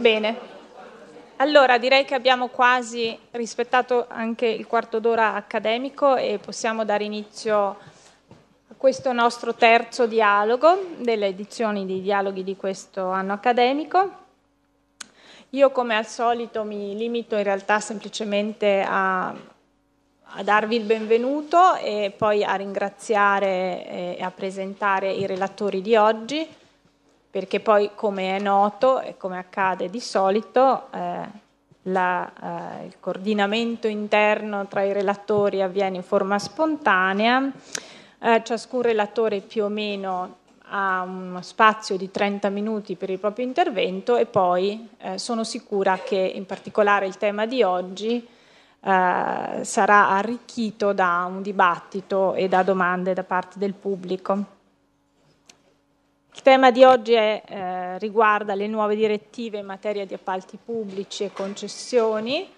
Bene. Allora, direi che abbiamo quasi rispettato anche il quarto d'ora accademico e possiamo dare inizio a questo nostro terzo dialogo delle edizioni di dialoghi di questo anno accademico. Io come al solito mi limito in realtà semplicemente a, a darvi il benvenuto e poi a ringraziare eh, e a presentare i relatori di oggi perché poi come è noto e come accade di solito eh, la, eh, il coordinamento interno tra i relatori avviene in forma spontanea, eh, ciascun relatore più o meno ha uno spazio di 30 minuti per il proprio intervento e poi eh, sono sicura che in particolare il tema di oggi eh, sarà arricchito da un dibattito e da domande da parte del pubblico. Il tema di oggi è, eh, riguarda le nuove direttive in materia di appalti pubblici e concessioni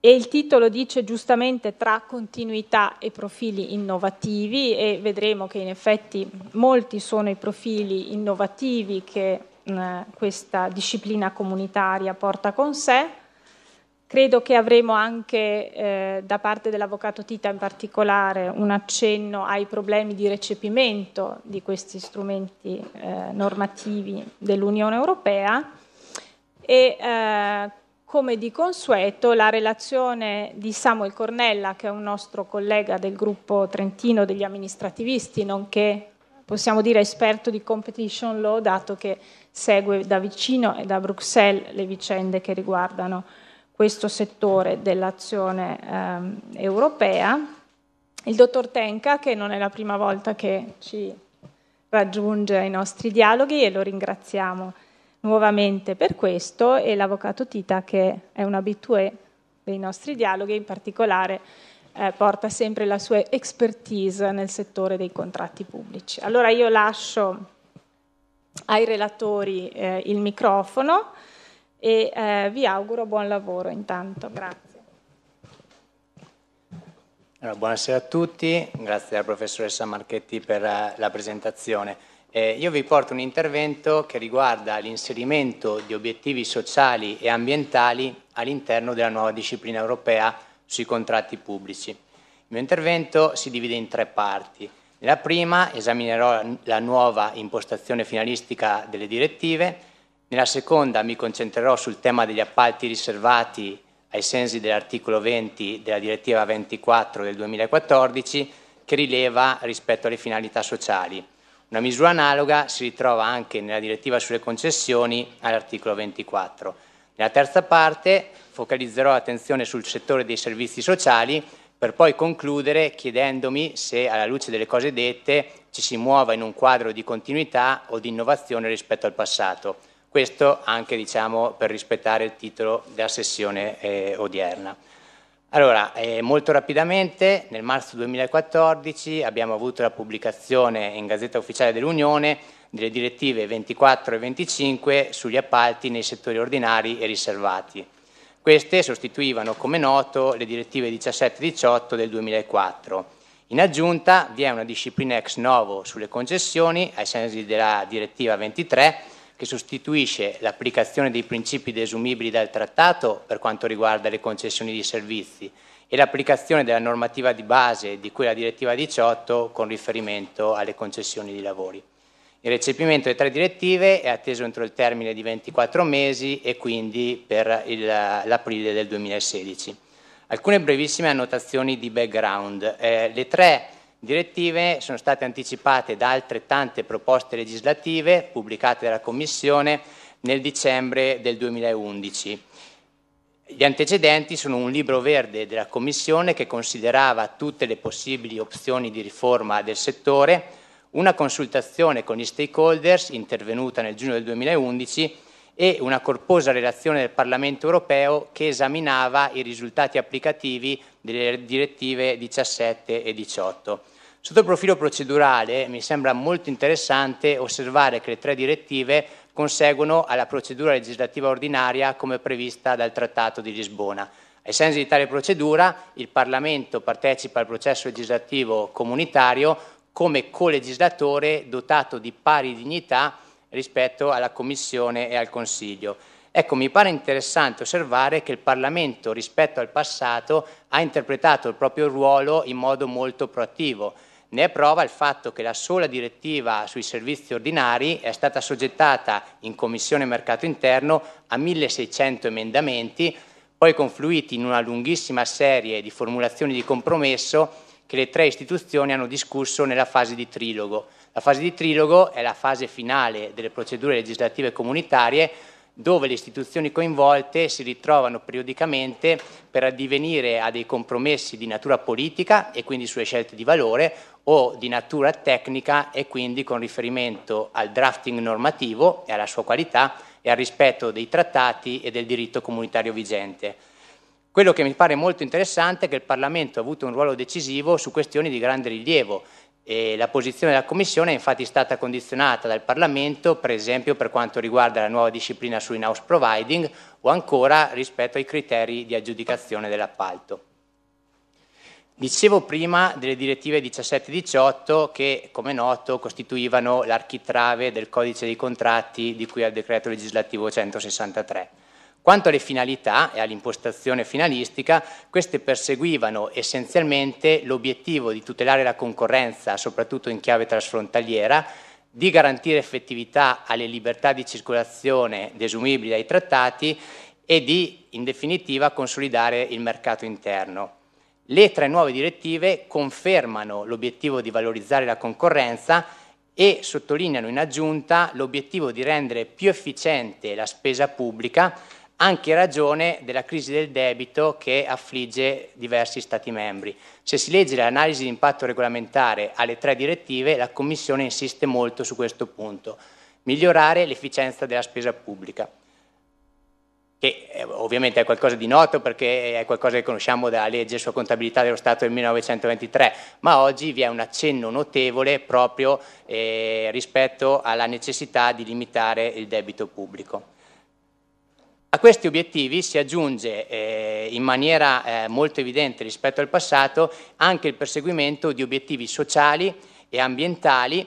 e il titolo dice giustamente tra continuità e profili innovativi e vedremo che in effetti molti sono i profili innovativi che eh, questa disciplina comunitaria porta con sé. Credo che avremo anche eh, da parte dell'avvocato Tita in particolare un accenno ai problemi di recepimento di questi strumenti eh, normativi dell'Unione Europea e eh, come di consueto la relazione di Samuel Cornella, che è un nostro collega del gruppo trentino degli amministrativisti, nonché possiamo dire esperto di competition law, dato che segue da vicino e da Bruxelles le vicende che riguardano questo settore dell'azione ehm, europea. Il dottor Tenka, che non è la prima volta che ci raggiunge ai nostri dialoghi e lo ringraziamo nuovamente per questo, e l'avvocato Tita, che è un habitué dei nostri dialoghi, in particolare eh, porta sempre la sua expertise nel settore dei contratti pubblici. Allora io lascio ai relatori eh, il microfono e eh, vi auguro buon lavoro intanto. Grazie. Allora, buonasera a tutti, grazie alla professoressa Marchetti per eh, la presentazione. Eh, io vi porto un intervento che riguarda l'inserimento di obiettivi sociali e ambientali all'interno della nuova disciplina europea sui contratti pubblici. Il mio intervento si divide in tre parti. Nella prima esaminerò la nuova impostazione finalistica delle direttive, nella seconda mi concentrerò sul tema degli appalti riservati ai sensi dell'articolo 20 della direttiva 24 del 2014 che rileva rispetto alle finalità sociali. Una misura analoga si ritrova anche nella direttiva sulle concessioni all'articolo 24. Nella terza parte focalizzerò l'attenzione sul settore dei servizi sociali per poi concludere chiedendomi se alla luce delle cose dette ci si muova in un quadro di continuità o di innovazione rispetto al passato. Questo anche diciamo, per rispettare il titolo della sessione eh, odierna. Allora, eh, molto rapidamente, nel marzo 2014 abbiamo avuto la pubblicazione in Gazzetta Ufficiale dell'Unione delle direttive 24 e 25 sugli appalti nei settori ordinari e riservati. Queste sostituivano, come noto, le direttive 17 e 18 del 2004. In aggiunta vi è una disciplina ex novo sulle concessioni, ai sensi della direttiva 23, che sostituisce l'applicazione dei principi desumibili dal Trattato per quanto riguarda le concessioni di servizi e l'applicazione della normativa di base di cui la direttiva 18 con riferimento alle concessioni di lavori. Il recepimento delle tre direttive è atteso entro il termine di 24 mesi e quindi per il, l'aprile del 2016. Alcune brevissime annotazioni di background. Eh, le tre direttive sono state anticipate da altrettante proposte legislative pubblicate dalla Commissione nel dicembre del 2011. Gli antecedenti sono un libro verde della Commissione che considerava tutte le possibili opzioni di riforma del settore, una consultazione con gli stakeholders intervenuta nel giugno del 2011 e una corposa relazione del Parlamento europeo che esaminava i risultati applicativi delle direttive 17 e 18. Sotto il profilo procedurale mi sembra molto interessante osservare che le tre direttive conseguono alla procedura legislativa ordinaria come prevista dal Trattato di Lisbona. Ai sensi di tale procedura il Parlamento partecipa al processo legislativo comunitario come colegislatore dotato di pari dignità rispetto alla Commissione e al Consiglio. Ecco, mi pare interessante osservare che il Parlamento rispetto al passato ha interpretato il proprio ruolo in modo molto proattivo ne è prova il fatto che la sola direttiva sui servizi ordinari è stata soggettata in Commissione Mercato Interno a 1600 emendamenti, poi confluiti in una lunghissima serie di formulazioni di compromesso che le tre istituzioni hanno discusso nella fase di trilogo. La fase di trilogo è la fase finale delle procedure legislative comunitarie dove le istituzioni coinvolte si ritrovano periodicamente per addivenire a dei compromessi di natura politica e quindi sulle scelte di valore o di natura tecnica e quindi con riferimento al drafting normativo e alla sua qualità e al rispetto dei trattati e del diritto comunitario vigente. Quello che mi pare molto interessante è che il Parlamento ha avuto un ruolo decisivo su questioni di grande rilievo e la posizione della Commissione è infatti stata condizionata dal Parlamento, per esempio per quanto riguarda la nuova disciplina su in-house providing o ancora rispetto ai criteri di aggiudicazione dell'appalto. Dicevo prima delle direttive 17 e 18 che, come noto, costituivano l'architrave del codice dei contratti di cui al decreto legislativo 163. Quanto alle finalità e all'impostazione finalistica, queste perseguivano essenzialmente l'obiettivo di tutelare la concorrenza, soprattutto in chiave trasfrontaliera, di garantire effettività alle libertà di circolazione desumibili dai trattati e di, in definitiva, consolidare il mercato interno. Le tre nuove direttive confermano l'obiettivo di valorizzare la concorrenza e sottolineano in aggiunta l'obiettivo di rendere più efficiente la spesa pubblica anche in ragione della crisi del debito che affligge diversi Stati membri. Se si legge l'analisi di impatto regolamentare alle tre direttive, la Commissione insiste molto su questo punto, migliorare l'efficienza della spesa pubblica che eh, ovviamente è qualcosa di noto perché è qualcosa che conosciamo dalla legge sulla contabilità dello Stato del 1923, ma oggi vi è un accenno notevole proprio eh, rispetto alla necessità di limitare il debito pubblico. A questi obiettivi si aggiunge eh, in maniera eh, molto evidente rispetto al passato anche il perseguimento di obiettivi sociali e ambientali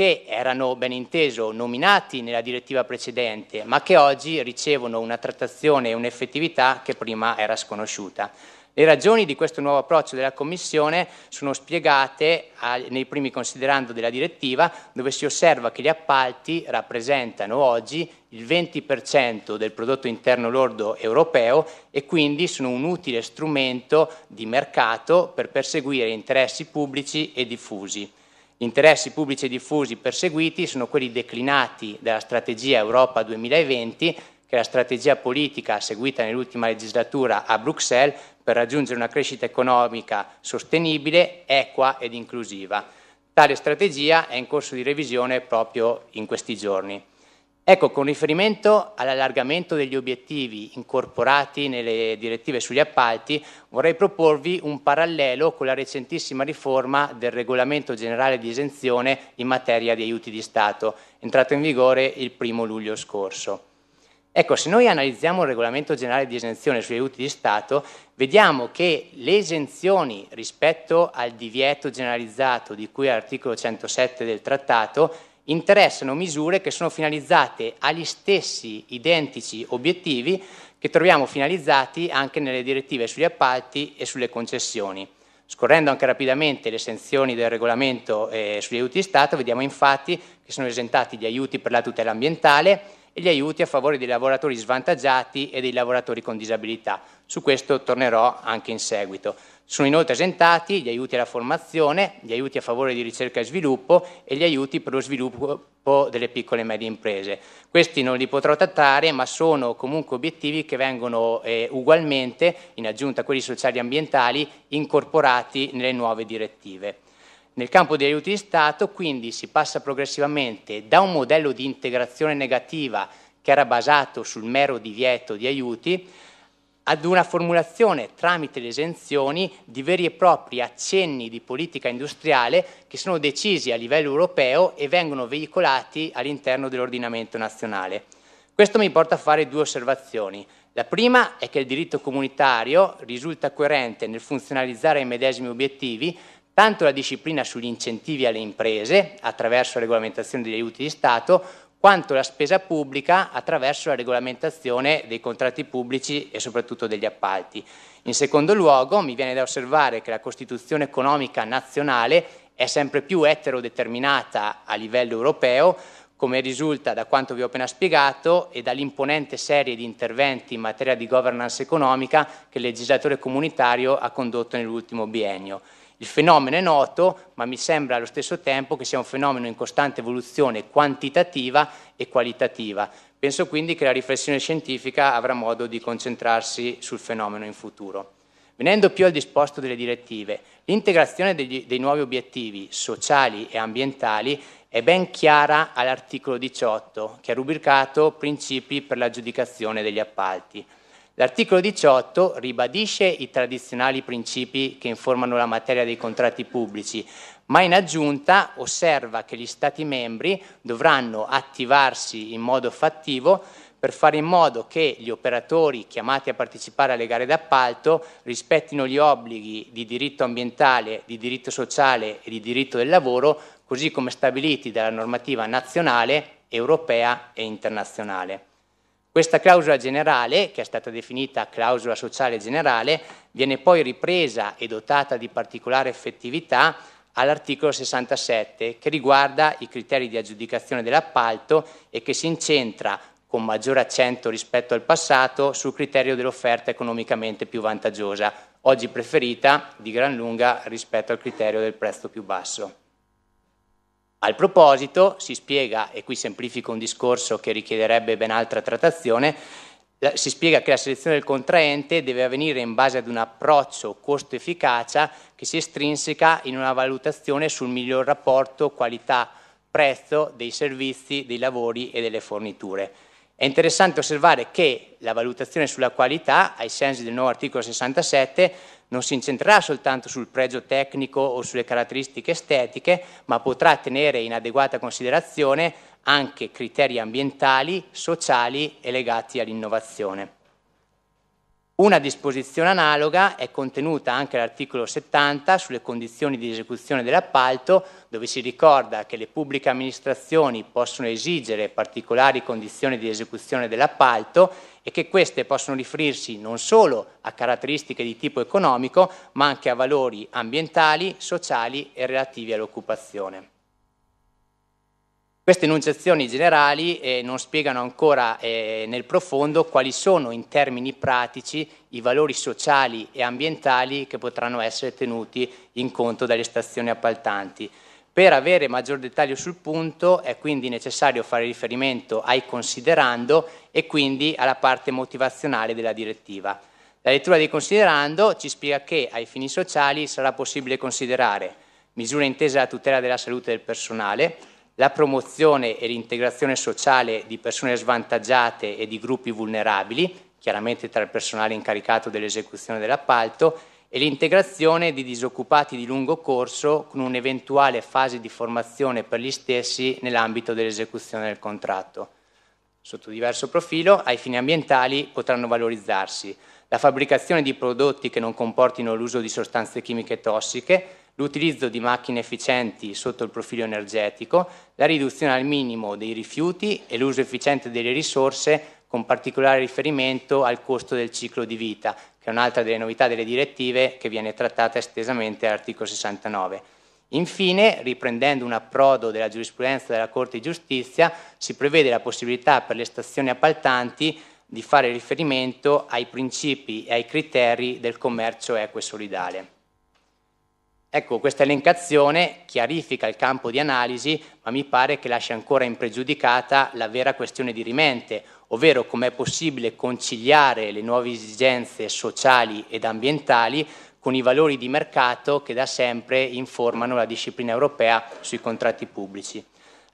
che erano ben inteso nominati nella direttiva precedente, ma che oggi ricevono una trattazione e un'effettività che prima era sconosciuta. Le ragioni di questo nuovo approccio della Commissione sono spiegate nei primi considerando della direttiva, dove si osserva che gli appalti rappresentano oggi il 20% del prodotto interno lordo europeo e quindi sono un utile strumento di mercato per perseguire interessi pubblici e diffusi. Gli interessi pubblici e diffusi perseguiti sono quelli declinati dalla strategia Europa 2020, che è la strategia politica seguita nell'ultima legislatura a Bruxelles per raggiungere una crescita economica sostenibile, equa ed inclusiva. Tale strategia è in corso di revisione proprio in questi giorni. Ecco, con riferimento all'allargamento degli obiettivi incorporati nelle direttive sugli appalti, vorrei proporvi un parallelo con la recentissima riforma del regolamento generale di esenzione in materia di aiuti di Stato, entrato in vigore il 1 luglio scorso. Ecco, se noi analizziamo il regolamento generale di esenzione sugli aiuti di Stato, vediamo che le esenzioni rispetto al divieto generalizzato di cui è l'articolo 107 del trattato interessano misure che sono finalizzate agli stessi identici obiettivi che troviamo finalizzati anche nelle direttive sugli appalti e sulle concessioni. Scorrendo anche rapidamente le sanzioni del regolamento eh, sugli aiuti di Stato, vediamo infatti che sono esentati gli aiuti per la tutela ambientale e gli aiuti a favore dei lavoratori svantaggiati e dei lavoratori con disabilità. Su questo tornerò anche in seguito. Sono inoltre esentati gli aiuti alla formazione, gli aiuti a favore di ricerca e sviluppo e gli aiuti per lo sviluppo delle piccole e medie imprese. Questi non li potrò trattare, ma sono comunque obiettivi che vengono eh, ugualmente, in aggiunta a quelli sociali e ambientali, incorporati nelle nuove direttive. Nel campo degli aiuti di Stato, quindi, si passa progressivamente da un modello di integrazione negativa che era basato sul mero divieto di aiuti ad una formulazione tramite le esenzioni di veri e propri accenni di politica industriale che sono decisi a livello europeo e vengono veicolati all'interno dell'ordinamento nazionale. Questo mi porta a fare due osservazioni. La prima è che il diritto comunitario risulta coerente nel funzionalizzare i medesimi obiettivi, tanto la disciplina sugli incentivi alle imprese, attraverso la regolamentazione degli aiuti di Stato, quanto la spesa pubblica attraverso la regolamentazione dei contratti pubblici e soprattutto degli appalti. In secondo luogo mi viene da osservare che la Costituzione economica nazionale è sempre più eterodeterminata a livello europeo, come risulta da quanto vi ho appena spiegato e dall'imponente serie di interventi in materia di governance economica che il legislatore comunitario ha condotto nell'ultimo biennio. Il fenomeno è noto, ma mi sembra allo stesso tempo che sia un fenomeno in costante evoluzione quantitativa e qualitativa. Penso quindi che la riflessione scientifica avrà modo di concentrarsi sul fenomeno in futuro. Venendo più al disposto delle direttive, l'integrazione degli, dei nuovi obiettivi sociali e ambientali è ben chiara all'articolo 18, che ha rubricato principi per l'aggiudicazione degli appalti. L'articolo 18 ribadisce i tradizionali principi che informano la materia dei contratti pubblici, ma in aggiunta osserva che gli Stati membri dovranno attivarsi in modo fattivo per fare in modo che gli operatori chiamati a partecipare alle gare d'appalto rispettino gli obblighi di diritto ambientale, di diritto sociale e di diritto del lavoro, così come stabiliti dalla normativa nazionale, europea e internazionale. Questa clausola generale, che è stata definita clausola sociale generale, viene poi ripresa e dotata di particolare effettività all'articolo 67 che riguarda i criteri di aggiudicazione dell'appalto e che si incentra con maggiore accento rispetto al passato sul criterio dell'offerta economicamente più vantaggiosa, oggi preferita di gran lunga rispetto al criterio del prezzo più basso. Al proposito si spiega, e qui semplifico un discorso che richiederebbe ben altra trattazione, si spiega che la selezione del contraente deve avvenire in base ad un approccio costo-efficacia che si estrinseca in una valutazione sul miglior rapporto qualità-prezzo dei servizi, dei lavori e delle forniture. È interessante osservare che la valutazione sulla qualità, ai sensi del nuovo articolo 67, non si incentrerà soltanto sul pregio tecnico o sulle caratteristiche estetiche, ma potrà tenere in adeguata considerazione anche criteri ambientali, sociali e legati all'innovazione. Una disposizione analoga è contenuta anche all'articolo 70 sulle condizioni di esecuzione dell'appalto, dove si ricorda che le pubbliche amministrazioni possono esigere particolari condizioni di esecuzione dell'appalto e che queste possono riferirsi non solo a caratteristiche di tipo economico, ma anche a valori ambientali, sociali e relativi all'occupazione. Queste enunciazioni generali eh, non spiegano ancora eh, nel profondo quali sono in termini pratici i valori sociali e ambientali che potranno essere tenuti in conto dalle stazioni appaltanti. Per avere maggior dettaglio sul punto è quindi necessario fare riferimento ai considerando e quindi alla parte motivazionale della direttiva. La lettura dei considerando ci spiega che ai fini sociali sarà possibile considerare misure intese alla tutela della salute del personale, la promozione e l'integrazione sociale di persone svantaggiate e di gruppi vulnerabili, chiaramente tra il personale incaricato dell'esecuzione dell'appalto, e l'integrazione di disoccupati di lungo corso con un'eventuale fase di formazione per gli stessi nell'ambito dell'esecuzione del contratto. Sotto diverso profilo, ai fini ambientali potranno valorizzarsi la fabbricazione di prodotti che non comportino l'uso di sostanze chimiche tossiche, l'utilizzo di macchine efficienti sotto il profilo energetico, la riduzione al minimo dei rifiuti e l'uso efficiente delle risorse con particolare riferimento al costo del ciclo di vita, che è un'altra delle novità delle direttive che viene trattata estesamente all'articolo 69. Infine, riprendendo un approdo della giurisprudenza della Corte di Giustizia, si prevede la possibilità per le stazioni appaltanti di fare riferimento ai principi e ai criteri del commercio equo e solidale. Ecco, questa elencazione chiarifica il campo di analisi, ma mi pare che lascia ancora impregiudicata la vera questione di rimente, ovvero com'è possibile conciliare le nuove esigenze sociali ed ambientali con i valori di mercato che da sempre informano la disciplina europea sui contratti pubblici.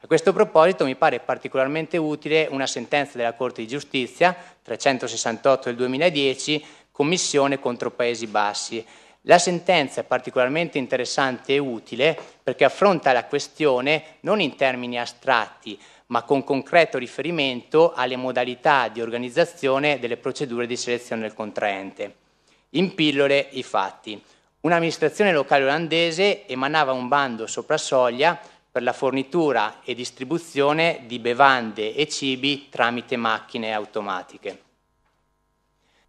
A questo proposito mi pare particolarmente utile una sentenza della Corte di Giustizia 368 del 2010, Commissione contro Paesi Bassi, la sentenza è particolarmente interessante e utile perché affronta la questione non in termini astratti, ma con concreto riferimento alle modalità di organizzazione delle procedure di selezione del contraente. In pillole i fatti. Un'amministrazione locale olandese emanava un bando sopra soglia per la fornitura e distribuzione di bevande e cibi tramite macchine automatiche.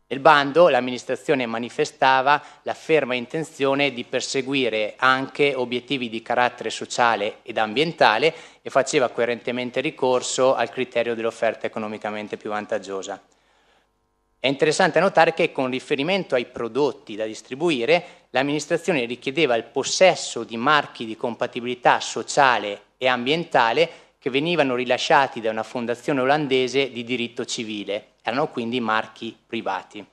Nel bando l'amministrazione manifestava la ferma intenzione di perseguire anche obiettivi di carattere sociale ed ambientale e faceva coerentemente ricorso al criterio dell'offerta economicamente più vantaggiosa. È interessante notare che con riferimento ai prodotti da distribuire, l'amministrazione richiedeva il possesso di marchi di compatibilità sociale e ambientale che venivano rilasciati da una fondazione olandese di diritto civile erano quindi marchi privati.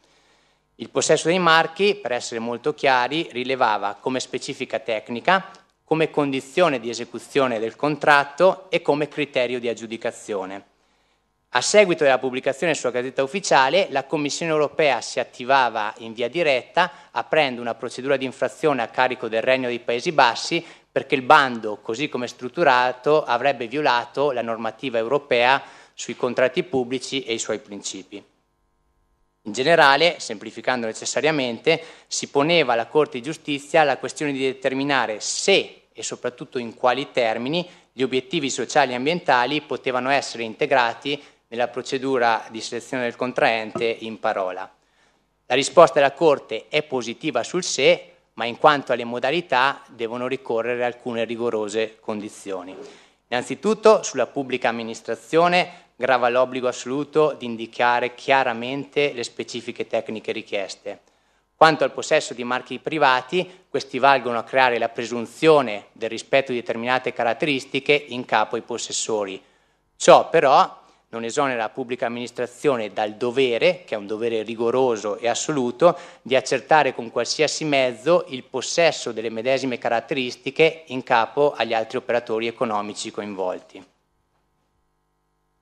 Il possesso dei marchi, per essere molto chiari, rilevava come specifica tecnica, come condizione di esecuzione del contratto e come criterio di aggiudicazione. A seguito della pubblicazione sulla Gazzetta Ufficiale, la Commissione europea si attivava in via diretta, aprendo una procedura di infrazione a carico del Regno dei Paesi Bassi perché il bando, così come strutturato, avrebbe violato la normativa europea sui contratti pubblici e i suoi principi. In generale, semplificando necessariamente, si poneva alla Corte di Giustizia la questione di determinare se e soprattutto in quali termini gli obiettivi sociali e ambientali potevano essere integrati nella procedura di selezione del contraente in parola. La risposta della Corte è positiva sul sé, ma in quanto alle modalità devono ricorrere alcune rigorose condizioni. Innanzitutto sulla pubblica amministrazione grava l'obbligo assoluto di indicare chiaramente le specifiche tecniche richieste. Quanto al possesso di marchi privati, questi valgono a creare la presunzione del rispetto di determinate caratteristiche in capo ai possessori. Ciò però non esonera la pubblica amministrazione dal dovere, che è un dovere rigoroso e assoluto, di accertare con qualsiasi mezzo il possesso delle medesime caratteristiche in capo agli altri operatori economici coinvolti.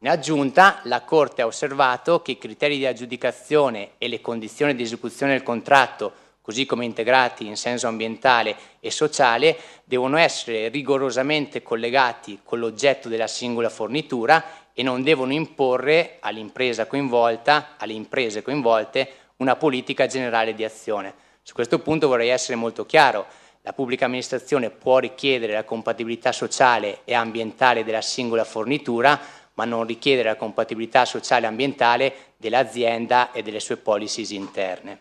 In aggiunta, la Corte ha osservato che i criteri di aggiudicazione e le condizioni di esecuzione del contratto, così come integrati in senso ambientale e sociale, devono essere rigorosamente collegati con l'oggetto della singola fornitura e non devono imporre all'impresa coinvolta, alle imprese coinvolte, una politica generale di azione. Su questo punto vorrei essere molto chiaro. La pubblica amministrazione può richiedere la compatibilità sociale e ambientale della singola fornitura, ma non richiede la compatibilità sociale e ambientale dell'azienda e delle sue policies interne.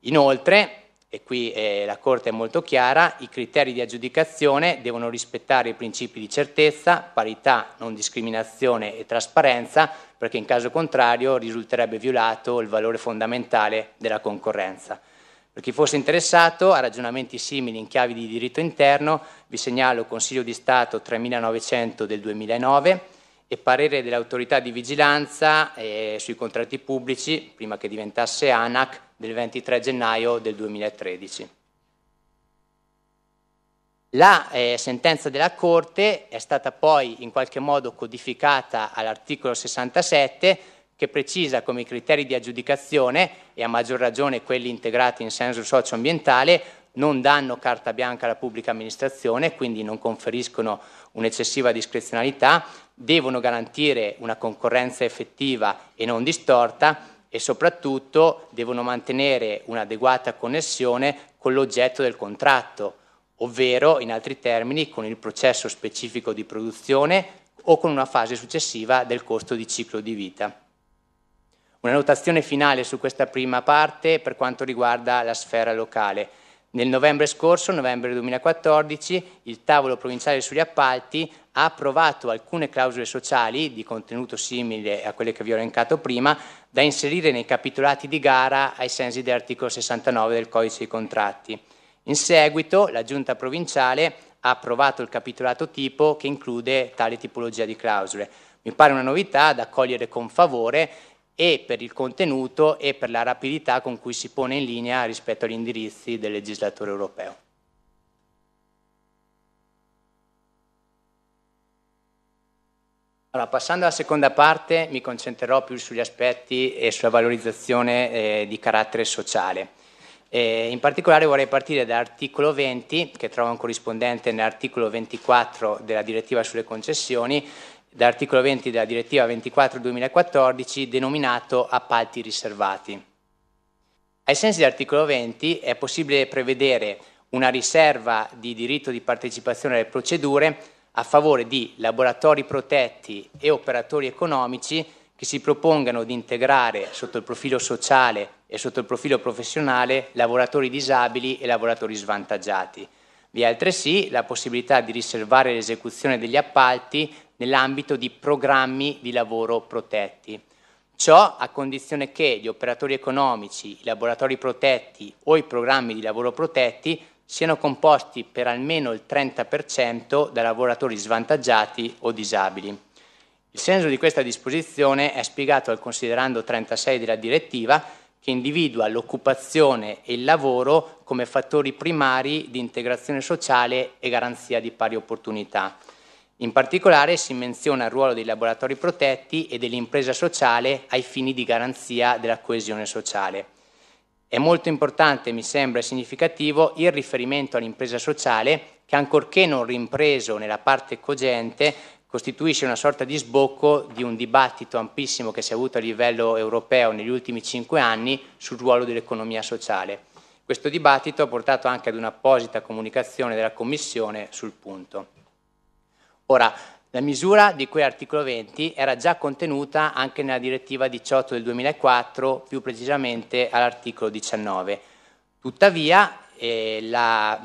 Inoltre, e qui eh, la Corte è molto chiara, i criteri di aggiudicazione devono rispettare i principi di certezza, parità, non discriminazione e trasparenza, perché in caso contrario risulterebbe violato il valore fondamentale della concorrenza. Per chi fosse interessato a ragionamenti simili in chiavi di diritto interno, vi segnalo Consiglio di Stato 3900 del 2009, e parere dell'autorità di vigilanza eh, sui contratti pubblici, prima che diventasse ANAC, del 23 gennaio del 2013. La eh, sentenza della Corte è stata poi in qualche modo codificata all'articolo 67 che precisa come i criteri di aggiudicazione, e a maggior ragione quelli integrati in senso socioambientale non danno carta bianca alla pubblica amministrazione, quindi non conferiscono un'eccessiva discrezionalità, devono garantire una concorrenza effettiva e non distorta e soprattutto devono mantenere un'adeguata connessione con l'oggetto del contratto, ovvero in altri termini con il processo specifico di produzione o con una fase successiva del costo di ciclo di vita. Una notazione finale su questa prima parte per quanto riguarda la sfera locale. Nel novembre scorso, novembre 2014, il tavolo provinciale sugli appalti ha approvato alcune clausole sociali di contenuto simile a quelle che vi ho elencato prima, da inserire nei capitolati di gara ai sensi dell'articolo 69 del codice dei contratti. In seguito la giunta provinciale ha approvato il capitolato tipo che include tale tipologia di clausole. Mi pare una novità da accogliere con favore e per il contenuto e per la rapidità con cui si pone in linea rispetto agli indirizzi del legislatore europeo. Allora, passando alla seconda parte mi concentrerò più sugli aspetti e sulla valorizzazione eh, di carattere sociale. E eh, in particolare vorrei partire dall'articolo 20, che trovo un corrispondente nell'articolo 24 della direttiva sulle concessioni, dall'articolo 20 della direttiva 24-2014 denominato appalti riservati. Ai sensi dell'articolo 20 è possibile prevedere una riserva di diritto di partecipazione alle procedure a favore di laboratori protetti e operatori economici che si propongano di integrare sotto il profilo sociale e sotto il profilo professionale lavoratori disabili e lavoratori svantaggiati. Vi è altresì la possibilità di riservare l'esecuzione degli appalti nell'ambito di programmi di lavoro protetti. Ciò a condizione che gli operatori economici, i laboratori protetti o i programmi di lavoro protetti siano composti per almeno il 30% da lavoratori svantaggiati o disabili. Il senso di questa disposizione è spiegato al considerando 36 della direttiva che individua l'occupazione e il lavoro come fattori primari di integrazione sociale e garanzia di pari opportunità. In particolare si menziona il ruolo dei laboratori protetti e dell'impresa sociale ai fini di garanzia della coesione sociale. È molto importante, mi sembra e significativo, il riferimento all'impresa sociale che ancorché non rimpreso nella parte cogente costituisce una sorta di sbocco di un dibattito ampissimo che si è avuto a livello europeo negli ultimi cinque anni sul ruolo dell'economia sociale. Questo dibattito ha portato anche ad un'apposita comunicazione della Commissione sul punto. Ora, la misura di cui articolo 20 era già contenuta anche nella direttiva 18 del 2004, più precisamente all'articolo 19. Tuttavia, eh, la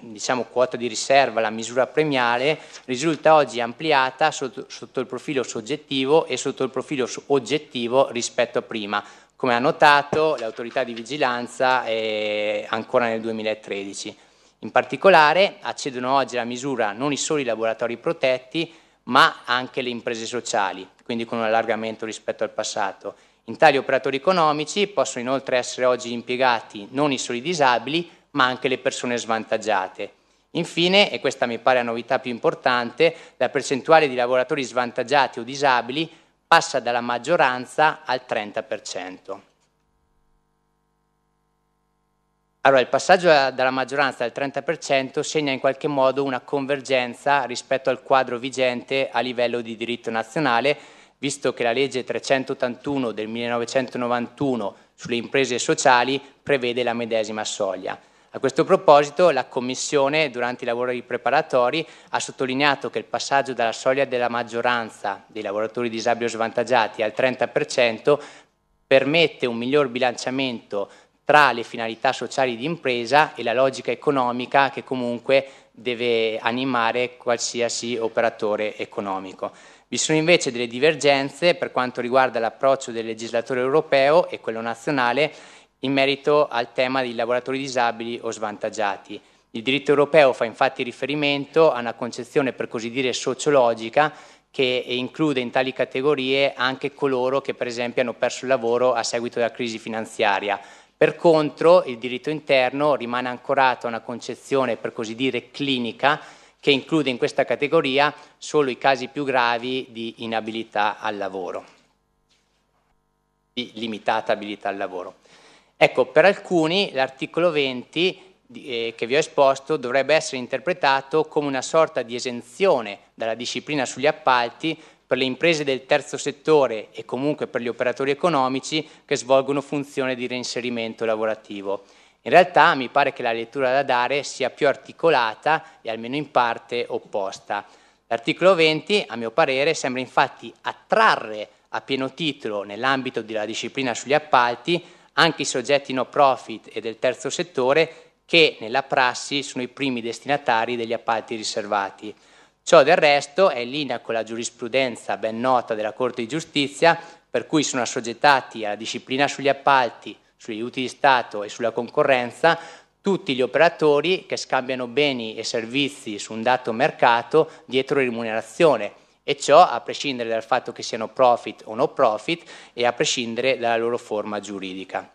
diciamo, quota di riserva, la misura premiale, risulta oggi ampliata sotto, sotto, il profilo soggettivo e sotto il profilo oggettivo rispetto a prima, come ha notato l'autorità di vigilanza eh, ancora nel 2013. In particolare accedono oggi alla misura non i soli laboratori protetti, ma anche le imprese sociali, quindi con un allargamento rispetto al passato. In tali operatori economici possono inoltre essere oggi impiegati non i soli disabili, ma anche le persone svantaggiate. Infine, e questa mi pare la novità più importante, la percentuale di lavoratori svantaggiati o disabili passa dalla maggioranza al 30%. Allora, il passaggio dalla maggioranza al 30% segna in qualche modo una convergenza rispetto al quadro vigente a livello di diritto nazionale, visto che la legge 381 del 1991 sulle imprese sociali prevede la medesima soglia. A questo proposito la Commissione, durante i lavori preparatori, ha sottolineato che il passaggio dalla soglia della maggioranza dei lavoratori disabili o svantaggiati al 30% permette un miglior bilanciamento tra le finalità sociali di impresa e la logica economica che comunque deve animare qualsiasi operatore economico. Vi sono invece delle divergenze per quanto riguarda l'approccio del legislatore europeo e quello nazionale in merito al tema dei lavoratori disabili o svantaggiati. Il diritto europeo fa infatti riferimento a una concezione per così dire sociologica che include in tali categorie anche coloro che per esempio hanno perso il lavoro a seguito della crisi finanziaria per contro il diritto interno rimane ancorato a una concezione, per così dire, clinica che include in questa categoria solo i casi più gravi di inabilità al lavoro, di limitata abilità al lavoro. Ecco, per alcuni l'articolo 20 eh, che vi ho esposto dovrebbe essere interpretato come una sorta di esenzione dalla disciplina sugli appalti per le imprese del terzo settore e comunque per gli operatori economici che svolgono funzione di reinserimento lavorativo. In realtà mi pare che la lettura da dare sia più articolata e almeno in parte opposta. L'articolo 20, a mio parere, sembra infatti attrarre a pieno titolo nell'ambito della disciplina sugli appalti anche i soggetti no profit e del terzo settore che nella prassi sono i primi destinatari degli appalti riservati. Ciò del resto è in linea con la giurisprudenza ben nota della Corte di Giustizia, per cui sono assoggettati alla disciplina sugli appalti, sugli aiuti di Stato e sulla concorrenza tutti gli operatori che scambiano beni e servizi su un dato mercato dietro remunerazione e ciò a prescindere dal fatto che siano profit o no profit e a prescindere dalla loro forma giuridica.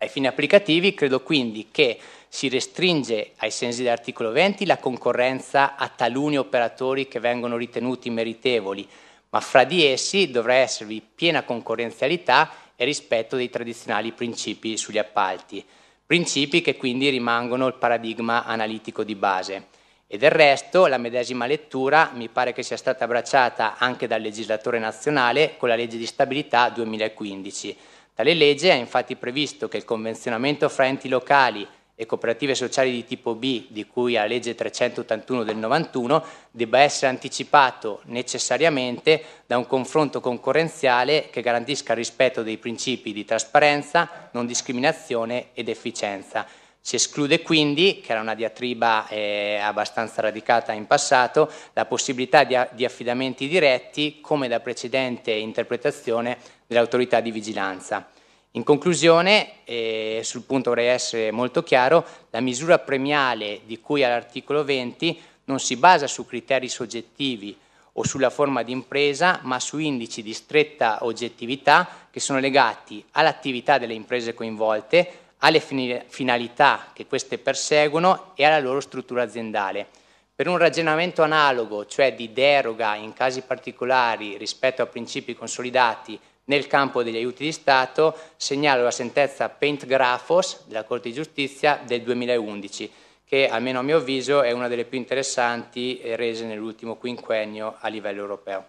Ai fini applicativi credo quindi che si restringe ai sensi dell'articolo 20 la concorrenza a taluni operatori che vengono ritenuti meritevoli, ma fra di essi dovrà esservi piena concorrenzialità e rispetto dei tradizionali principi sugli appalti, principi che quindi rimangono il paradigma analitico di base. E del resto la medesima lettura mi pare che sia stata abbracciata anche dal legislatore nazionale con la legge di stabilità 2015 Tale legge ha infatti previsto che il convenzionamento fra enti locali e cooperative sociali di tipo B, di cui la legge 381 del 91, debba essere anticipato necessariamente da un confronto concorrenziale che garantisca il rispetto dei principi di trasparenza, non discriminazione ed efficienza. Si esclude quindi, che era una diatriba eh, abbastanza radicata in passato, la possibilità di, di affidamenti diretti come da precedente interpretazione delle autorità di vigilanza. In conclusione, eh, sul punto vorrei essere molto chiaro, la misura premiale di cui all'articolo 20 non si basa su criteri soggettivi o sulla forma di impresa, ma su indici di stretta oggettività che sono legati all'attività delle imprese coinvolte, alle finalità che queste perseguono e alla loro struttura aziendale. Per un ragionamento analogo, cioè di deroga in casi particolari rispetto a principi consolidati nel campo degli aiuti di Stato segnalo la sentenza Paint Pentgrafos della Corte di Giustizia del 2011, che almeno a mio avviso è una delle più interessanti rese nell'ultimo quinquennio a livello europeo.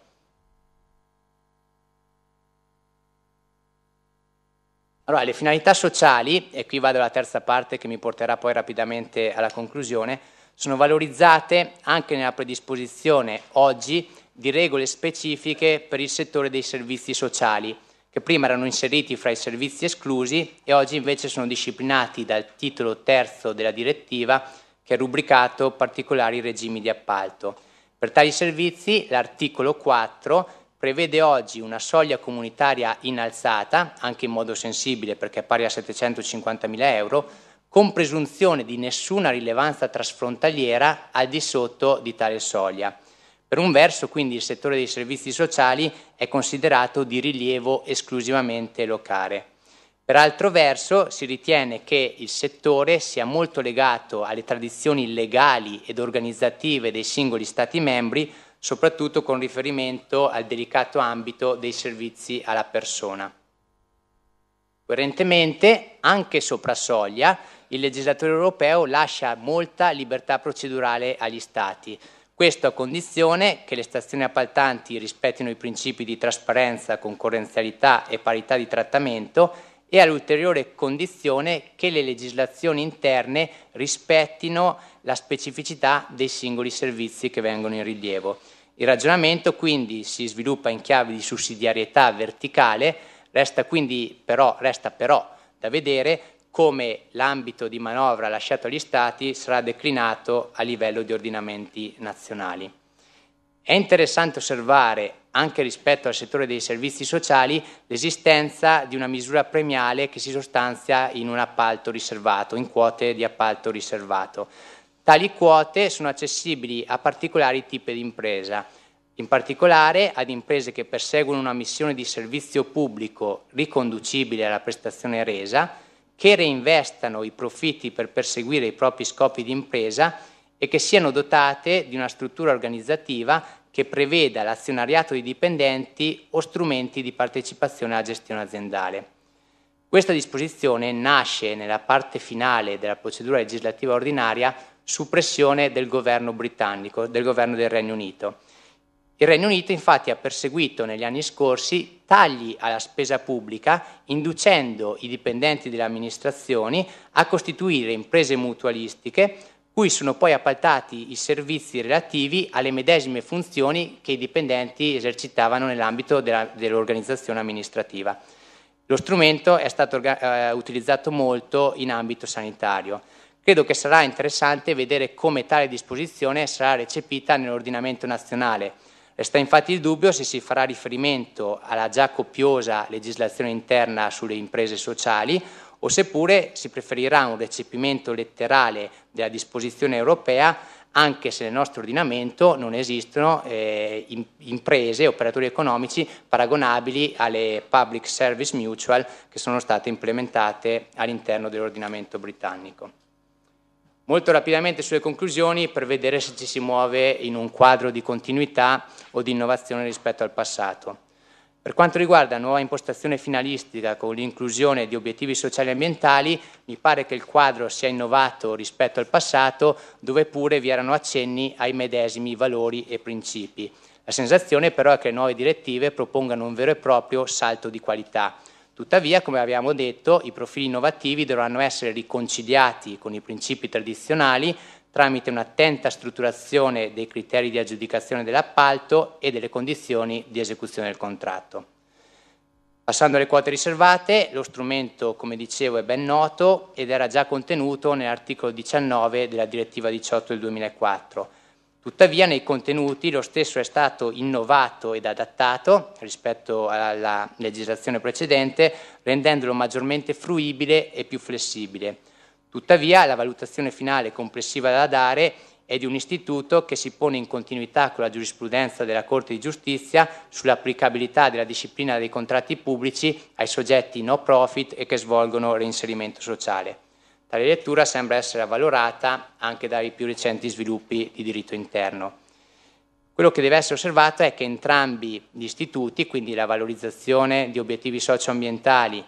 Allora, le finalità sociali, e qui vado alla terza parte che mi porterà poi rapidamente alla conclusione, sono valorizzate anche nella predisposizione oggi di regole specifiche per il settore dei servizi sociali, che prima erano inseriti fra i servizi esclusi e oggi invece sono disciplinati dal titolo terzo della direttiva che è rubricato particolari regimi di appalto. Per tali servizi l'articolo 4 prevede oggi una soglia comunitaria innalzata, anche in modo sensibile perché è pari a 750.000 euro, con presunzione di nessuna rilevanza trasfrontaliera al di sotto di tale soglia. Per un verso quindi il settore dei servizi sociali è considerato di rilievo esclusivamente locale. Per altro verso si ritiene che il settore sia molto legato alle tradizioni legali ed organizzative dei singoli Stati membri, soprattutto con riferimento al delicato ambito dei servizi alla persona. Coerentemente, anche sopra soglia, il legislatore europeo lascia molta libertà procedurale agli Stati, questo a condizione che le stazioni appaltanti rispettino i principi di trasparenza, concorrenzialità e parità di trattamento e all'ulteriore condizione che le legislazioni interne rispettino la specificità dei singoli servizi che vengono in rilievo. Il ragionamento quindi si sviluppa in chiave di sussidiarietà verticale, resta quindi però, resta però da vedere come l'ambito di manovra lasciato agli Stati sarà declinato a livello di ordinamenti nazionali. È interessante osservare, anche rispetto al settore dei servizi sociali, l'esistenza di una misura premiale che si sostanzia in un appalto riservato, in quote di appalto riservato. Tali quote sono accessibili a particolari tipi di impresa, in particolare ad imprese che perseguono una missione di servizio pubblico riconducibile alla prestazione resa, che reinvestano i profitti per perseguire i propri scopi di impresa e che siano dotate di una struttura organizzativa che preveda l'azionariato di dipendenti o strumenti di partecipazione alla gestione aziendale. Questa disposizione nasce nella parte finale della procedura legislativa ordinaria su pressione del governo britannico, del governo del Regno Unito il Regno Unito infatti ha perseguito negli anni scorsi tagli alla spesa pubblica, inducendo i dipendenti delle amministrazioni a costituire imprese mutualistiche, cui sono poi appaltati i servizi relativi alle medesime funzioni che i dipendenti esercitavano nell'ambito dell'organizzazione amministrativa. Lo strumento è stato eh, utilizzato molto in ambito sanitario. Credo che sarà interessante vedere come tale disposizione sarà recepita nell'ordinamento nazionale Resta infatti il dubbio se si farà riferimento alla già copiosa legislazione interna sulle imprese sociali o seppure si preferirà un recepimento letterale della disposizione europea anche se nel nostro ordinamento non esistono eh, in, imprese, operatori economici paragonabili alle public service mutual che sono state implementate all'interno dell'ordinamento britannico. Molto rapidamente sulle conclusioni per vedere se ci si muove in un quadro di continuità o di innovazione rispetto al passato. Per quanto riguarda la nuova impostazione finalistica con l'inclusione di obiettivi sociali e ambientali, mi pare che il quadro sia innovato rispetto al passato, dove pure vi erano accenni ai medesimi valori e principi. La sensazione però è che le nuove direttive propongano un vero e proprio salto di qualità, Tuttavia, come abbiamo detto, i profili innovativi dovranno essere riconciliati con i principi tradizionali tramite un'attenta strutturazione dei criteri di aggiudicazione dell'appalto e delle condizioni di esecuzione del contratto. Passando alle quote riservate, lo strumento, come dicevo, è ben noto ed era già contenuto nell'articolo 19 della direttiva 18 del 2004 Tuttavia nei contenuti lo stesso è stato innovato ed adattato rispetto alla legislazione precedente, rendendolo maggiormente fruibile e più flessibile. Tuttavia la valutazione finale complessiva da dare è di un istituto che si pone in continuità con la giurisprudenza della Corte di Giustizia sull'applicabilità della disciplina dei contratti pubblici ai soggetti no profit e che svolgono reinserimento sociale. Tale lettura sembra essere avvalorata anche dai più recenti sviluppi di diritto interno. Quello che deve essere osservato è che entrambi gli istituti, quindi la valorizzazione di obiettivi socioambientali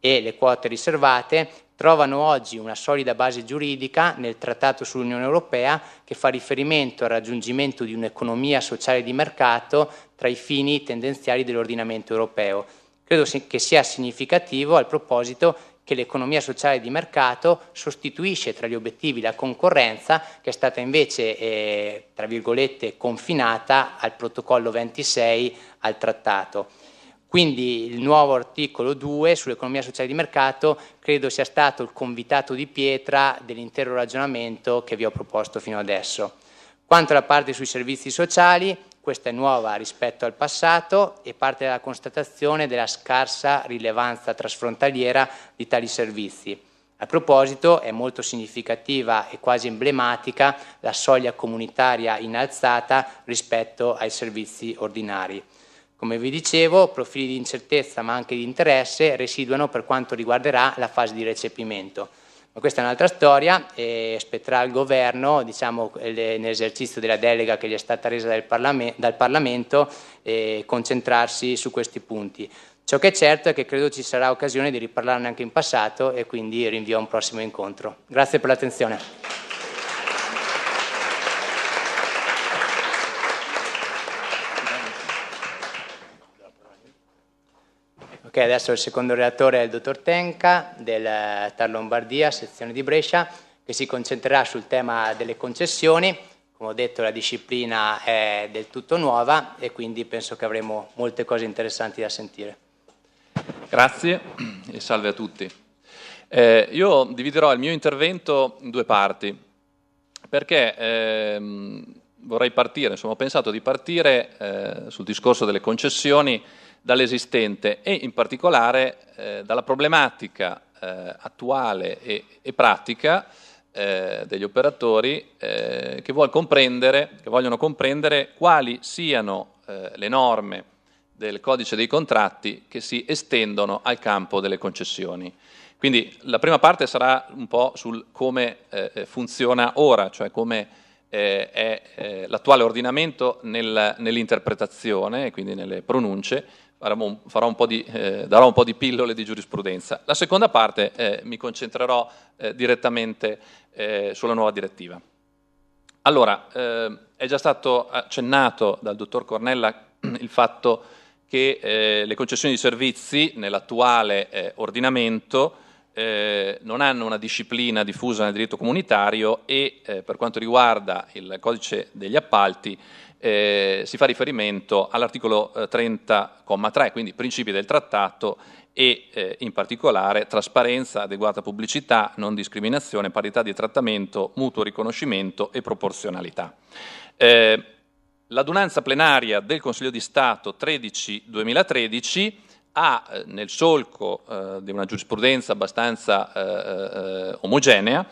e le quote riservate, trovano oggi una solida base giuridica nel Trattato sull'Unione Europea che fa riferimento al raggiungimento di un'economia sociale di mercato tra i fini tendenziali dell'ordinamento europeo. Credo che sia significativo al proposito che l'economia sociale di mercato sostituisce tra gli obiettivi la concorrenza che è stata invece, eh, tra virgolette, confinata al protocollo 26 al trattato. Quindi il nuovo articolo 2 sull'economia sociale di mercato credo sia stato il convitato di pietra dell'intero ragionamento che vi ho proposto fino adesso. Quanto alla parte sui servizi sociali, questa è nuova rispetto al passato e parte dalla constatazione della scarsa rilevanza trasfrontaliera di tali servizi. A proposito, è molto significativa e quasi emblematica la soglia comunitaria innalzata rispetto ai servizi ordinari. Come vi dicevo, profili di incertezza ma anche di interesse residuano per quanto riguarderà la fase di recepimento questa è un'altra storia e spetterà al governo, diciamo, eh, nell'esercizio della delega che gli è stata resa dal Parlamento, dal Parlamento eh, concentrarsi su questi punti. Ciò che è certo è che credo ci sarà occasione di riparlarne anche in passato e quindi rinvio a un prossimo incontro. Grazie per l'attenzione. Ok, adesso il secondo relatore è il dottor Tenca del Tar Lombardia, sezione di Brescia, che si concentrerà sul tema delle concessioni. Come ho detto la disciplina è del tutto nuova e quindi penso che avremo molte cose interessanti da sentire. Grazie e salve a tutti. Eh, io dividerò il mio intervento in due parti perché ehm, vorrei partire, insomma ho pensato di partire eh, sul discorso delle concessioni dall'esistente e in particolare eh, dalla problematica eh, attuale e, e pratica eh, degli operatori eh, che, vuol comprendere, che vogliono comprendere quali siano eh, le norme del codice dei contratti che si estendono al campo delle concessioni. Quindi la prima parte sarà un po' sul come eh, funziona ora, cioè come eh, è eh, l'attuale ordinamento nel, nell'interpretazione, quindi nelle pronunce, un, di, eh, darò un po' di pillole di giurisprudenza. La seconda parte eh, mi concentrerò eh, direttamente eh, sulla nuova direttiva. Allora, eh, è già stato accennato dal dottor Cornella il fatto che eh, le concessioni di servizi nell'attuale ordinamento non hanno una disciplina diffusa nel diritto comunitario e per quanto riguarda il codice degli appalti eh, si fa riferimento all'articolo 30,3, eh, quindi principi del trattato e eh, in particolare trasparenza, adeguata pubblicità, non discriminazione, parità di trattamento, mutuo riconoscimento e proporzionalità. Eh, l'adunanza plenaria del Consiglio di Stato 13-2013 ha, eh, nel solco eh, di una giurisprudenza abbastanza omogenea,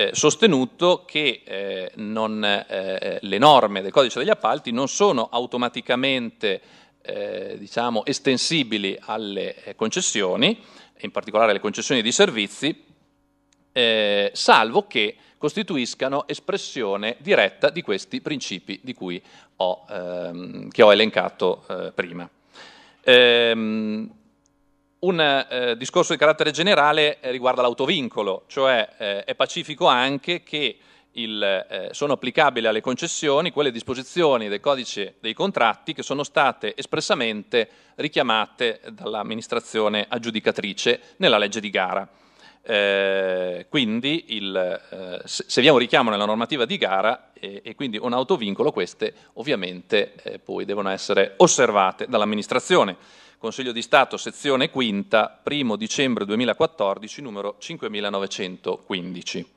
eh, sostenuto che eh, non, eh, eh, le norme del codice degli appalti non sono automaticamente eh, diciamo, estensibili alle eh, concessioni, in particolare alle concessioni di servizi, salvo che costituiscano espressione diretta di questi principi di cui ho, ehm, che ho elencato prima. Ehm, un eh, discorso di carattere generale eh, riguarda l'autovincolo, cioè eh, è pacifico anche che il, eh, sono applicabili alle concessioni quelle disposizioni del codice dei contratti che sono state espressamente richiamate dall'amministrazione aggiudicatrice nella legge di gara. Eh, quindi il, eh, se vi è un richiamo nella normativa di gara e, quindi un autovincolo, queste ovviamente eh, poi devono essere osservate dall'amministrazione. Consiglio di Stato, sezione quinta, 1 dicembre 2014, numero 5915.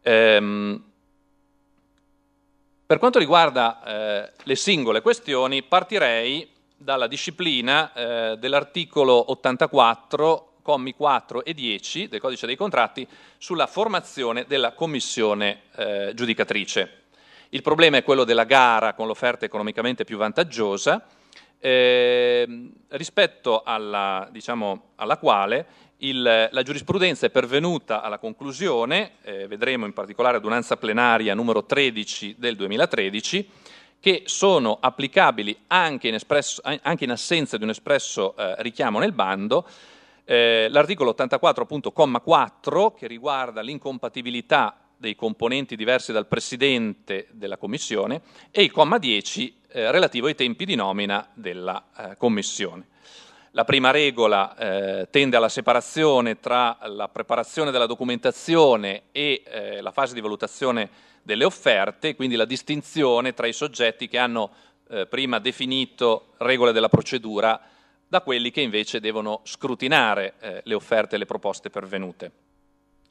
Ehm, per quanto riguarda eh, le singole questioni, partirei dalla disciplina eh, dell'articolo 84, commi 4 e 10 del codice dei contratti sulla formazione della commissione eh, giudicatrice. Il problema è quello della gara con l'offerta economicamente più vantaggiosa eh, rispetto alla, diciamo, alla quale il, la giurisprudenza è pervenuta alla conclusione, eh, vedremo in particolare adunanza plenaria numero 13 del 2013, che sono applicabili anche in, espresso, anche in assenza di un espresso eh, richiamo nel bando, eh, l'articolo 84.4 che riguarda l'incompatibilità dei componenti diversi dal Presidente della Commissione e il comma 10 eh, relativo ai tempi di nomina della eh, Commissione. La prima regola eh, tende alla separazione tra la preparazione della documentazione e eh, la fase di valutazione delle offerte, quindi la distinzione tra i soggetti che hanno eh, prima definito regole della procedura da quelli che invece devono scrutinare eh, le offerte e le proposte pervenute.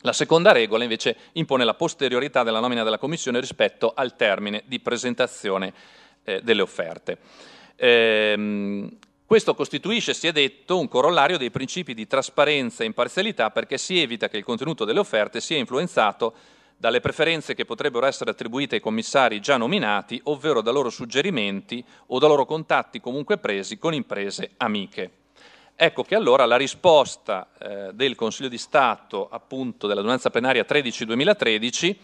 La seconda regola invece impone la posteriorità della nomina della Commissione rispetto al termine di presentazione eh, delle offerte. Ehm, questo costituisce, si è detto, un corollario dei principi di trasparenza e imparzialità perché si evita che il contenuto delle offerte sia influenzato dalle preferenze che potrebbero essere attribuite ai commissari già nominati, ovvero da loro suggerimenti o da loro contatti comunque presi con imprese amiche. Ecco che allora la risposta eh, del Consiglio di Stato, appunto, dell'adunanza plenaria 13-2013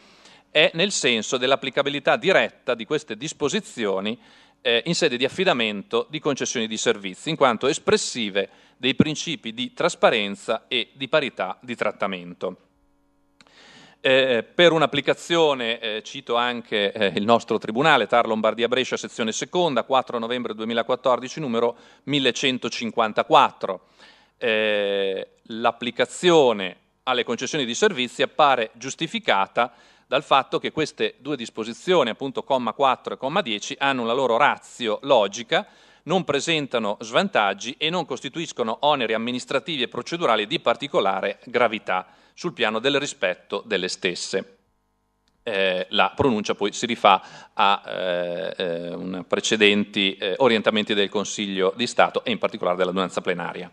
è nel senso dell'applicabilità diretta di queste disposizioni eh, in sede di affidamento di concessioni di servizi, in quanto espressive dei principi di trasparenza e di parità di trattamento. Eh, per un'applicazione, eh, cito anche eh, il nostro tribunale, TAR Lombardia Brescia, sezione seconda, 4 novembre 2014, numero 1154. Eh, l'applicazione alle concessioni di servizi appare giustificata dal fatto che queste due disposizioni, appunto comma 4 e comma 10, hanno la loro razio logica, non presentano svantaggi e non costituiscono oneri amministrativi e procedurali di particolare gravità sul piano del rispetto delle stesse. Eh, la pronuncia poi si rifà a eh, eh precedenti eh, orientamenti del Consiglio di Stato e in particolare dell'adunanza plenaria.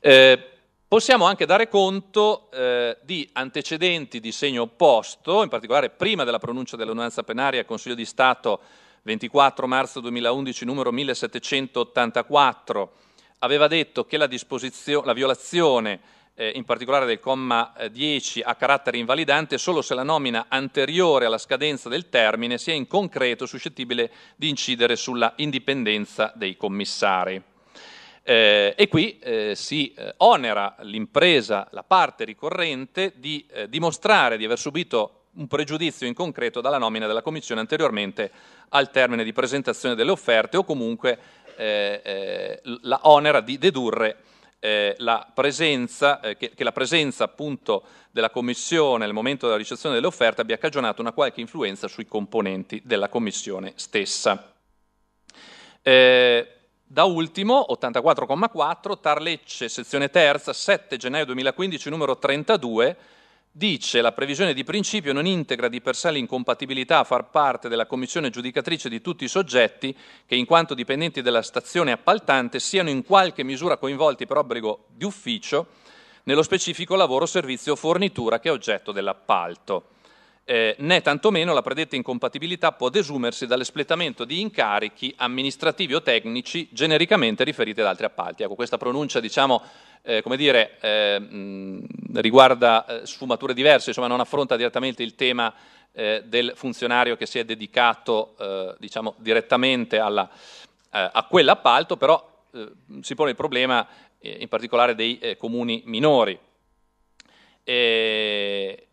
Eh, possiamo anche dare conto eh, di antecedenti di segno opposto, in particolare prima della pronuncia dell'ordinanza plenaria Consiglio di Stato 24 marzo 2011 numero 1784 aveva detto che la, la violazione eh, in particolare del comma 10, eh, ha carattere invalidante solo se la nomina anteriore alla scadenza del termine sia in concreto suscettibile di incidere sulla indipendenza dei commissari. Eh, e qui eh, si eh, onera l'impresa, la parte ricorrente, di eh, dimostrare di aver subito un pregiudizio in concreto dalla nomina della Commissione anteriormente al termine di presentazione delle offerte o comunque eh, la onera di dedurre eh, la presenza, eh, che, che, la presenza appunto della Commissione nel momento della ricezione delle offerte abbia cagionato una qualche influenza sui componenti della Commissione stessa. Eh, da ultimo, 84,4, Tarlecce, sezione terza, 7 gennaio 2015, numero 32, dice la previsione di principio non integra di per sé l'incompatibilità a far parte della commissione giudicatrice di tutti i soggetti che in quanto dipendenti della stazione appaltante siano in qualche misura coinvolti per obbligo di ufficio nello specifico lavoro, servizio o fornitura che è oggetto dell'appalto eh, né tantomeno la predetta incompatibilità può desumersi dall'espletamento di incarichi amministrativi o tecnici genericamente riferiti ad altri appalti. Ecco, questa pronuncia, diciamo, eh, come dire, eh, mh, riguarda eh, sfumature diverse, insomma, non affronta direttamente il tema eh, del funzionario che si è dedicato, eh, diciamo, direttamente alla, a quell'appalto, però si pone il problema in particolare dei comuni minori. E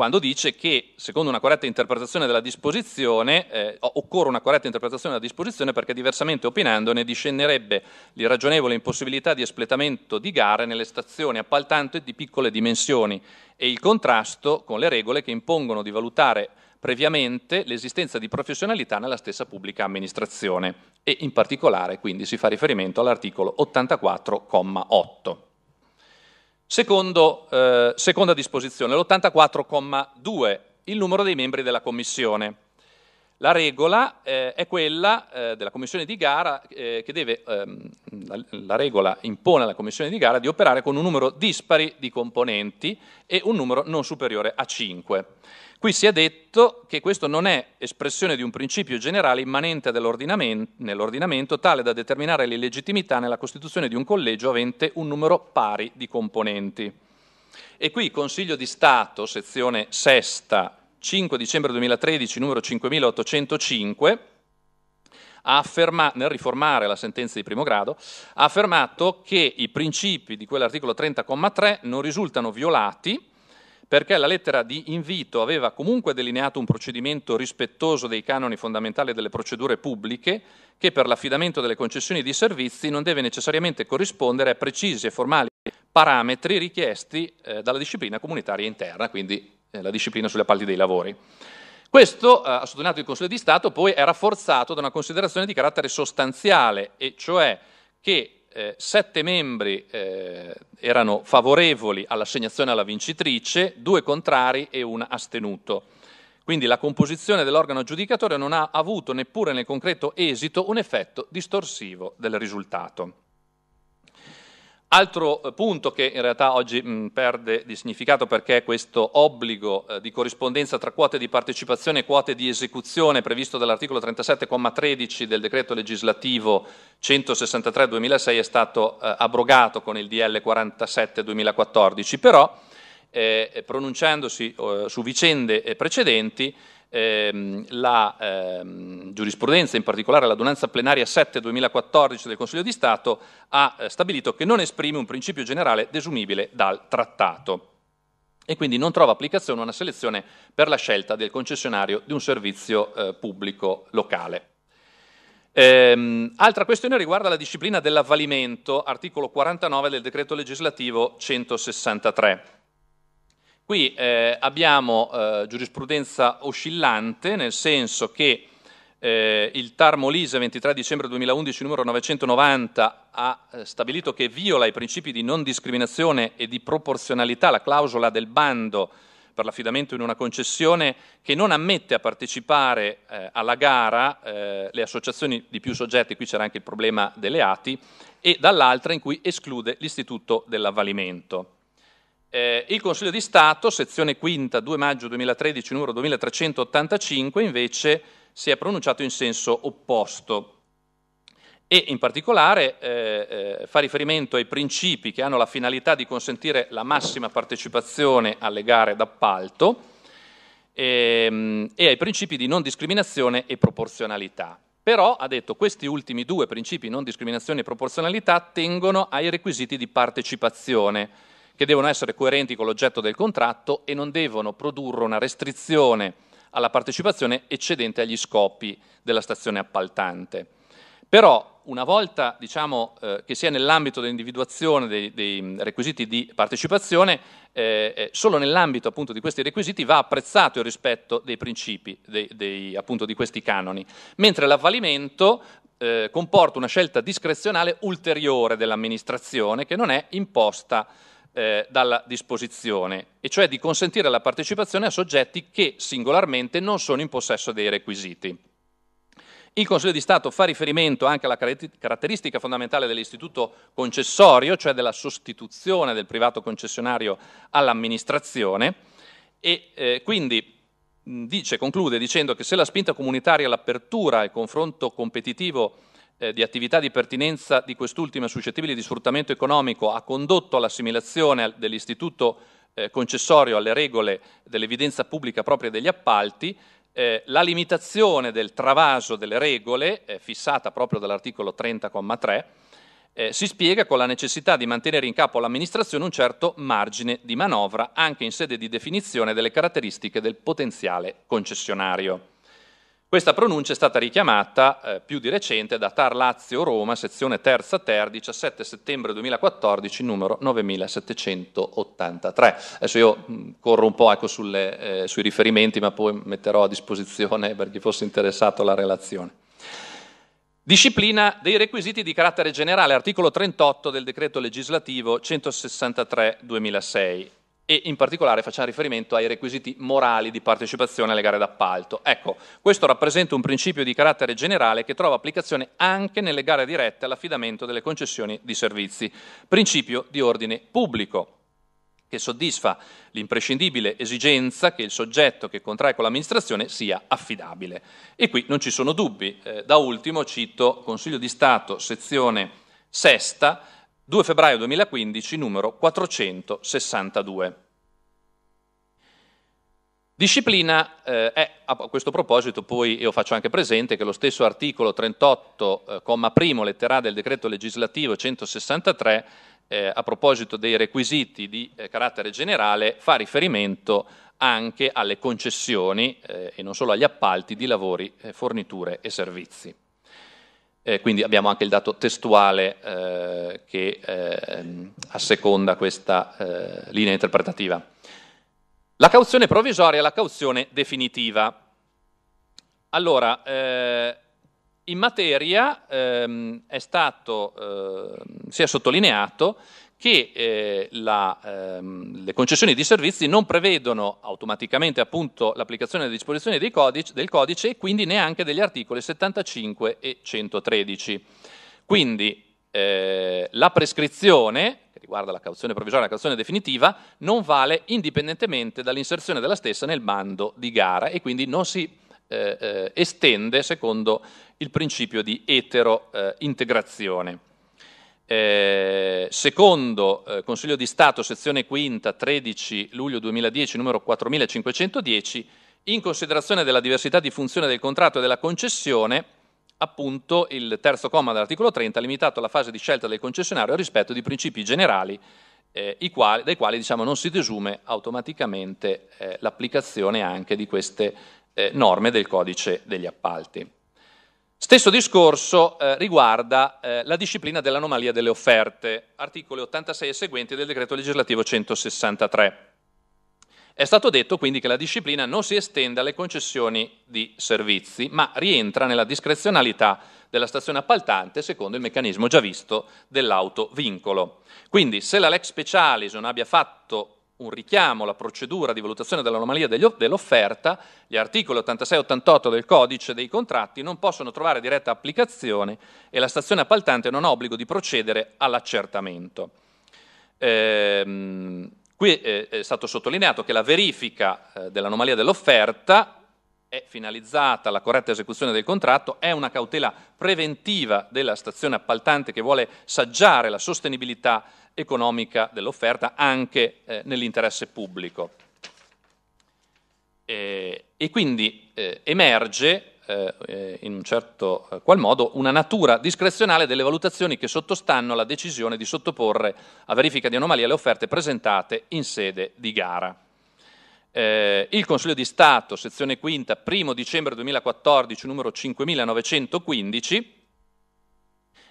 quando dice che, secondo una corretta interpretazione della disposizione, eh, occorre una corretta interpretazione della disposizione perché diversamente opinandone discenderebbe l'irragionevole impossibilità di espletamento di gare nelle stazioni appaltanti di piccole dimensioni e il contrasto con le regole che impongono di valutare previamente l'esistenza di professionalità nella stessa pubblica amministrazione e in particolare quindi si fa riferimento all'articolo 84,8. Secondo, eh, seconda disposizione, l'84,2, il numero dei membri della Commissione. La regola eh, è quella eh, della commissione di gara eh, che deve, ehm, la, la, regola impone alla commissione di gara di operare con un numero dispari di componenti e un numero non superiore a 5. Qui si è detto che questo non è espressione di un principio generale immanente nell'ordinamento tale da determinare l'illegittimità nella costituzione di un collegio avente un numero pari di componenti. E qui il Consiglio di Stato, sezione sesta 5 dicembre 2013, numero 5805, afferma, nel riformare la sentenza di primo grado, ha affermato che i principi di quell'articolo 30,3 non risultano violati perché la lettera di invito aveva comunque delineato un procedimento rispettoso dei canoni fondamentali delle procedure pubbliche che per l'affidamento delle concessioni di servizi non deve necessariamente corrispondere a precisi e formali parametri richiesti eh, dalla disciplina comunitaria interna, quindi eh, la disciplina sulle appalti dei lavori. Questo, eh, ha sottolineato il Consiglio di Stato, poi è rafforzato da una considerazione di carattere sostanziale, e cioè che eh, sette membri eh, erano favorevoli all'assegnazione alla vincitrice, due contrari e un astenuto. Quindi la composizione dell'organo giudicatorio non ha avuto neppure nel concreto esito un effetto distorsivo del risultato. Altro eh, punto che in realtà oggi mh, mm, perde di significato perché questo obbligo eh, di corrispondenza tra quote di partecipazione e quote di esecuzione previsto dall'articolo 37,13 del decreto legislativo 163-2006 è stato eh, abrogato con il DL 47-2014, però eh, pronunciandosi eh, su vicende eh, precedenti ehm, la ehm, giurisprudenza, in particolare l'adunanza plenaria 7-2014 del Consiglio di Stato, ha eh, stabilito che non esprime un principio generale desumibile dal trattato e quindi non trova applicazione una selezione per la scelta del concessionario di un servizio eh, pubblico locale. Ehm, altra questione riguarda la disciplina dell'avvalimento, articolo 49 del decreto legislativo 163. Qui eh, abbiamo eh, giurisprudenza oscillante, nel senso che eh, il TAR Molise 23 dicembre 2011 numero 990 ha eh, stabilito che viola i principi di non discriminazione e di proporzionalità la clausola del bando per l'affidamento in una concessione che non ammette a partecipare eh, alla gara eh, le associazioni di più soggetti, qui c'era anche il problema delle ATI, e dall'altra in cui esclude l'istituto dell'avvalimento. Eh, il Consiglio di Stato, sezione quinta, 2 maggio 2013, numero 2385, invece si è pronunciato in senso opposto e in particolare eh, eh, fa riferimento ai principi che hanno la finalità di consentire la massima partecipazione alle gare d'appalto ehm, e ai principi di non discriminazione e proporzionalità. Però, ha detto, questi ultimi due principi, non discriminazione e proporzionalità, tengono ai requisiti di partecipazione che devono essere coerenti con l'oggetto del contratto e non devono produrre una restrizione alla partecipazione eccedente agli scopi della stazione appaltante. Però una volta diciamo, eh, che si è nell'ambito dell'individuazione dei, dei, requisiti di partecipazione, eh, eh, solo nell'ambito appunto di questi requisiti va apprezzato il rispetto dei principi, dei, dei, appunto di questi canoni, mentre l'avvalimento eh, comporta una scelta discrezionale ulteriore dell'amministrazione che non è imposta eh, dalla disposizione, e cioè di consentire la partecipazione a soggetti che singolarmente non sono in possesso dei requisiti. Il Consiglio di Stato fa riferimento anche alla caratteristica fondamentale dell'istituto concessorio, cioè della sostituzione del privato concessionario all'amministrazione, e eh, quindi dice, conclude dicendo che se la spinta comunitaria all'apertura e al confronto competitivo eh, di attività di pertinenza di quest'ultima suscettibili di sfruttamento economico ha condotto all'assimilazione dell'istituto eh, concessorio alle regole dell'evidenza pubblica propria degli appalti, eh, la limitazione del travaso delle regole, eh, fissata proprio dall'articolo 30,3, eh, si spiega con la necessità di mantenere in capo all'amministrazione un certo margine di manovra anche in sede di definizione delle caratteristiche del potenziale concessionario. Questa pronuncia è stata richiamata eh, più di recente da Tar Lazio Roma, sezione terza ter, 17 settembre 2014, numero 9783. Adesso io mh, corro un po' ecco, sulle, eh, sui riferimenti, ma poi metterò a disposizione per chi fosse interessato la relazione. Disciplina dei requisiti di carattere generale, articolo 38 del decreto legislativo 163-2006 e in particolare facciamo riferimento ai requisiti morali di partecipazione alle gare d'appalto. Ecco, questo rappresenta un principio di carattere generale che trova applicazione anche nelle gare dirette all'affidamento delle concessioni di servizi, principio di ordine pubblico che soddisfa l'imprescindibile esigenza che il soggetto che contrae con l'amministrazione sia affidabile. E qui non ci sono dubbi. Eh, da ultimo cito Consiglio di Stato, sezione sesta, 2 febbraio 2015, numero 462. Disciplina eh, è, a questo proposito poi io faccio anche presente che lo stesso articolo 38, eh, comma primo, lettera del decreto legislativo 163, eh, a proposito dei requisiti di eh, carattere generale, fa riferimento anche alle concessioni eh, e non solo agli appalti di lavori, eh, forniture e servizi eh, quindi abbiamo anche il dato testuale eh, che ehm, asseconda questa eh, linea interpretativa. La cauzione provvisoria e la cauzione definitiva. Allora, eh, in materia ehm, è stato, ehm, si è sottolineato che eh, la, ehm, le concessioni di servizi non prevedono automaticamente appunto, l'applicazione delle disposizioni codici, del codice e quindi neanche degli articoli 75 e 113. Quindi eh, la prescrizione, che riguarda la cauzione provvisoria e la cauzione definitiva, non vale indipendentemente dall'inserzione della stessa nel bando di gara e quindi non si eh, eh estende secondo il principio di etero eh, integrazione. Eh, secondo eh, Consiglio di Stato, sezione quinta, 13 luglio 2010, numero 4510, in considerazione della diversità di funzione del contratto e della concessione, appunto il terzo comma dell'articolo 30 ha limitato la fase di scelta del concessionario al rispetto di principi generali eh, quali, dai quali diciamo, non si desume automaticamente eh, l'applicazione anche di queste eh, norme del codice degli appalti. Stesso discorso eh, riguarda eh, la disciplina dell'anomalia delle offerte, articoli 86 e seguenti del decreto legislativo 163. È stato detto quindi che la disciplina non si estende alle concessioni di servizi, ma rientra nella discrezionalità della stazione appaltante secondo il meccanismo già visto dell'autovincolo. Quindi se la Lex Specialis non abbia fatto un richiamo alla procedura di valutazione dell'anomalia dell'offerta, gli articoli 86 e 88 del codice dei contratti non possono trovare diretta applicazione e la stazione appaltante non ha obbligo di procedere all'accertamento. Ehm, qui eh, è stato sottolineato che la verifica eh, dell'anomalia dell'offerta è finalizzata alla corretta esecuzione del contratto, è una cautela preventiva della stazione appaltante che vuole saggiare la sostenibilità economica dell'offerta anche eh, nell'interesse pubblico. E, e quindi eh, emerge eh, eh, in un certo eh, qual modo una natura discrezionale delle valutazioni che sottostanno alla decisione di sottoporre a verifica di anomalia le offerte presentate in sede di gara. Eh, il Consiglio di Stato, sezione quinta, 1 dicembre 2014, numero 5915,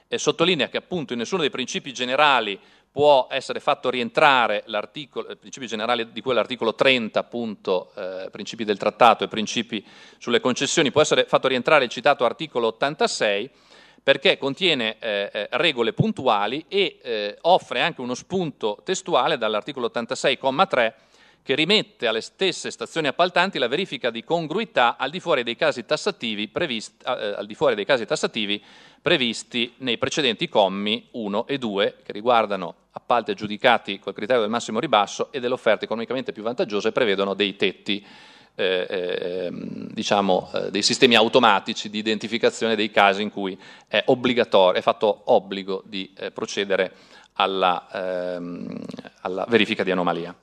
eh, sottolinea che appunto in nessuno dei principi generali può essere fatto rientrare il eh, principio generale di quell'articolo 30, appunto, eh, principi del trattato e principi sulle concessioni, può essere fatto rientrare il citato articolo 86 perché contiene eh, eh, regole puntuali e eh, offre anche uno spunto testuale dall'articolo 86,3 che rimette alle stesse stazioni appaltanti la verifica di congruità al di fuori dei casi tassativi previsti, eh, eh casi tassativi previsti nei precedenti commi 1 e 2 che riguardano appalti aggiudicati col criterio del massimo ribasso e delle offerte economicamente più vantaggiose e prevedono dei tetti. Eh, eh, diciamo, eh, dei sistemi automatici di identificazione dei casi in cui è, è fatto obbligo di eh, procedere alla, ehm, alla verifica di anomalia.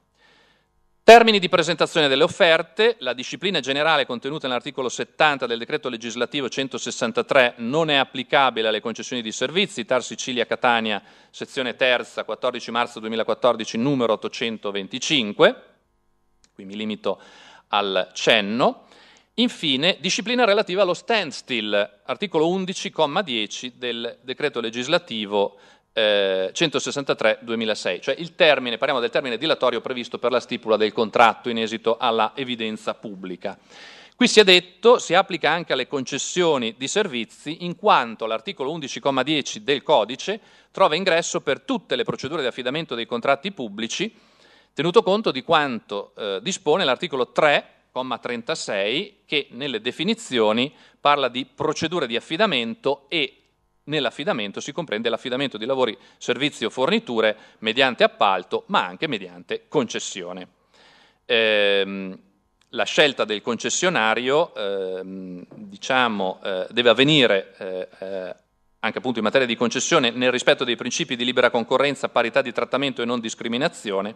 Termini di presentazione delle offerte. La disciplina generale contenuta nell'articolo 70 del decreto legislativo 163 non è applicabile alle concessioni di servizi. Tar Sicilia Catania, sezione terza, 14 marzo 2014, numero 825. Qui mi limito al cenno. Infine, disciplina relativa allo standstill, articolo 11,10 del decreto legislativo 163-2006, eh, cioè il termine, parliamo del termine dilatorio previsto per la stipula del contratto in esito alla evidenza pubblica. Qui si è detto, si applica anche alle concessioni di servizi, in quanto l'articolo 11,10 del codice trova ingresso per tutte le procedure di affidamento dei contratti pubblici, tenuto conto di quanto eh, dispone l'articolo 3,36 che nelle definizioni parla di procedure di affidamento e Nell'affidamento si comprende l'affidamento di lavori, servizi o forniture mediante appalto, ma anche mediante concessione. Ehm, la scelta del concessionario ehm, diciamo, eh, deve avvenire eh, eh, anche appunto in materia di concessione nel rispetto dei principi di libera concorrenza, parità di trattamento e non discriminazione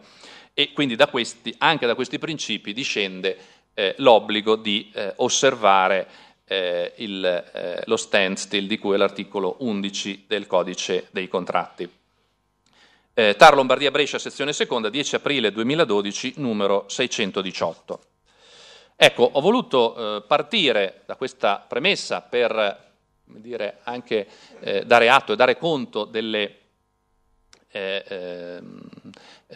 e quindi da questi, anche da questi principi discende eh, l'obbligo di eh, osservare eh, il, eh, lo standstill di cui è l'articolo 11 del codice dei contratti. Eh, Tar Lombardia Brescia, sezione seconda, 10 aprile 2012, numero 618. Ecco, ho voluto eh, partire da questa premessa per dire, anche eh, dare atto e dare conto delle eh,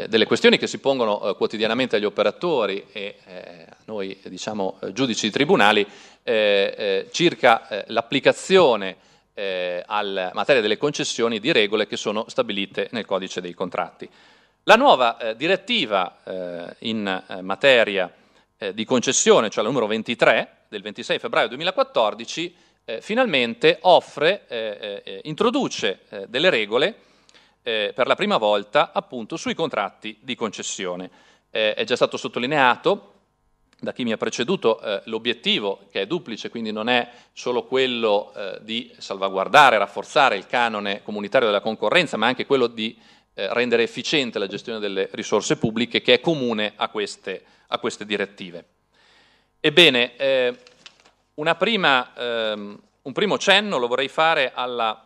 delle questioni che si pongono eh, quotidianamente agli operatori e eh, a noi eh, diciamo, eh, giudici di tribunali circa l'applicazione alla materia delle concessioni di regole che sono stabilite nel codice dei contratti. La nuova direttiva in materia di concessione, cioè la numero 23 del 26 febbraio 2014, finalmente offre, introduce delle regole eh, per la prima volta appunto sui contratti di concessione. Eh, è già stato sottolineato da chi mi ha preceduto eh, l'obiettivo, che è duplice, quindi non è solo quello eh, di salvaguardare, rafforzare il canone comunitario della concorrenza, ma anche quello di eh, rendere efficiente la gestione delle risorse pubbliche, che è comune a queste, a queste direttive. Ebbene, eh, prima, ehm, un primo cenno lo vorrei fare alla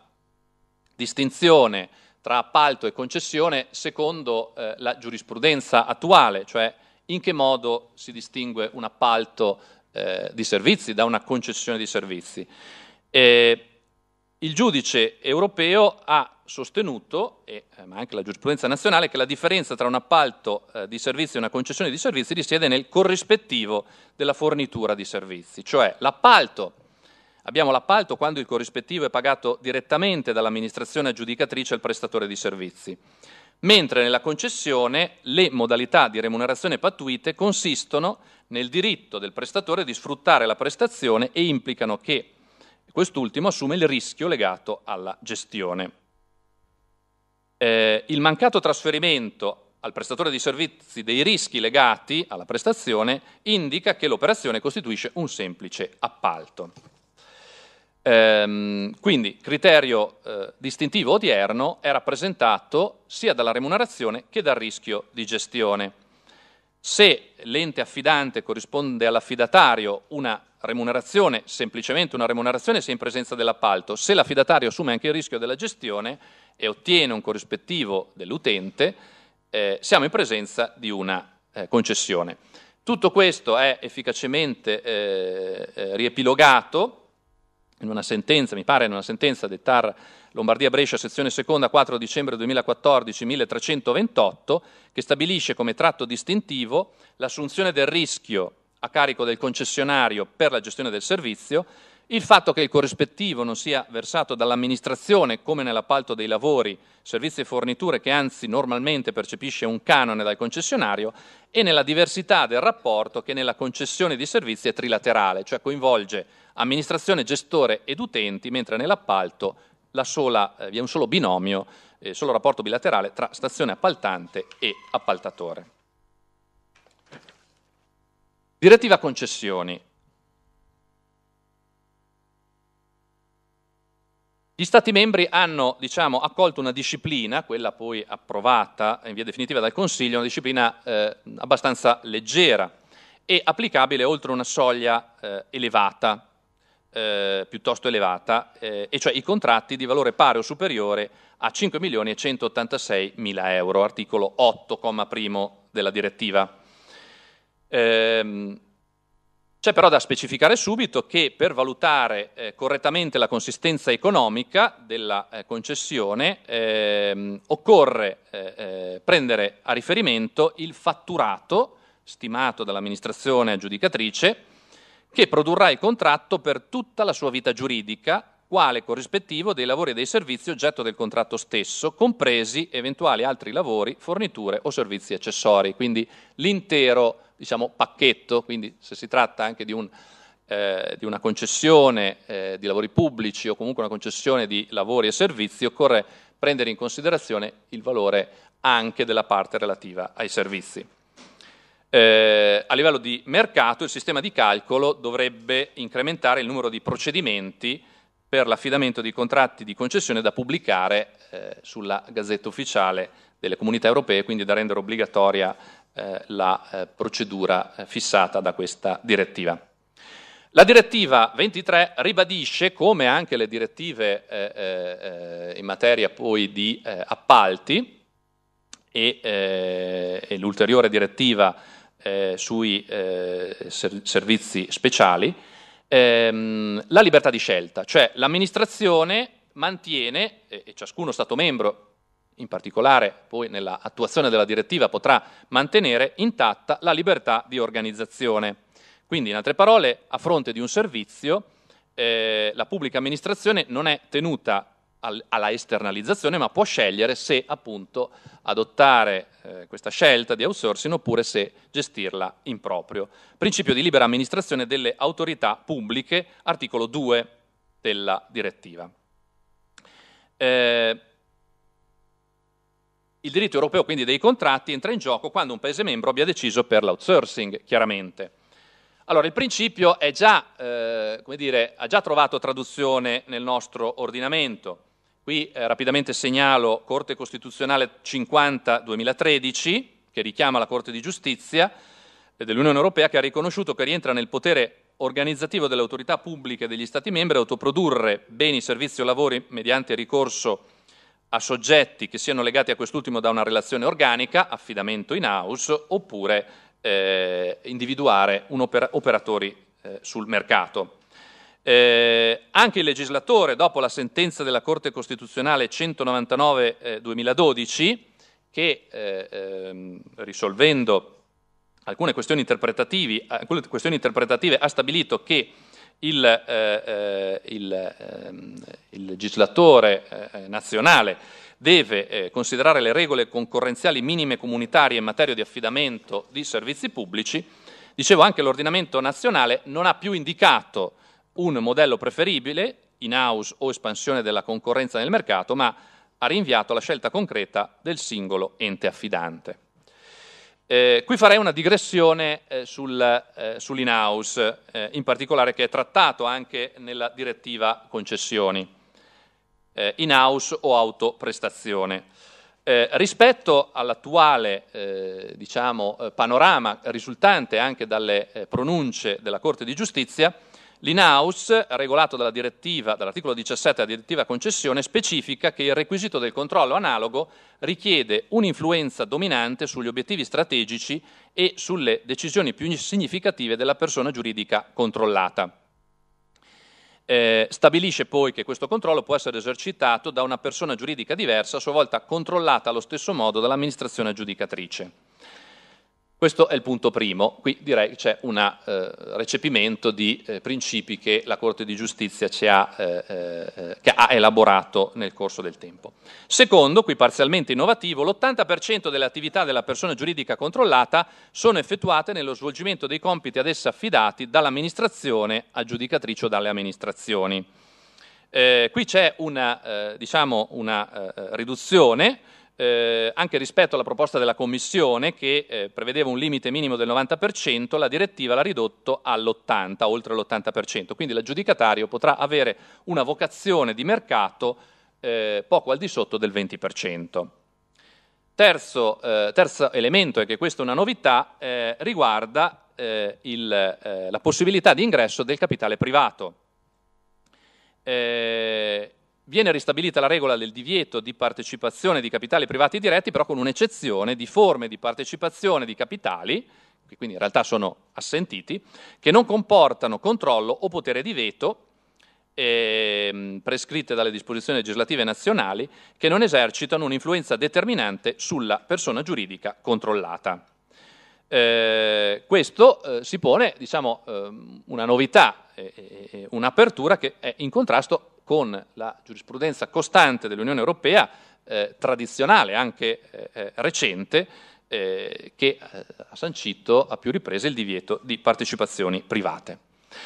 distinzione tra appalto e concessione secondo eh, la giurisprudenza attuale, cioè in che modo si distingue un appalto eh, di servizi da una concessione di servizi. Eh, il giudice europeo ha sostenuto, e, eh, ma anche la giurisprudenza nazionale, che la differenza tra un appalto eh, di servizi e una concessione di servizi risiede nel corrispettivo della fornitura di servizi, cioè l'appalto Abbiamo l'appalto quando il corrispettivo è pagato direttamente dall'amministrazione aggiudicatrice al prestatore di servizi, mentre nella concessione le modalità di remunerazione pattuite consistono nel diritto del prestatore di sfruttare la prestazione e implicano che quest'ultimo assume il rischio legato alla gestione. Eh, il mancato trasferimento al prestatore di servizi dei rischi legati alla prestazione indica che l'operazione costituisce un semplice appalto. Ehm, quindi il criterio eh, distintivo odierno è rappresentato sia dalla remunerazione che dal rischio di gestione. Se l'ente affidante corrisponde all'affidatario una remunerazione, semplicemente una remunerazione se in presenza dell'appalto, se l'affidatario assume anche il rischio della gestione e ottiene un corrispettivo dell'utente, eh, siamo in presenza di una eh, concessione. Tutto questo è efficacemente eh, eh, riepilogato in una sentenza, mi pare in una sentenza del TAR Lombardia-Brescia, sezione seconda, 4 dicembre 2014, 1328, che stabilisce come tratto distintivo l'assunzione del rischio a carico del concessionario per la gestione del servizio, il fatto che il corrispettivo non sia versato dall'amministrazione, come nell'appalto dei lavori servizi e forniture che anzi normalmente percepisce un canone dal concessionario, e nella diversità del rapporto che nella concessione di servizi è trilaterale, cioè coinvolge amministrazione, gestore ed utenti, mentre nell'appalto sola, eh, vi è un solo binomio, eh, solo rapporto bilaterale tra stazione appaltante e appaltatore. Direttiva concessioni. Gli Stati membri hanno diciamo, accolto una disciplina, quella poi approvata in via definitiva dal Consiglio, una disciplina eh, abbastanza leggera e applicabile oltre una soglia eh, elevata, eh, piuttosto elevata, eh, e cioè i contratti di valore pari o superiore a 5 milioni e 186 mila euro, articolo 8, primo della direttiva. Ehm, c'è però da specificare subito che per valutare eh, correttamente la consistenza economica della eh, concessione ehm, occorre eh, eh prendere a riferimento il fatturato stimato dall'amministrazione aggiudicatrice che produrrà il contratto per tutta la sua vita giuridica quale corrispettivo dei lavori e dei servizi oggetto del contratto stesso, compresi eventuali altri lavori, forniture o servizi accessori. Quindi l'intero diciamo, pacchetto, quindi se si tratta anche di, un, eh, di una concessione eh, di lavori pubblici o comunque una concessione di lavori e servizi, occorre prendere in considerazione il valore anche della parte relativa ai servizi. Eh, a livello di mercato il sistema di calcolo dovrebbe incrementare il numero di procedimenti per l'affidamento di contratti di concessione da pubblicare eh, sulla Gazzetta Ufficiale delle Comunità Europee, quindi da rendere obbligatoria eh, la eh, procedura eh, fissata da questa direttiva. La direttiva 23 ribadisce, come anche le direttive eh, eh, in materia poi di appalti e, e l'ulteriore direttiva sui servizi speciali, ehm, la libertà di scelta, cioè l'amministrazione mantiene, e ciascuno Stato membro in particolare poi nell'attuazione della direttiva potrà mantenere intatta la libertà di organizzazione. Quindi in altre parole, a fronte di un servizio, eh, la pubblica amministrazione non è tenuta alla esternalizzazione, ma può scegliere se appunto adottare eh, questa scelta di outsourcing oppure se gestirla in proprio. Principio di libera amministrazione delle autorità pubbliche, articolo 2 della direttiva. Eh, il diritto europeo quindi dei contratti entra in gioco quando un Paese membro abbia deciso per l'outsourcing, chiaramente. Allora, il principio già, eh, dire, ha già trovato traduzione nel nostro ordinamento. Qui eh, rapidamente segnalo Corte Costituzionale 50-2013, che richiama la Corte di Giustizia eh, dell'Unione Europea, che ha riconosciuto che rientra nel potere organizzativo delle autorità pubbliche degli Stati membri autoprodurre beni, servizi o lavori mediante ricorso a soggetti che siano legati a quest'ultimo da una relazione organica, affidamento in house, oppure eh, individuare opera- operatori eh, sul mercato. Eh, anche il legislatore, dopo la sentenza della Corte Costituzionale 199-2012, eh, che eh, ehm, risolvendo alcune questioni, alcune questioni, interpretative ha stabilito che il, eh, eh, il, ehm, il legislatore eh, nazionale deve considerare le regole concorrenziali minime comunitarie in materia di affidamento di servizi pubblici, dicevo anche l'ordinamento nazionale non ha più indicato un modello preferibile, in-house o espansione della concorrenza nel mercato, ma ha rinviato la scelta concreta del singolo ente affidante. Eh, qui farei una digressione eh, sul, eh, sull'in-house, eh, in particolare che è trattato anche nella direttiva concessioni, eh, in-house o autoprestazione. Eh, rispetto all'attuale diciamo, panorama risultante anche dalle pronunce della Corte di Giustizia, L'in-house, regolato dall'articolo 17 della direttiva concessione, specifica che il requisito del controllo analogo richiede un'influenza dominante sugli obiettivi strategici e sulle decisioni più significative della persona giuridica controllata. Eh, stabilisce poi che questo controllo può essere esercitato da una persona giuridica diversa, a sua volta controllata allo stesso modo dall'amministrazione aggiudicatrice. Questo è il punto primo, qui direi che c'è un eh, recepimento di eh, principi che la Corte di Giustizia ha, eh, eh, che ha elaborato nel corso del tempo. Secondo, qui parzialmente innovativo, l'80% delle attività della persona giuridica controllata sono effettuate nello svolgimento dei compiti ad essa affidati dall'amministrazione aggiudicatrice o dalle amministrazioni. Eh, qui c'è una, eh, diciamo una riduzione eh, anche rispetto alla proposta della Commissione che eh, prevedeva un limite minimo del 90%, la direttiva l'ha ridotto all'80%, oltre l'80%. Quindi l'aggiudicatario potrà avere una vocazione di mercato eh, poco al di sotto del 20%. Terzo, eh, terzo, elemento, e che questa è una novità, eh, riguarda eh, il, la possibilità di ingresso del capitale privato. Eh, viene ristabilita la regola del divieto di partecipazione di capitali privati diretti, però con un'eccezione di forme di partecipazione di capitali, che quindi in realtà sono assentiti, che non comportano controllo o potere di veto, ehm, prescritte dalle disposizioni legislative nazionali, che non esercitano un'influenza determinante sulla persona giuridica controllata. Eh, questo eh, si pone, diciamo, ehm, una novità, un'apertura che è in contrasto con la giurisprudenza costante dell'Unione Europea, eh, tradizionale, anche eh, eh recente, eh, che eh, ha sancito a più riprese il divieto di partecipazioni private.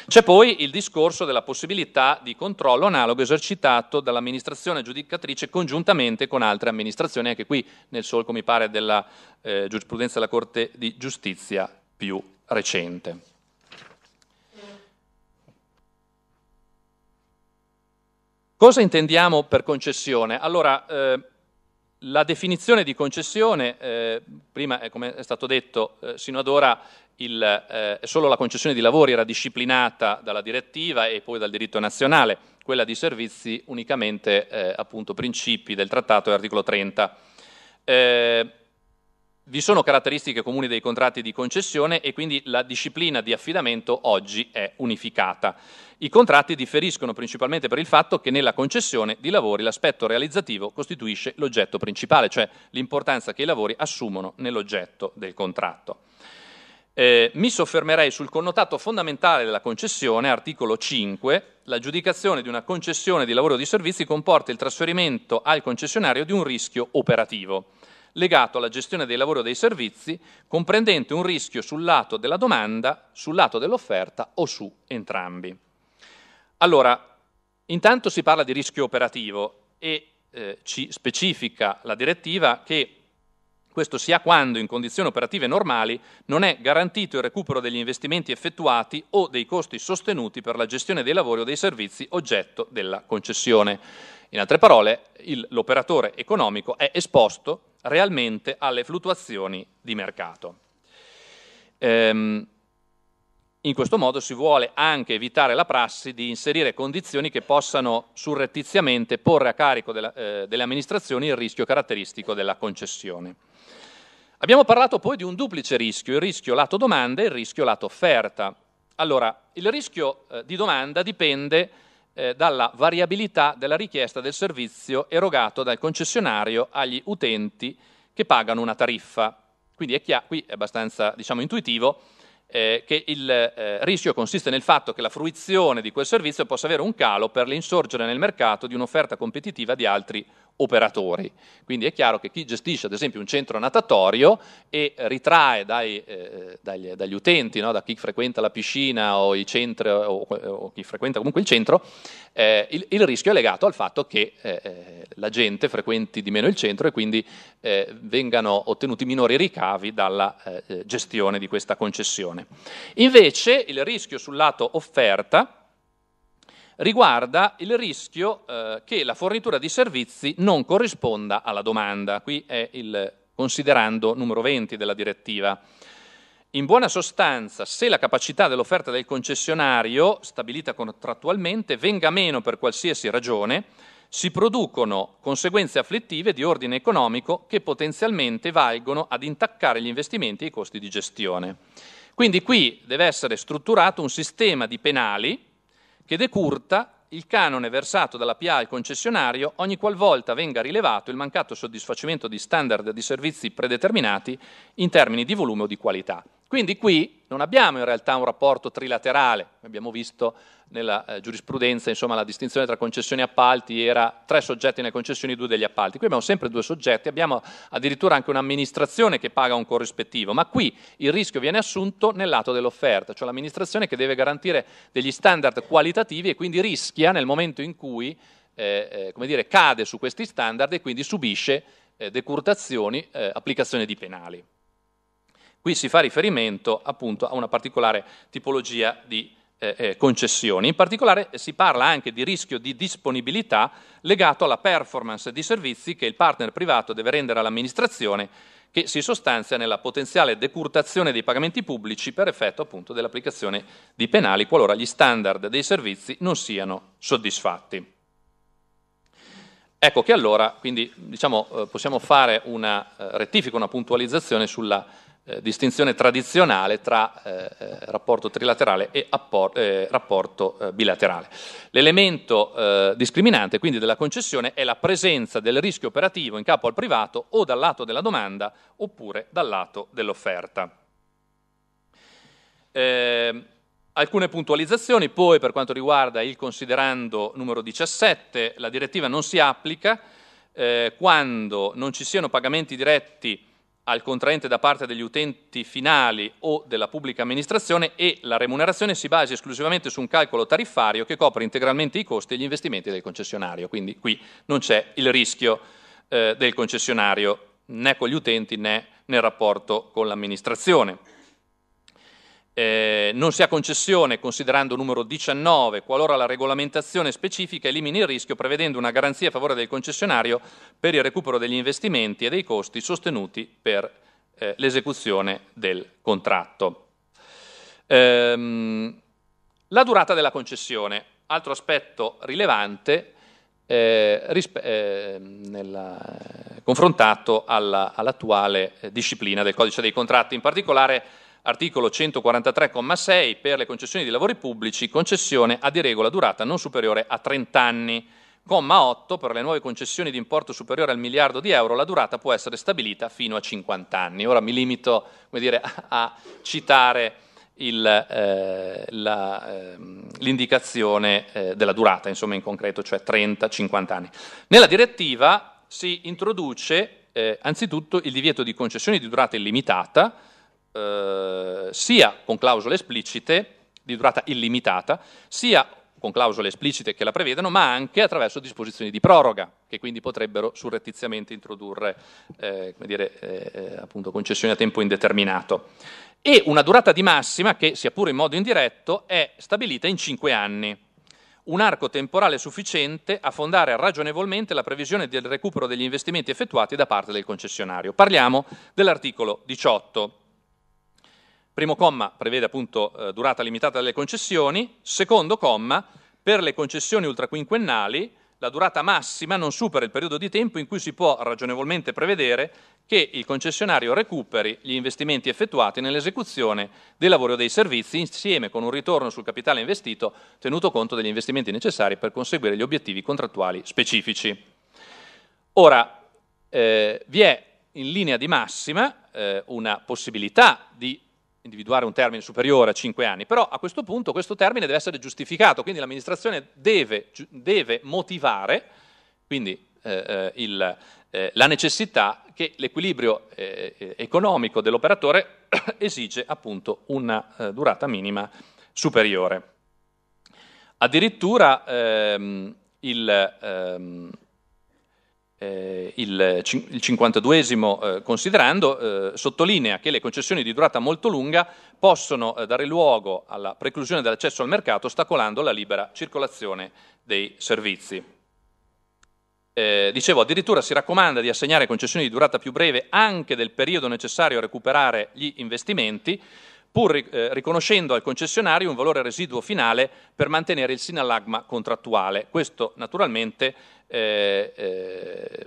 C'è poi il discorso della possibilità di controllo analogo esercitato dall'amministrazione giudicatrice congiuntamente con altre amministrazioni, anche qui nel solco mi pare della eh, giurisprudenza della Corte di Giustizia più recente. Cosa intendiamo per concessione? Allora, eh, la definizione di concessione, eh, prima eh, come è stato detto, eh, sino ad ora il, eh, solo la concessione di lavori era disciplinata dalla direttiva e poi dal diritto nazionale, quella di servizi unicamente appunto principi del trattato e articolo 30. Vi sono caratteristiche comuni dei contratti di concessione e quindi la disciplina di affidamento oggi è unificata. I contratti differiscono principalmente per il fatto che nella concessione di lavori l'aspetto realizzativo costituisce l'oggetto principale, cioè l'importanza che i lavori assumono nell'oggetto del contratto. Eh, mi soffermerei sul connotato fondamentale della concessione, articolo 5. L'aggiudicazione di una concessione di lavoro o di servizi comporta il trasferimento al concessionario di un rischio operativo legato alla gestione dei lavori o dei servizi, comprendente un rischio sul lato della domanda, sul lato dell'offerta o su entrambi. Allora, intanto si parla di rischio operativo e eh, ci specifica la direttiva che questo sia quando in condizioni operative normali non è garantito il recupero degli investimenti effettuati o dei costi sostenuti per la gestione dei lavori o dei servizi oggetto della concessione. In altre parole, l'operatore economico è esposto realmente alle fluttuazioni di mercato. Ehm, in questo modo si vuole anche evitare la prassi di inserire condizioni che possano surrettiziamente porre a carico della, eh, delle amministrazioni il rischio caratteristico della concessione. Abbiamo parlato poi di un duplice rischio, il rischio lato domanda e il rischio lato offerta. Allora, il rischio eh, di domanda dipende eh, dalla variabilità della richiesta del servizio erogato dal concessionario agli utenti che pagano una tariffa. Quindi è chiaro, qui è abbastanza diciamo, intuitivo eh, che il eh, rischio consiste nel fatto che la fruizione di quel servizio possa avere un calo per l'insorgere nel mercato di un'offerta competitiva di altri utenti operatori. Quindi è chiaro che chi gestisce ad esempio un centro natatorio e ritrae dai, eh, dagli, dagli, utenti, no? da chi frequenta la piscina o, centri, o, o chi frequenta comunque il centro, eh, il, il, rischio è legato al fatto che eh, eh la gente frequenti di meno il centro e quindi eh, vengano ottenuti minori ricavi dalla eh, gestione di questa concessione. Invece il rischio sul lato offerta riguarda il rischio eh, che la fornitura di servizi non corrisponda alla domanda. Qui è il considerando numero 20 della direttiva. In buona sostanza, se la capacità dell'offerta del concessionario, stabilita contrattualmente, venga meno per qualsiasi ragione, si producono conseguenze afflittive di ordine economico che potenzialmente valgono ad intaccare gli investimenti e i costi di gestione. Quindi qui deve essere strutturato un sistema di penali che decurta il canone versato dalla PA al concessionario ogni qualvolta venga rilevato il mancato soddisfacimento di standard di servizi predeterminati in termini di volume o di qualità. Quindi qui non abbiamo in realtà un rapporto trilaterale, abbiamo visto nella eh, giurisprudenza insomma, la distinzione tra concessioni e appalti era tre soggetti nelle concessioni e due degli appalti, qui abbiamo sempre due soggetti, abbiamo addirittura anche un'amministrazione che paga un corrispettivo, ma qui il rischio viene assunto nel lato dell'offerta, cioè l'amministrazione che deve garantire degli standard qualitativi e quindi rischia nel momento in cui eh, eh, dire, cade su questi standard e quindi subisce eh, decurtazioni, eh, applicazione di penali. Qui si fa riferimento appunto a una particolare tipologia di eh, eh concessioni. In particolare eh, si parla anche di rischio di disponibilità legato alla performance di servizi che il partner privato deve rendere all'amministrazione che si sostanzia nella potenziale decurtazione dei pagamenti pubblici per effetto appunto dell'applicazione di penali qualora gli standard dei servizi non siano soddisfatti. Ecco che allora quindi diciamo, eh, possiamo fare una rettifica, una puntualizzazione sulla eh, distinzione tradizionale tra eh, eh, rapporto trilaterale e appor- eh, rapporto eh, bilaterale. L'elemento eh, discriminante quindi della concessione è la presenza del rischio operativo in capo al privato o dal lato della domanda oppure dal lato dell'offerta. Ehm, alcune puntualizzazioni, poi per quanto riguarda il considerando numero 17, la direttiva non si applica quando non ci siano pagamenti diretti al contraente da parte degli utenti finali o della pubblica amministrazione e la remunerazione si basa esclusivamente su un calcolo tariffario che copre integralmente i costi e gli investimenti del concessionario, quindi qui non c'è il rischio eh, del concessionario né con gli utenti né nel rapporto con l'amministrazione eh, non si ha concessione considerando numero 19 qualora la regolamentazione specifica elimini il rischio prevedendo una garanzia a favore del concessionario per il recupero degli investimenti e dei costi sostenuti per eh, l'esecuzione del contratto. Ehm, la durata della concessione, altro aspetto rilevante eh, rispe- eh, nella, eh, confrontato alla, all'attuale eh, disciplina del codice dei contratti, in particolare Articolo 143,6 per le concessioni di lavori pubblici, concessione a di regola durata non superiore a 30 anni. Comma 8 per le nuove concessioni di importo superiore al miliardo di euro la durata può essere stabilita fino a 50 anni. Ora mi limito dire, a citare il, eh, la, eh, l'indicazione eh, della durata, insomma in concreto, cioè 30-50 anni. Nella direttiva si introduce eh, anzitutto il divieto di concessioni di durata illimitata eh, sia con clausole esplicite di durata illimitata, sia con clausole esplicite che la prevedano, ma anche attraverso disposizioni di proroga, che quindi potrebbero surrettiziamente introdurre eh, dire, eh, eh concessioni a tempo indeterminato. E una durata di massima che, sia pure in modo indiretto, è stabilita in 5 anni un arco temporale sufficiente a fondare ragionevolmente la previsione del recupero degli investimenti effettuati da parte del concessionario. Parliamo dell'articolo 18 Primo comma prevede appunto eh, durata limitata delle concessioni, secondo comma per le concessioni ultraquinquennali la durata massima non supera il periodo di tempo in cui si può ragionevolmente prevedere che il concessionario recuperi gli investimenti effettuati nell'esecuzione dei lavori o dei servizi insieme con un ritorno sul capitale investito tenuto conto degli investimenti necessari per conseguire gli obiettivi contrattuali specifici. Ora, eh, vi è in linea di massima eh, una possibilità di individuare un termine superiore a 5 anni, però a questo punto questo termine deve essere giustificato, quindi l'amministrazione deve, deve motivare quindi, eh, eh, il, eh, la necessità che l'equilibrio eh, economico dell'operatore esige appunto una eh, durata minima superiore. Addirittura ehm, il, ehm, eh, il, il 52 eh, considerando, eh, sottolinea che le concessioni di durata molto lunga possono eh, dare luogo alla preclusione dell'accesso al mercato, ostacolando la libera circolazione dei servizi. Eh, dicevo, addirittura si raccomanda di assegnare concessioni di durata più breve anche del periodo necessario a recuperare gli investimenti, pur eh, riconoscendo al concessionario un valore residuo finale per mantenere il sinallagma contrattuale. Questo naturalmente eh, eh,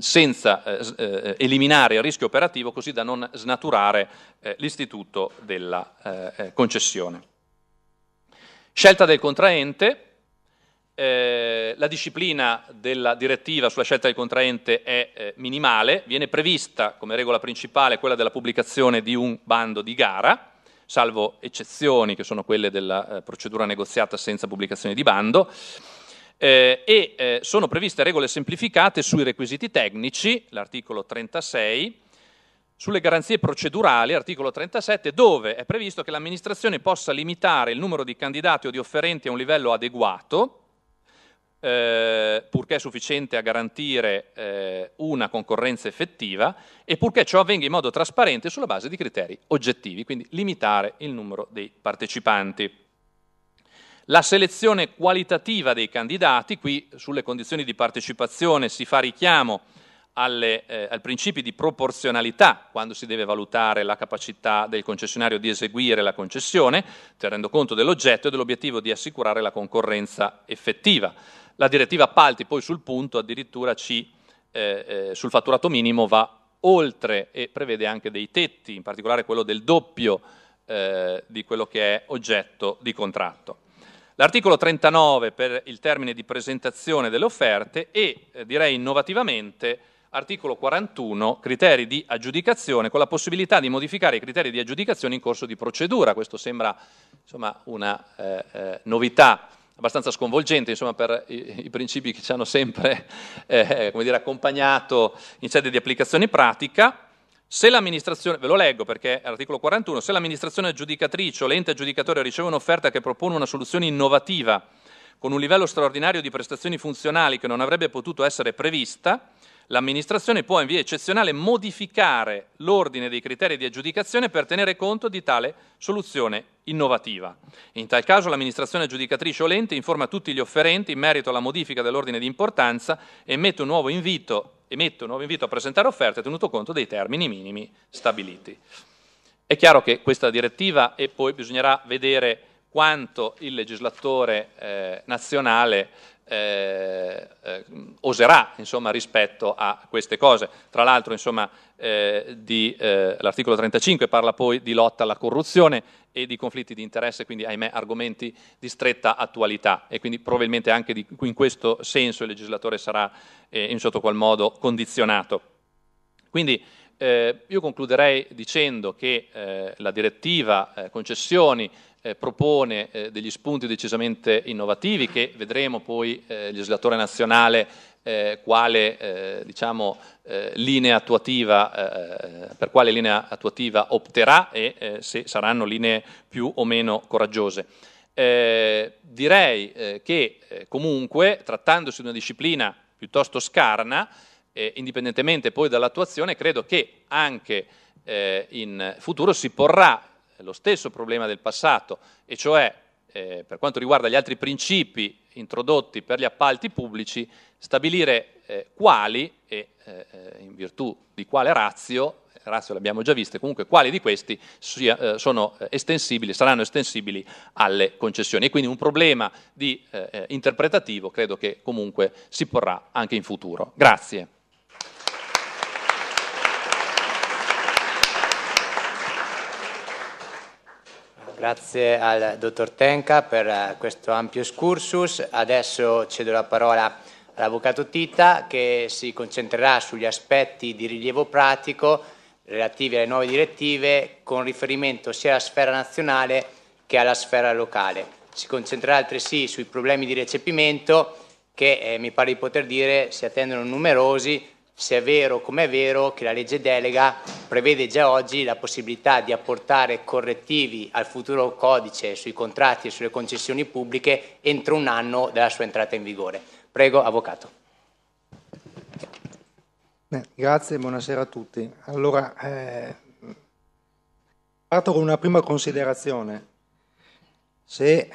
senza eh, eh, eliminare il rischio operativo così da non snaturare eh, l'istituto della concessione. Scelta del contraente. la disciplina della direttiva sulla scelta del contraente è minimale, viene prevista come regola principale quella della pubblicazione di un bando di gara, salvo eccezioni che sono quelle della eh, procedura negoziata senza pubblicazione di bando. Eh, e eh, sono previste regole semplificate sui requisiti tecnici, l'articolo 36, sulle garanzie procedurali, articolo 37, dove è previsto che l'amministrazione possa limitare il numero di candidati o di offerenti a un livello adeguato, eh, purché sufficiente a garantire eh, una concorrenza effettiva e purché ciò avvenga in modo trasparente sulla base di criteri oggettivi, quindi limitare il numero dei partecipanti. La selezione qualitativa dei candidati, qui sulle condizioni di partecipazione si fa richiamo alle, eh, al principio di proporzionalità quando si deve valutare la capacità del concessionario di eseguire la concessione, tenendo conto dell'oggetto e dell'obiettivo di assicurare la concorrenza effettiva. La direttiva appalti poi sul punto addirittura ci, eh, eh, sul fatturato minimo va oltre e prevede anche dei tetti, in particolare quello del doppio eh, di quello che è oggetto di contratto. L'articolo 39 per il termine di presentazione delle offerte e, eh, direi innovativamente, articolo 41, criteri di aggiudicazione, con la possibilità di modificare i criteri di aggiudicazione in corso di procedura. Questo sembra insomma, una eh, eh novità abbastanza sconvolgente insomma, per i, i, principi che ci hanno sempre eh, eh dire, accompagnato in sede di applicazione pratica. Se l'amministrazione, ve lo leggo perché è l'articolo 41, se l'amministrazione aggiudicatrice o l'ente aggiudicatore riceve un'offerta che propone una soluzione innovativa con un livello straordinario di prestazioni funzionali che non avrebbe potuto essere prevista, L'amministrazione può in via eccezionale modificare l'ordine dei criteri di aggiudicazione per tenere conto di tale soluzione innovativa. In tal caso l'amministrazione aggiudicatrice o l'ente informa tutti gli offerenti in merito alla modifica dell'ordine di importanza e emette un nuovo invito, un nuovo invito a presentare offerte tenuto conto dei termini minimi stabiliti. È chiaro che questa direttiva e poi bisognerà vedere quanto il legislatore eh, nazionale eh, eh, oserà insomma, rispetto a queste cose. Tra l'altro insomma, eh, di, eh, l'articolo 35 parla poi di lotta alla corruzione e di conflitti di interesse, quindi ahimè argomenti di stretta attualità e quindi probabilmente anche di, in questo senso il legislatore sarà eh, in sotto qual modo condizionato. Quindi eh, io concluderei dicendo che la direttiva concessioni eh, propone eh, degli spunti decisamente innovativi che vedremo poi eh, il legislatore nazionale eh, quale, eh, diciamo, eh, linea attuativa, per quale linea attuativa opterà e se saranno linee più o meno coraggiose. direi che comunque, trattandosi di una disciplina piuttosto scarna, indipendentemente poi dall'attuazione, credo che anche in futuro si porrà lo stesso problema del passato, e cioè eh, per quanto riguarda gli altri principi introdotti per gli appalti pubblici, stabilire eh, quali e eh, in virtù di quale razio, razio l'abbiamo già visto, comunque quali di questi sia, eh, eh, estensibili, saranno estensibili alle concessioni. E quindi un problema di, interpretativo credo che comunque si porrà anche in futuro. Grazie. Grazie al dottor Tenka per eh, questo ampio excursus. Adesso cedo la parola all'avvocato Tita che si concentrerà sugli aspetti di rilievo pratico relativi alle nuove direttive con riferimento sia alla sfera nazionale che alla sfera locale. Si concentrerà altresì sui problemi di recepimento che eh, mi pare di poter dire si attendono numerosi se è vero come è vero che la legge delega prevede già oggi la possibilità di apportare correttivi al futuro codice sui contratti e sulle concessioni pubbliche entro un anno dalla sua entrata in vigore. Prego, Avvocato. Beh, grazie, buonasera a tutti. Allora, eh, parto con una prima considerazione. Se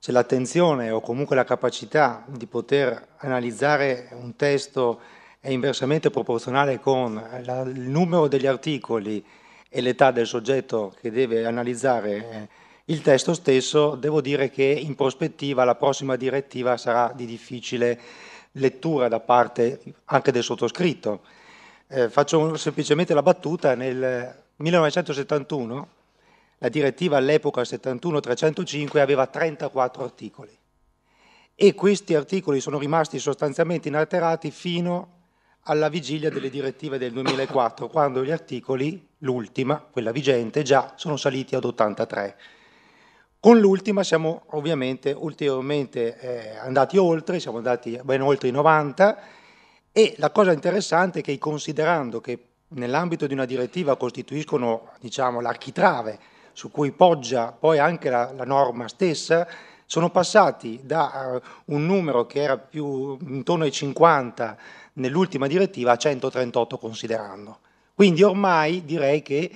c'è l'attenzione o comunque la capacità di poter analizzare un testo è inversamente proporzionale con la, il numero degli articoli e l'età del soggetto che deve analizzare eh, il testo stesso, devo dire che in prospettiva la prossima direttiva sarà di difficile lettura da parte anche del sottoscritto. Eh, faccio semplicemente la battuta, nel 1971 la direttiva all'epoca 71-305 aveva 34 articoli e questi articoli sono rimasti sostanzialmente inalterati fino alla vigilia delle direttive del 2004, quando gli articoli, l'ultima, quella vigente, già sono saliti ad 83. Con l'ultima siamo ovviamente ulteriormente eh, andati oltre, siamo andati ben oltre i 90 e la cosa interessante è che considerando che nell'ambito di una direttiva costituiscono diciamo, l'architrave su cui poggia poi anche la, la norma stessa, sono passati da eh, un numero che era più intorno ai 50 nell'ultima direttiva a 138 considerando. Quindi ormai direi che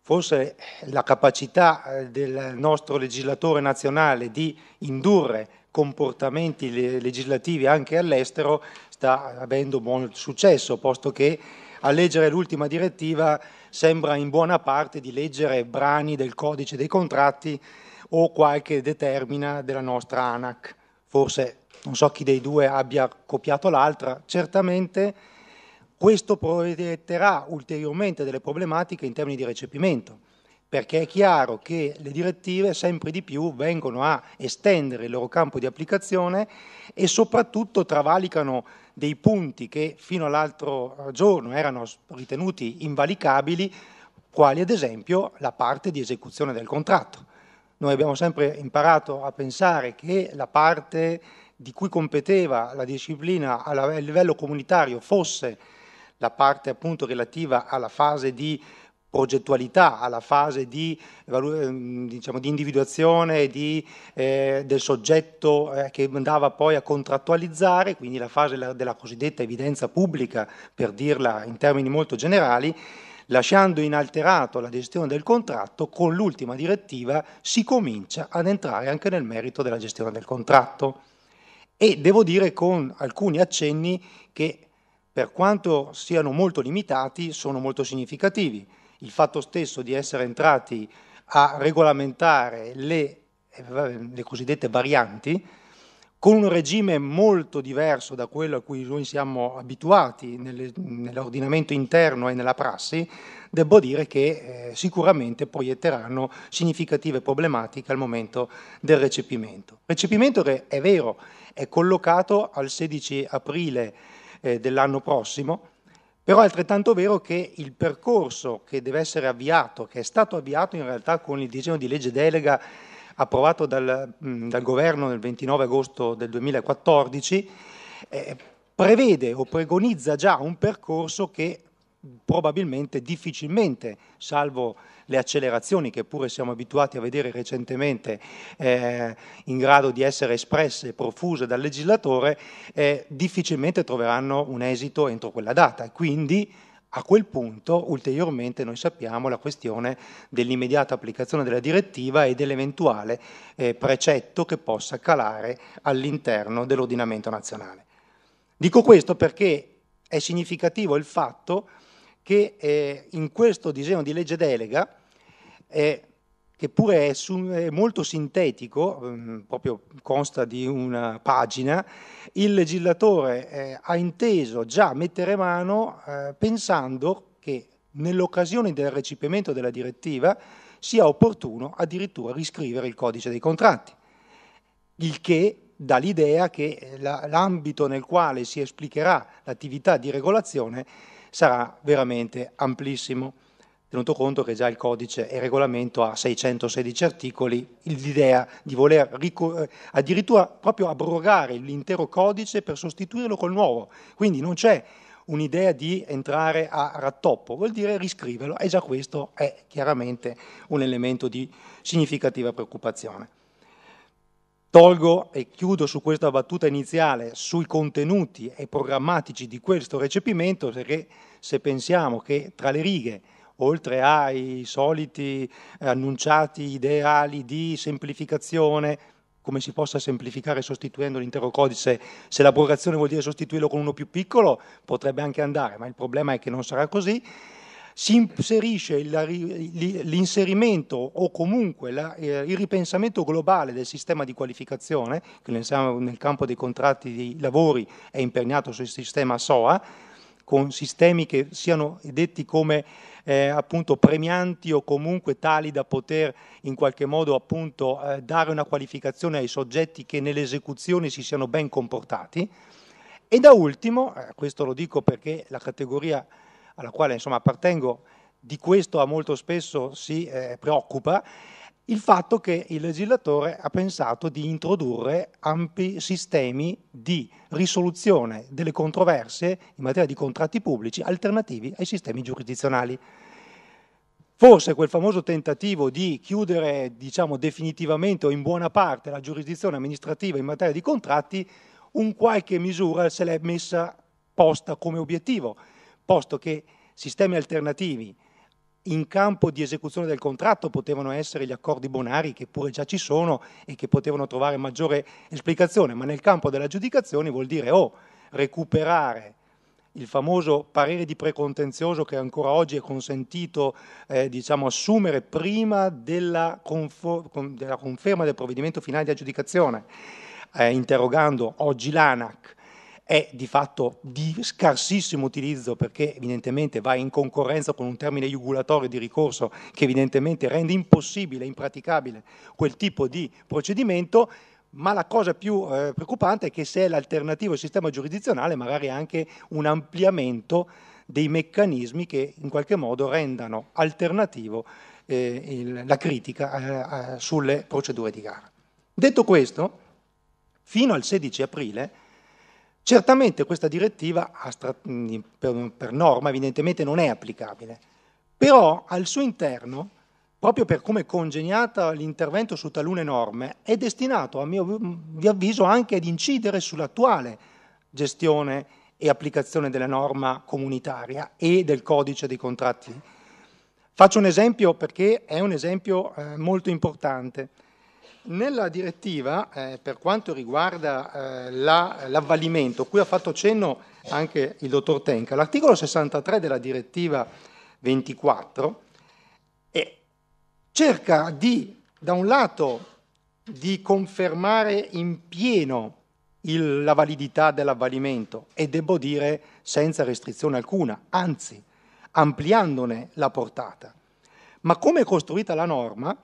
forse la capacità eh, del nostro legislatore nazionale di indurre comportamenti legislativi anche all'estero sta avendo buon successo, posto che a leggere l'ultima direttiva sembra in buona parte di leggere brani del codice dei contratti o qualche determina della nostra ANAC. Forse non so chi dei due abbia copiato l'altra, certamente questo proietterà ulteriormente delle problematiche in termini di recepimento perché è chiaro che le direttive sempre di più vengono a estendere il loro campo di applicazione e soprattutto travalicano dei punti che fino all'altro eh, giorno erano ritenuti invalicabili, quali ad esempio la parte di esecuzione del contratto. Noi abbiamo sempre imparato a pensare che la parte di cui competeva la disciplina a livello comunitario fosse la parte appunto relativa alla fase di progettualità, alla fase di, ehm, diciamo, di individuazione di, eh, del soggetto eh, che andava poi a contrattualizzare, quindi la fase della, della cosiddetta evidenza pubblica, per dirla in termini molto generali, lasciando inalterato la gestione del contratto, con l'ultima direttiva si comincia ad entrare anche nel merito della gestione del contratto. E devo dire con alcuni accenni che, per quanto siano molto limitati, sono molto significativi il fatto stesso di essere entrati a regolamentare le, le cosiddette varianti, con un regime molto diverso da quello a cui noi siamo abituati nell'ordinamento interno e nella prassi, devo dire che eh, sicuramente proietteranno significative problematiche al momento del recepimento. Recepimento che è vero, è collocato al 16 aprile eh, dell'anno prossimo, però è altrettanto vero che il percorso che deve essere avviato, che è stato avviato in realtà con il disegno di legge delega approvato dal, mm, dal governo nel 29 agosto del 2014, eh, prevede o pregonizza già un percorso che probabilmente, difficilmente, salvo le accelerazioni che pure siamo abituati a vedere recentemente eh, in grado di essere espresse e profuse dal legislatore, eh, difficilmente troveranno un esito entro quella data. Quindi a quel punto, ulteriormente, noi sappiamo la questione dell'immediata applicazione della direttiva e dell'eventuale eh, precetto che possa calare all'interno dell'ordinamento nazionale. Dico questo perché è significativo il fatto che eh, in questo disegno di legge delega è, che pure è, su, è molto sintetico, mh, mm, proprio consta di una pagina, il legislatore eh, ha inteso già mettere mano eh, pensando che nell'occasione del recepimento della direttiva sia opportuno addirittura riscrivere il codice dei contratti, il che dà l'idea che eh, la, l'ambito nel quale si esplicherà l'attività di regolazione sarà veramente amplissimo tenuto conto che già il codice e il regolamento ha 616 articoli, l'idea di voler eh, addirittura proprio abrogare l'intero codice per sostituirlo col nuovo. Quindi non c'è un'idea di entrare a rattoppo, vuol dire riscriverlo e già questo è chiaramente un elemento di significativa preoccupazione. Tolgo e chiudo su questa battuta iniziale sui contenuti e programmatici di questo recepimento perché se pensiamo che tra le righe oltre ai soliti eh, annunciati ideali di semplificazione, come si possa semplificare sostituendo l'intero codice, se l'abrogazione vuol dire sostituirlo con uno più piccolo, potrebbe anche andare, ma il problema è che non sarà così si inserisce l'inserimento o comunque eh, il ripensamento globale del sistema di qualificazione, che nel campo dei contratti di lavori è imperniato sul sistema SOA, con sistemi che siano detti come eh, appunto premianti o comunque tali da poter in qualche modo appunto eh, dare una qualificazione ai soggetti che nell'esecuzione si siano ben comportati. E da ultimo, eh, questo lo dico perché la categoria alla quale insomma appartengo di questo molto spesso si eh, preoccupa, il fatto che il legislatore ha pensato di introdurre ampi sistemi di risoluzione delle controversie in materia di contratti pubblici alternativi ai sistemi giurisdizionali. Forse quel famoso tentativo di chiudere diciamo, definitivamente o in buona parte la giurisdizione amministrativa in materia di contratti, un qualche misura se l'è messa posta come obiettivo, posto che sistemi alternativi in campo di esecuzione del contratto potevano essere gli accordi bonari che pure già ci sono e che potevano trovare maggiore esplicazione, ma nel campo delle aggiudicazioni vuol dire o oh, recuperare il famoso parere di precontenzioso che ancora oggi è consentito eh, diciamo, assumere prima della, della, conferma del provvedimento finale di aggiudicazione, eh, interrogando oggi l'ANAC è di fatto di scarsissimo utilizzo perché evidentemente va in concorrenza con un termine jugulatorio di ricorso che evidentemente rende impossibile, impraticabile quel tipo di procedimento, ma la cosa più eh, preoccupante è che se è l'alternativa al sistema giurisdizionale magari anche un ampliamento dei meccanismi che in qualche modo rendano alternativo eh, il, la critica eh, eh sulle procedure di gara. Detto questo, fino al 16 aprile Certamente questa direttiva per norma evidentemente non è applicabile, però al suo interno, proprio per come è congegnata l'intervento su talune norme, è destinato, a mio avviso, anche ad incidere sull'attuale gestione e applicazione della norma comunitaria e del codice dei contratti. Faccio un esempio perché è un esempio eh, molto importante. Nella direttiva, eh, per quanto riguarda eh, la, l'avvalimento, cui ha fatto cenno anche il dottor Tenka, l'articolo 63 della direttiva 24 eh, cerca di, da un lato, di confermare in pieno il, la validità dell'avvalimento e devo dire senza restrizione alcuna, anzi ampliandone la portata. Ma come è costruita la norma,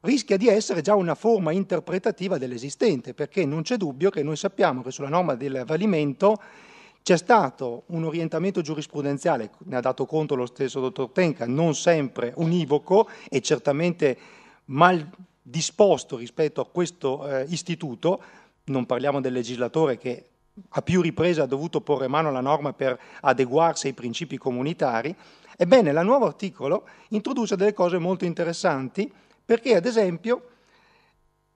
rischia di essere già una forma interpretativa dell'esistente, perché non c'è dubbio che noi sappiamo che sulla norma del valimento c'è stato un orientamento giurisprudenziale, ne ha dato conto lo stesso dottor Tenka, non sempre univoco e certamente mal disposto rispetto a questo eh, istituto, non parliamo del legislatore che a più riprese ha dovuto porre mano alla norma per adeguarsi ai principi comunitari, ebbene la nuovo articolo introduce delle cose molto interessanti perché ad esempio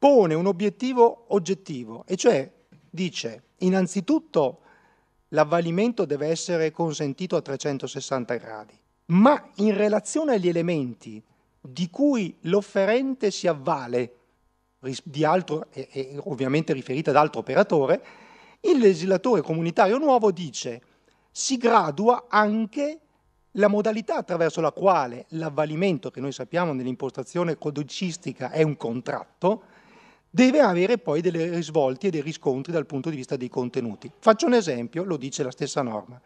pone un obiettivo oggettivo, e cioè dice innanzitutto l'avvalimento deve essere consentito a 360 gradi, ma in relazione agli elementi di cui l'offerente si avvale, di altro, e, e ovviamente riferita ad altro operatore, il legislatore comunitario nuovo dice si gradua anche la modalità attraverso la quale l'avvalimento, che noi sappiamo nell'impostazione codicistica è un contratto, deve avere poi delle risvolti e dei riscontri dal punto di vista dei contenuti. Faccio un esempio, lo dice la stessa norma.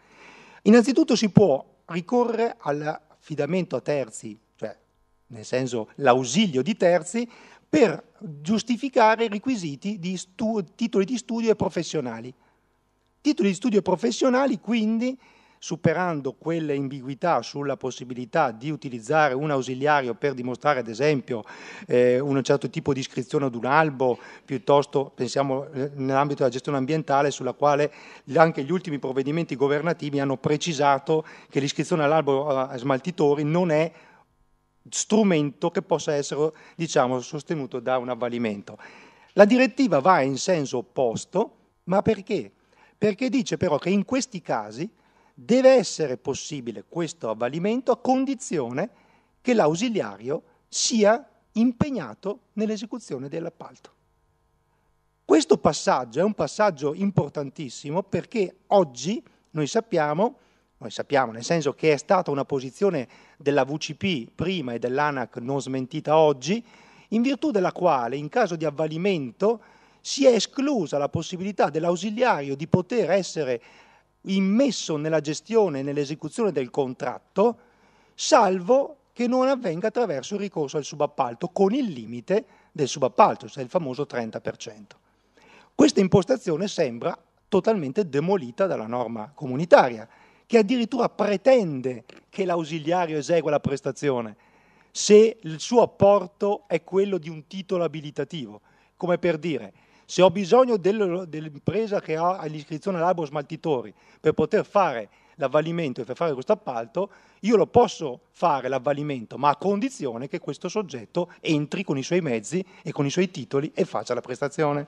Innanzitutto si può ricorrere all'affidamento a terzi, cioè nel senso l'ausilio di terzi, per giustificare i requisiti di stu- titoli di studio e professionali. Titoli di studio e professionali quindi superando quelle ambiguità sulla possibilità di utilizzare un ausiliario per dimostrare ad esempio eh, un certo tipo di iscrizione ad un albo, piuttosto pensiamo eh, nell'ambito della gestione ambientale sulla quale anche gli ultimi provvedimenti governativi hanno precisato che l'iscrizione all'albo eh, a smaltitori non è strumento che possa essere diciamo, sostenuto da un avvalimento. La direttiva va in senso opposto, ma perché? Perché dice però che in questi casi Deve essere possibile questo avvalimento a condizione che l'ausiliario sia impegnato nell'esecuzione dell'appalto. Questo passaggio è un passaggio importantissimo perché oggi noi sappiamo, noi sappiamo nel senso che è stata una posizione della VCP prima e dell'ANAC non smentita oggi, in virtù della quale in caso di avvalimento si è esclusa la possibilità dell'ausiliario di poter essere immesso nella gestione e nell'esecuzione del contratto, salvo che non avvenga attraverso il ricorso al subappalto, con il limite del subappalto, cioè il famoso 30%. Questa impostazione sembra totalmente demolita dalla norma comunitaria, che addirittura pretende che l'ausiliario esegua la prestazione se il suo apporto è quello di un titolo abilitativo, come per dire se ho bisogno del, dell'impresa che ha l'iscrizione all'albo smaltitori per poter fare l'avvalimento e per fare questo appalto, io lo posso fare l'avvalimento, ma a condizione che questo soggetto entri con i suoi mezzi e con i suoi titoli e faccia la prestazione.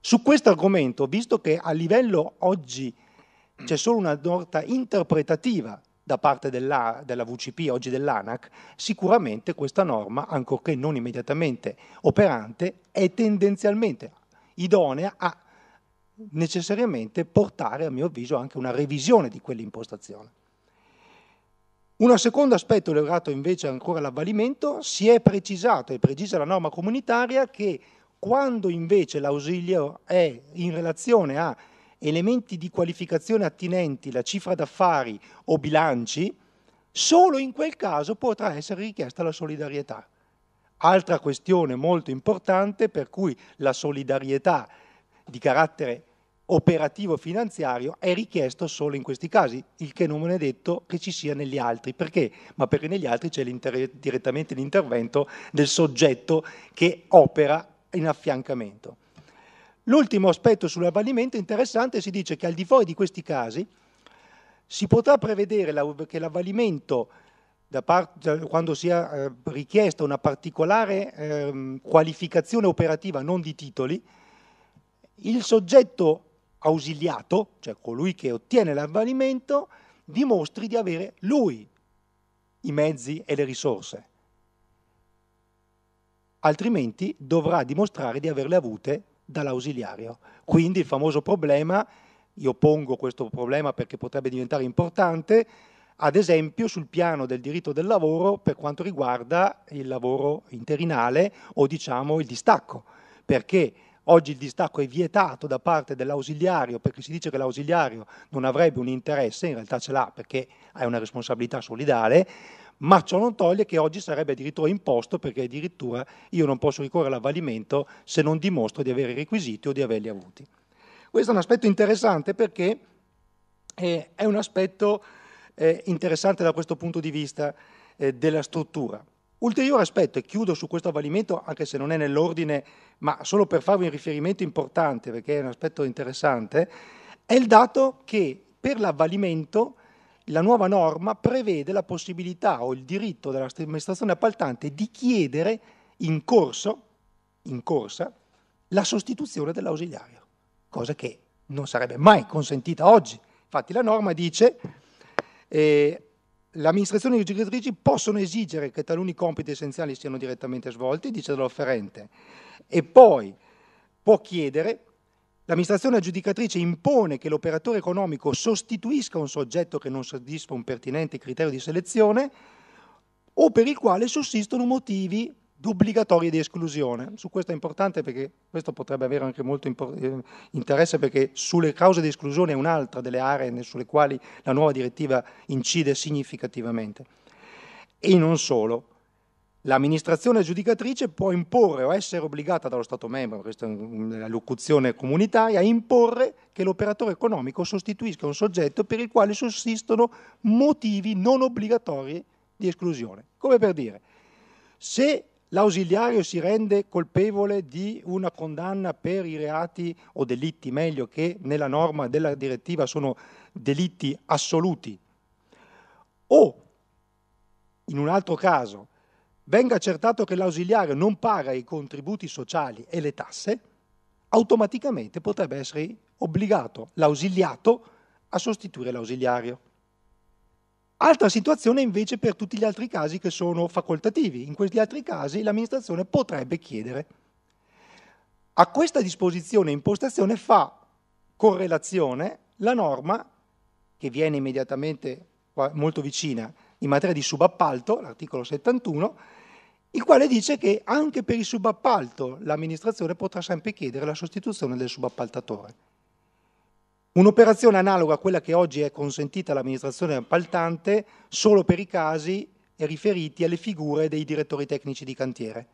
Su questo argomento, visto che a livello oggi c'è solo una nota interpretativa da parte della, della VCP, oggi dell'ANAC, sicuramente questa norma, ancorché non immediatamente operante, è tendenzialmente idonea a necessariamente portare, a mio avviso, anche una revisione di quell'impostazione. Un secondo aspetto legato invece ancora all'avvalimento, si è precisato e precisa la norma comunitaria che quando invece l'ausilio è in relazione a elementi di qualificazione attinenti la cifra d'affari o bilanci, solo in quel caso potrà essere richiesta la solidarietà. Altra questione molto importante per cui la solidarietà di carattere operativo finanziario è richiesto solo in questi casi, il che non è detto che ci sia negli altri. Perché? Ma perché negli altri c'è direttamente l'intervento del soggetto che opera in affiancamento. L'ultimo aspetto sull'avvalimento interessante si dice che al di fuori di questi casi si potrà prevedere che l'avvalimento, da part, quando sia eh, richiesta una particolare ehm, qualificazione operativa non di titoli, il soggetto ausiliato, cioè colui che ottiene l'avvalimento, dimostri di avere lui i mezzi e le risorse, altrimenti dovrà dimostrare di averle avute dall'ausiliario. Quindi il famoso problema, io pongo questo problema perché potrebbe diventare importante, ad esempio sul piano del diritto del lavoro per quanto riguarda il lavoro interinale o diciamo il distacco, perché oggi il distacco è vietato da parte dell'ausiliario perché si dice che l'ausiliario non avrebbe un interesse, in realtà ce l'ha perché ha una responsabilità solidale, ma ciò non toglie che oggi sarebbe addirittura imposto perché addirittura io non posso ricorrere all'avvalimento se non dimostro di avere i requisiti o di averli avuti. Questo è un aspetto interessante perché eh, è un aspetto eh, interessante da questo punto di vista eh, della struttura. Ulteriore aspetto, e chiudo su questo avvalimento, anche se non è nell'ordine, ma solo per farvi un riferimento importante, perché è un aspetto interessante, è il dato che per l'avvalimento la nuova norma prevede la possibilità o il diritto dell'amministrazione appaltante di chiedere in corso, in corsa, la sostituzione dell'ausiliario, cosa che non sarebbe mai consentita oggi. Infatti la norma dice che eh, le amministrazioni aggiudicatrici possono esigere che taluni compiti essenziali siano direttamente svolti, dice l'offerente, e poi può chiedere L'amministrazione aggiudicatrice impone che l'operatore economico sostituisca un soggetto che non soddisfa un pertinente criterio di selezione o per il quale sussistono motivi obbligatorie di esclusione. Su questo è importante perché questo potrebbe avere anche molto eh, interesse perché sulle cause di esclusione è un'altra delle aree sulle quali la nuova direttiva incide significativamente. E non solo. L'amministrazione giudicatrice può imporre o essere obbligata dallo Stato membro, questa è la locuzione comunitaria, a imporre che l'operatore economico sostituisca un soggetto per il quale sussistono motivi non obbligatori di esclusione. Come per dire, se L'ausiliario si rende colpevole di una condanna per i reati o delitti, meglio che nella norma della direttiva sono delitti assoluti. O, in un altro caso, venga accertato che l'ausiliario non paga i contributi sociali e le tasse, automaticamente potrebbe essere obbligato l'ausiliato a sostituire l'ausiliario. Altra situazione invece per tutti gli altri casi che sono facoltativi. In questi altri casi l'amministrazione potrebbe chiedere. A questa disposizione e impostazione fa correlazione la norma che viene immediatamente molto vicina in materia di subappalto, l'articolo 71, il quale dice che anche per il subappalto l'amministrazione potrà sempre chiedere la sostituzione del subappaltatore. Un'operazione analoga a quella che oggi è consentita all'amministrazione appaltante solo per i casi riferiti alle figure dei direttori tecnici di cantiere.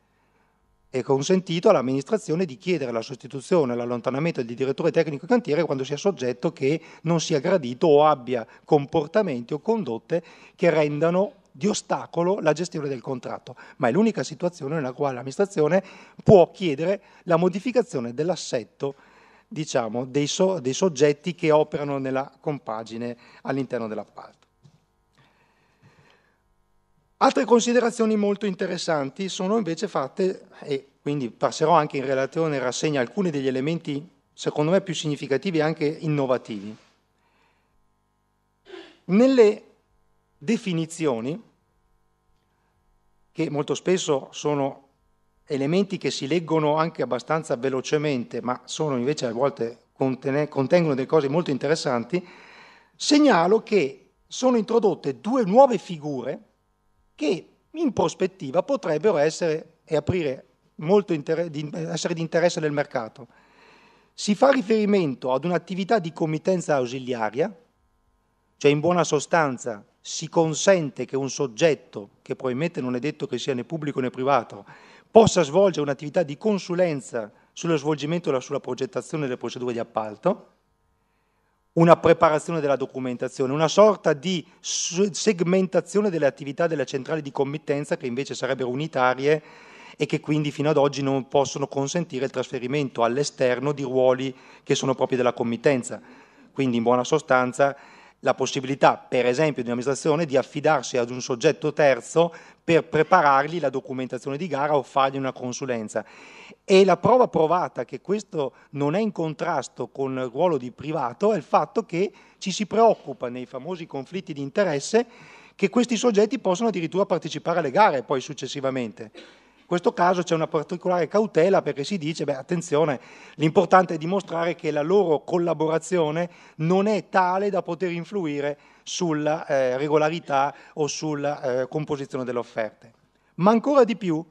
È consentito all'amministrazione di chiedere la sostituzione, l'allontanamento del direttore tecnico di cantiere quando sia soggetto che non sia gradito o abbia comportamenti o condotte che rendano di ostacolo la gestione del contratto, ma è l'unica situazione nella quale l'amministrazione può chiedere la modificazione dell'assetto diciamo, dei, so, dei soggetti che operano nella compagine all'interno dell'appalto. Altre considerazioni molto interessanti sono invece fatte, e quindi passerò anche in relazione e rassegna alcuni degli elementi, secondo me, più significativi e anche innovativi. Nelle definizioni che molto spesso sono elementi che si leggono anche abbastanza velocemente, ma sono invece a volte contene, contengono delle cose molto interessanti, segnalo che sono introdotte due nuove figure che in prospettiva potrebbero essere e aprire molto inter- di, essere di interesse del mercato. Si fa riferimento ad un'attività di committenza ausiliaria, cioè in buona sostanza si consente che un soggetto, che probabilmente non è detto che sia né pubblico né privato, possa svolgere un'attività di consulenza sullo svolgimento e sulla progettazione delle procedure di appalto, una preparazione della documentazione, una sorta di segmentazione delle attività delle centrali di committenza che invece sarebbero unitarie e che quindi fino ad oggi non possono consentire il trasferimento all'esterno di ruoli che sono propri della committenza. Quindi in buona sostanza la possibilità, per esempio, di un'amministrazione di affidarsi ad un soggetto terzo per preparargli la documentazione di gara o fargli una consulenza. E la prova provata che questo non è in contrasto con il ruolo di privato è il fatto che ci si preoccupa nei famosi conflitti di interesse che questi soggetti possano addirittura partecipare alle gare poi successivamente. In questo caso c'è una particolare cautela perché si dice, beh attenzione, l'importante è dimostrare che la loro collaborazione non è tale da poter influire sulla eh, regolarità o sulla eh, composizione delle offerte. Ma ancora di più,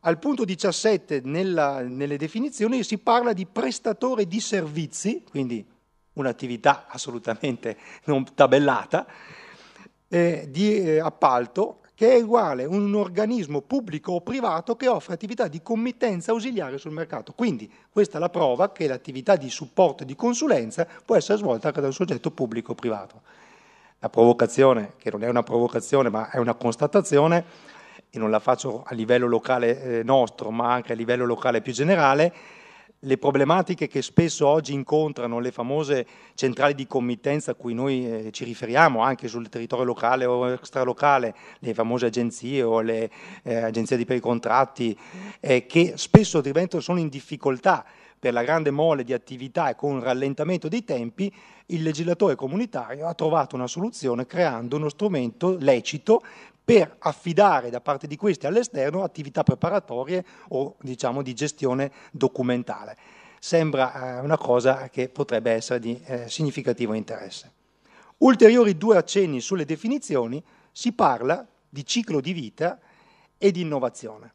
al punto 17 nella, nelle definizioni si parla di prestatore di servizi, quindi un'attività assolutamente non tabellata, eh, di eh, appalto che è uguale a un organismo pubblico o privato che offre attività di committenza ausiliare sul mercato. Quindi questa è la prova che l'attività di supporto e di consulenza può essere svolta anche da un soggetto pubblico o privato. La provocazione, che non è una provocazione ma è una constatazione, e non la faccio a livello locale eh, nostro ma anche a livello locale più generale, le problematiche che spesso oggi incontrano le famose centrali di committenza a cui noi eh, ci riferiamo anche sul territorio locale o extralocale, le famose agenzie o le eh, agenzie di per i contratti, eh, che spesso diventano, sono in difficoltà per la grande mole di attività e con un rallentamento dei tempi, il legislatore comunitario ha trovato una soluzione creando uno strumento lecito per affidare da parte di questi all'esterno attività preparatorie o diciamo di gestione documentale. Sembra eh, una cosa che potrebbe essere di eh, significativo interesse. Ulteriori due accenni sulle definizioni, si parla di ciclo di vita e di innovazione.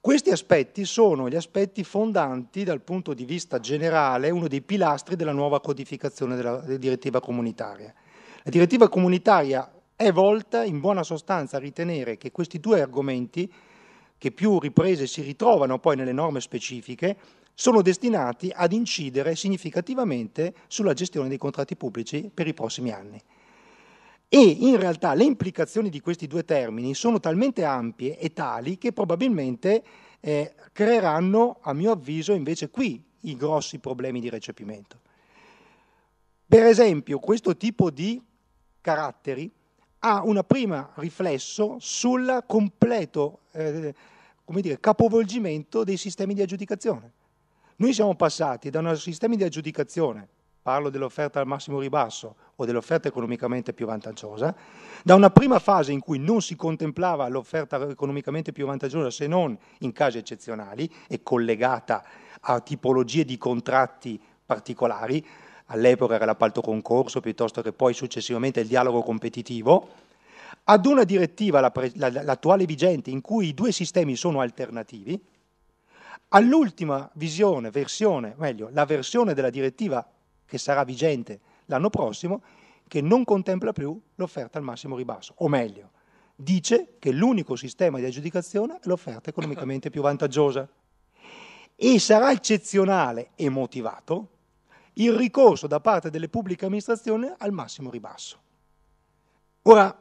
Questi aspetti sono gli aspetti fondanti dal punto di vista generale, uno dei pilastri della nuova codificazione della direttiva comunitaria. La direttiva comunitaria è volta in buona sostanza a ritenere che questi due argomenti, che più riprese si ritrovano poi nelle norme specifiche, sono destinati ad incidere significativamente sulla gestione dei contratti pubblici per i prossimi anni. E in realtà le implicazioni di questi due termini sono talmente ampie e tali che probabilmente eh, creeranno, a mio avviso, invece qui i grossi problemi di recepimento. Per esempio, questo tipo di caratteri ha un primo riflesso sul completo eh, dire, capovolgimento dei sistemi di aggiudicazione. Noi siamo passati da un sistema di aggiudicazione, parlo dell'offerta al massimo ribasso o dell'offerta economicamente più vantaggiosa, da una prima fase in cui non si contemplava l'offerta economicamente più vantaggiosa se non in casi eccezionali e collegata a tipologie di contratti particolari, all'epoca era l'appalto concorso piuttosto che poi successivamente il dialogo competitivo, ad una direttiva, l'attuale vigente, in cui i due sistemi sono alternativi, all'ultima visione, versione, meglio, la versione della direttiva che sarà vigente l'anno prossimo, che non contempla più l'offerta al massimo ribasso, o meglio, dice che l'unico sistema di aggiudicazione è l'offerta economicamente più vantaggiosa. E sarà eccezionale e motivato il ricorso da parte delle pubbliche amministrazioni al massimo ribasso. Ora,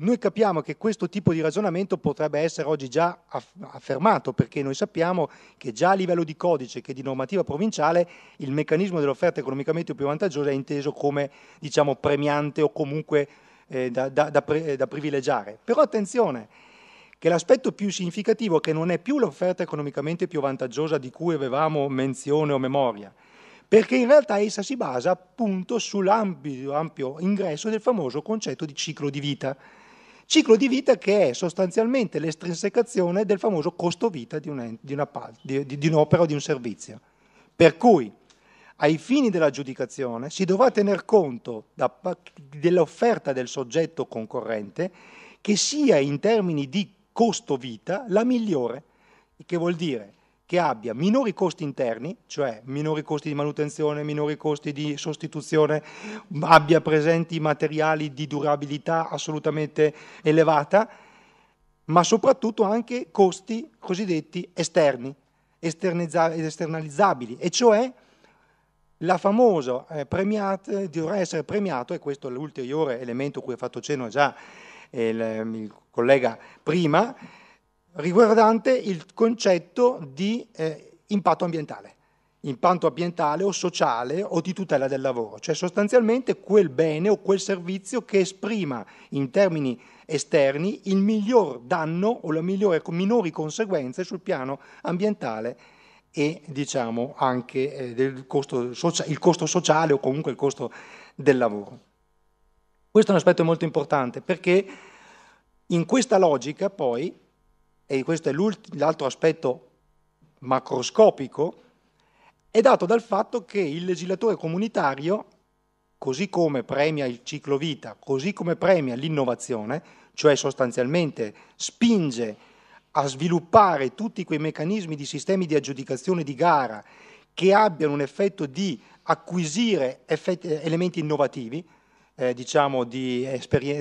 noi capiamo che questo tipo di ragionamento potrebbe essere oggi già affermato perché noi sappiamo che già a livello di codice che di normativa provinciale il meccanismo dell'offerta economicamente più vantaggiosa è inteso come diciamo, premiante o comunque eh, da, da, da, pre, da privilegiare. Però attenzione, che l'aspetto più significativo è che non è più l'offerta economicamente più vantaggiosa di cui avevamo menzione o memoria, perché in realtà essa si basa appunto sull'ampio ampio ingresso del famoso concetto di ciclo di vita. Ciclo di vita che è sostanzialmente l'estrinsecazione del famoso costo vita di, un, di, una, di, di un'opera o di un servizio. Per cui, ai fini dell'aggiudicazione, si dovrà tener conto da, dell'offerta del soggetto concorrente che sia in termini di costo vita la migliore, che vuol dire che abbia minori costi interni, cioè minori costi di manutenzione, minori costi di sostituzione, abbia presenti materiali di durabilità assolutamente elevata, ma soprattutto anche costi cosiddetti esterni, esternalizzabili, e cioè la famosa eh, premiata, dovrà essere premiato, e questo è l'ulteriore elemento cui ha fatto cenno già eh, il, il collega prima, riguardante il concetto di eh, impatto ambientale, impatto ambientale o sociale o di tutela del lavoro, cioè sostanzialmente quel bene o quel servizio che esprima in termini esterni il miglior danno o le migliori, minori conseguenze sul piano ambientale e diciamo anche eh, del costo socia- il costo sociale o comunque il costo del lavoro. Questo è un aspetto molto importante perché in questa logica poi e questo è l'altro aspetto macroscopico, è dato dal fatto che il legislatore comunitario, così come premia il ciclo vita, così come premia l'innovazione, cioè sostanzialmente spinge a sviluppare tutti quei meccanismi di sistemi di aggiudicazione di gara che abbiano un effetto di acquisire effetti, elementi innovativi, eh, diciamo, di,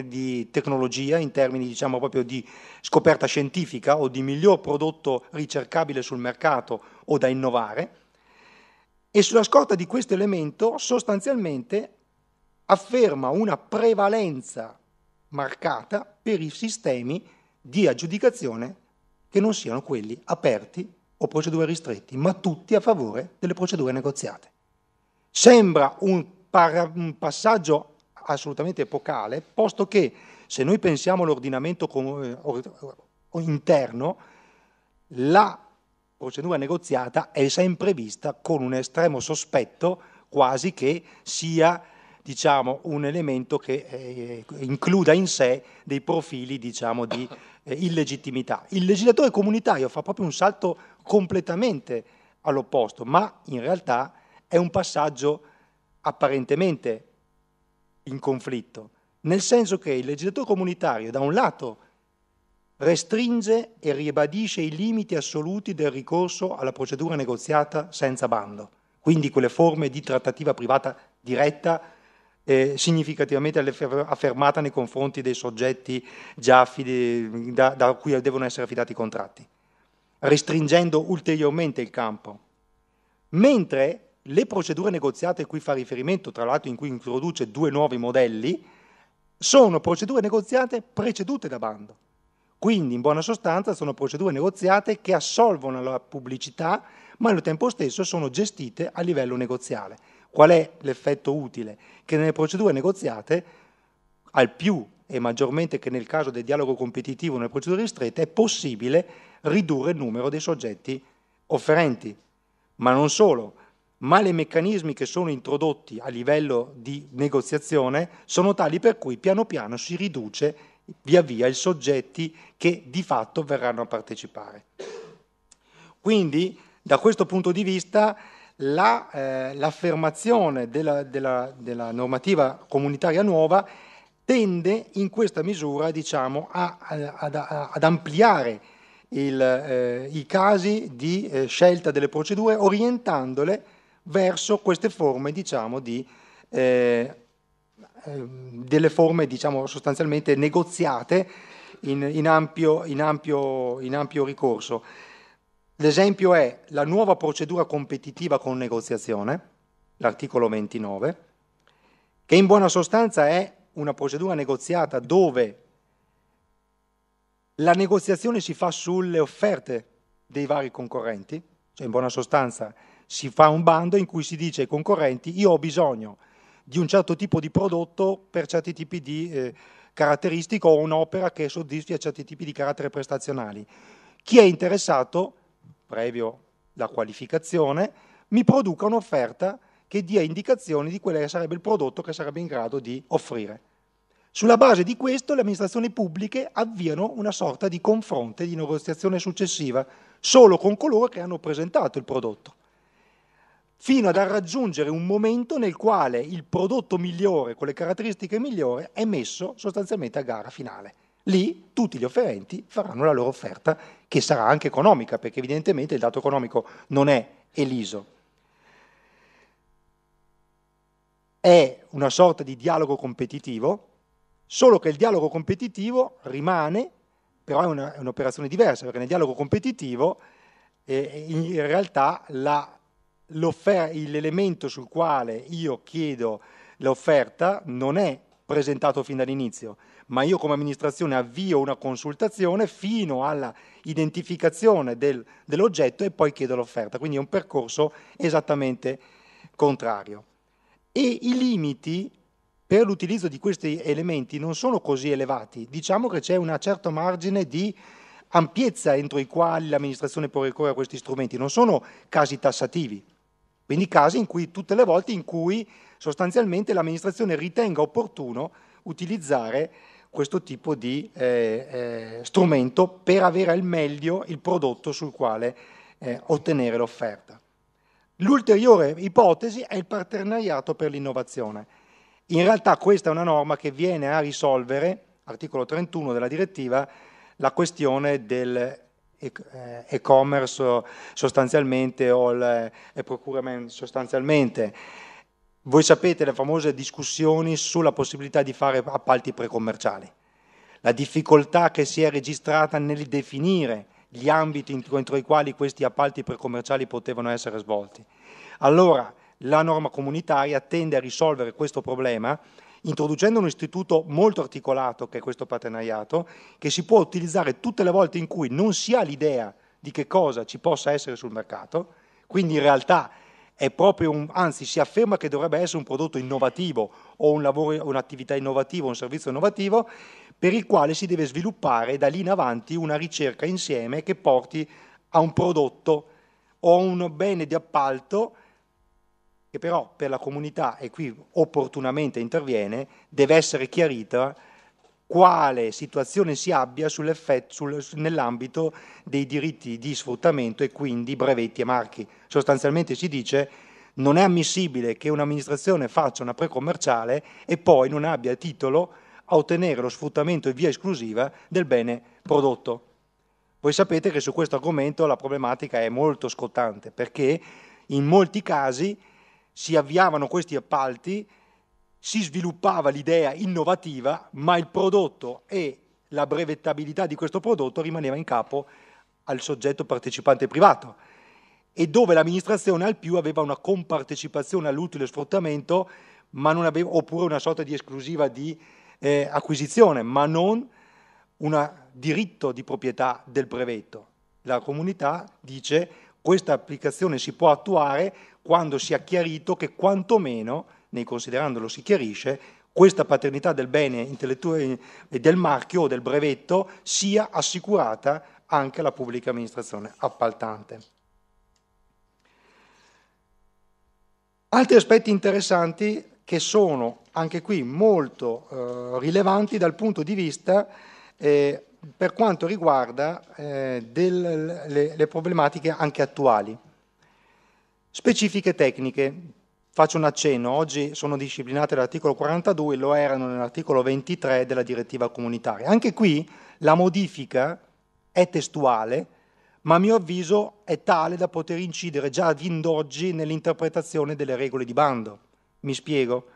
di, tecnologia, in termini diciamo, proprio di scoperta scientifica o di miglior prodotto ricercabile sul mercato o da innovare. E sulla scorta di questo elemento sostanzialmente afferma una prevalenza marcata per i sistemi di aggiudicazione che non siano quelli aperti o procedure ristretti, ma tutti a favore delle procedure negoziate. Sembra un, un passaggio assolutamente epocale, posto che se noi pensiamo all'ordinamento eh, interno, la procedura negoziata è sempre vista con un estremo sospetto quasi che sia diciamo, un elemento che eh, includa in sé dei profili diciamo, di eh, illegittimità. Il legislatore comunitario fa proprio un salto completamente all'opposto, ma in realtà è un passaggio apparentemente in conflitto, nel senso che il legislatore comunitario da un lato restringe e ribadisce i limiti assoluti del ricorso alla procedura negoziata senza bando, quindi quelle forme di trattativa privata diretta eh, significativamente affermata nei confronti dei soggetti già affidi, da, da cui devono essere affidati i contratti, restringendo ulteriormente il campo, mentre le procedure negoziate a cui fa riferimento, tra l'altro in cui introduce due nuovi modelli, sono procedure negoziate precedute da bando. Quindi, in buona sostanza, sono procedure negoziate che assolvono la pubblicità, ma allo tempo stesso sono gestite a livello negoziale. Qual è l'effetto utile? Che nelle procedure negoziate, al più e maggiormente che nel caso del dialogo competitivo nelle procedure ristrette, è possibile ridurre il numero dei soggetti offerenti. Ma non solo, ma i meccanismi che sono introdotti a livello di negoziazione sono tali per cui piano piano si riduce via via i soggetti che di fatto verranno a partecipare. Quindi, da questo punto di vista, l'affermazione la, eh, della, della, della, normativa comunitaria nuova tende in questa misura diciamo, a, a, a, ad ampliare il, eh, i casi di eh, scelta delle procedure orientandole verso queste forme, diciamo, di, eh, ehm, delle forme diciamo, sostanzialmente negoziate in, in, ampio, in, ampio, in ampio ricorso. L'esempio è la nuova procedura competitiva con negoziazione, l'articolo 29, che in buona sostanza è una procedura negoziata dove la negoziazione si fa sulle offerte dei vari concorrenti, cioè in buona sostanza si fa un bando in cui si dice ai concorrenti io ho bisogno di un certo tipo di prodotto per certi tipi di eh, caratteristiche o un'opera che soddisfi a certi tipi di carattere prestazionali. Chi è interessato, previo la qualificazione, mi produca un'offerta che dia indicazioni di quello che sarebbe il prodotto che sarebbe in grado di offrire. Sulla base di questo le amministrazioni pubbliche avviano una sorta di confronto e di negoziazione successiva solo con coloro che hanno presentato il prodotto fino a raggiungere un momento nel quale il prodotto migliore, con le caratteristiche migliori, è messo sostanzialmente a gara finale. Lì tutti gli offerenti faranno la loro offerta, che sarà anche economica, perché evidentemente il dato economico non è eliso. È una sorta di dialogo competitivo, solo che il dialogo competitivo rimane, però è, una, è un'operazione diversa, perché nel dialogo competitivo eh, in realtà la l'elemento sul quale io chiedo l'offerta non è presentato fin dall'inizio, ma io come amministrazione avvio una consultazione fino alla identificazione del, dell'oggetto e poi chiedo l'offerta, quindi è un percorso esattamente contrario. E i limiti per l'utilizzo di questi elementi non sono così elevati, diciamo che c'è un certo margine di ampiezza entro i quali l'amministrazione può ricorrere a questi strumenti, non sono casi tassativi. Quindi casi in cui tutte le volte in cui sostanzialmente l'amministrazione ritenga opportuno utilizzare questo tipo di eh, eh, strumento per avere al meglio il prodotto sul quale eh, ottenere l'offerta. L'ulteriore ipotesi è il partenariato per l'innovazione. In realtà questa è una norma che viene a risolvere, articolo 31 della direttiva, la questione del eh, e-commerce sostanzialmente o il eh, procurement sostanzialmente. Voi sapete le famose discussioni sulla possibilità di fare appalti precommerciali, la difficoltà che si è registrata nel definire gli ambiti entro i quali questi appalti precommerciali potevano essere svolti. Allora la norma comunitaria tende a risolvere questo problema introducendo un istituto molto articolato che è questo partenariato, che si può utilizzare tutte le volte in cui non si ha l'idea di che cosa ci possa essere sul mercato, quindi in realtà è proprio un, anzi si afferma che dovrebbe essere un prodotto innovativo o un lavoro, un'attività innovativa, un servizio innovativo, per il quale si deve sviluppare da lì in avanti una ricerca insieme che porti a un prodotto o a un bene di appalto che però per la comunità, e qui opportunamente interviene, deve essere chiarita quale situazione si abbia sul, nell'ambito dei diritti di sfruttamento e quindi brevetti e marchi. Sostanzialmente si dice non è ammissibile che un'amministrazione faccia una precommerciale e poi non abbia titolo a ottenere lo sfruttamento in via esclusiva del bene prodotto. Voi sapete che su questo argomento la problematica è molto scottante perché in molti casi si avviavano questi appalti, si sviluppava l'idea innovativa, ma il prodotto e la brevettabilità di questo prodotto rimaneva in capo al soggetto partecipante privato e dove l'amministrazione al più aveva una compartecipazione all'utile sfruttamento aveva, oppure una sorta di esclusiva di eh, acquisizione, ma non un diritto di proprietà del brevetto. La comunità dice questa applicazione si può attuare quando si è chiarito che quantomeno, nei considerandolo si chiarisce, questa paternità del bene intellettuale del marchio o del brevetto sia assicurata anche alla pubblica amministrazione appaltante. Altri aspetti interessanti che sono anche qui molto eh, rilevanti dal punto di vista eh, per quanto riguarda eh, del, le, le problematiche anche attuali. Specifiche tecniche, faccio un accenno, oggi sono disciplinate dall'articolo 42, lo erano nell'articolo 23 della direttiva comunitaria. Anche qui la modifica è testuale, ma a mio avviso è tale da poter incidere già fin d'oggi nell'interpretazione delle regole di bando. Mi spiego.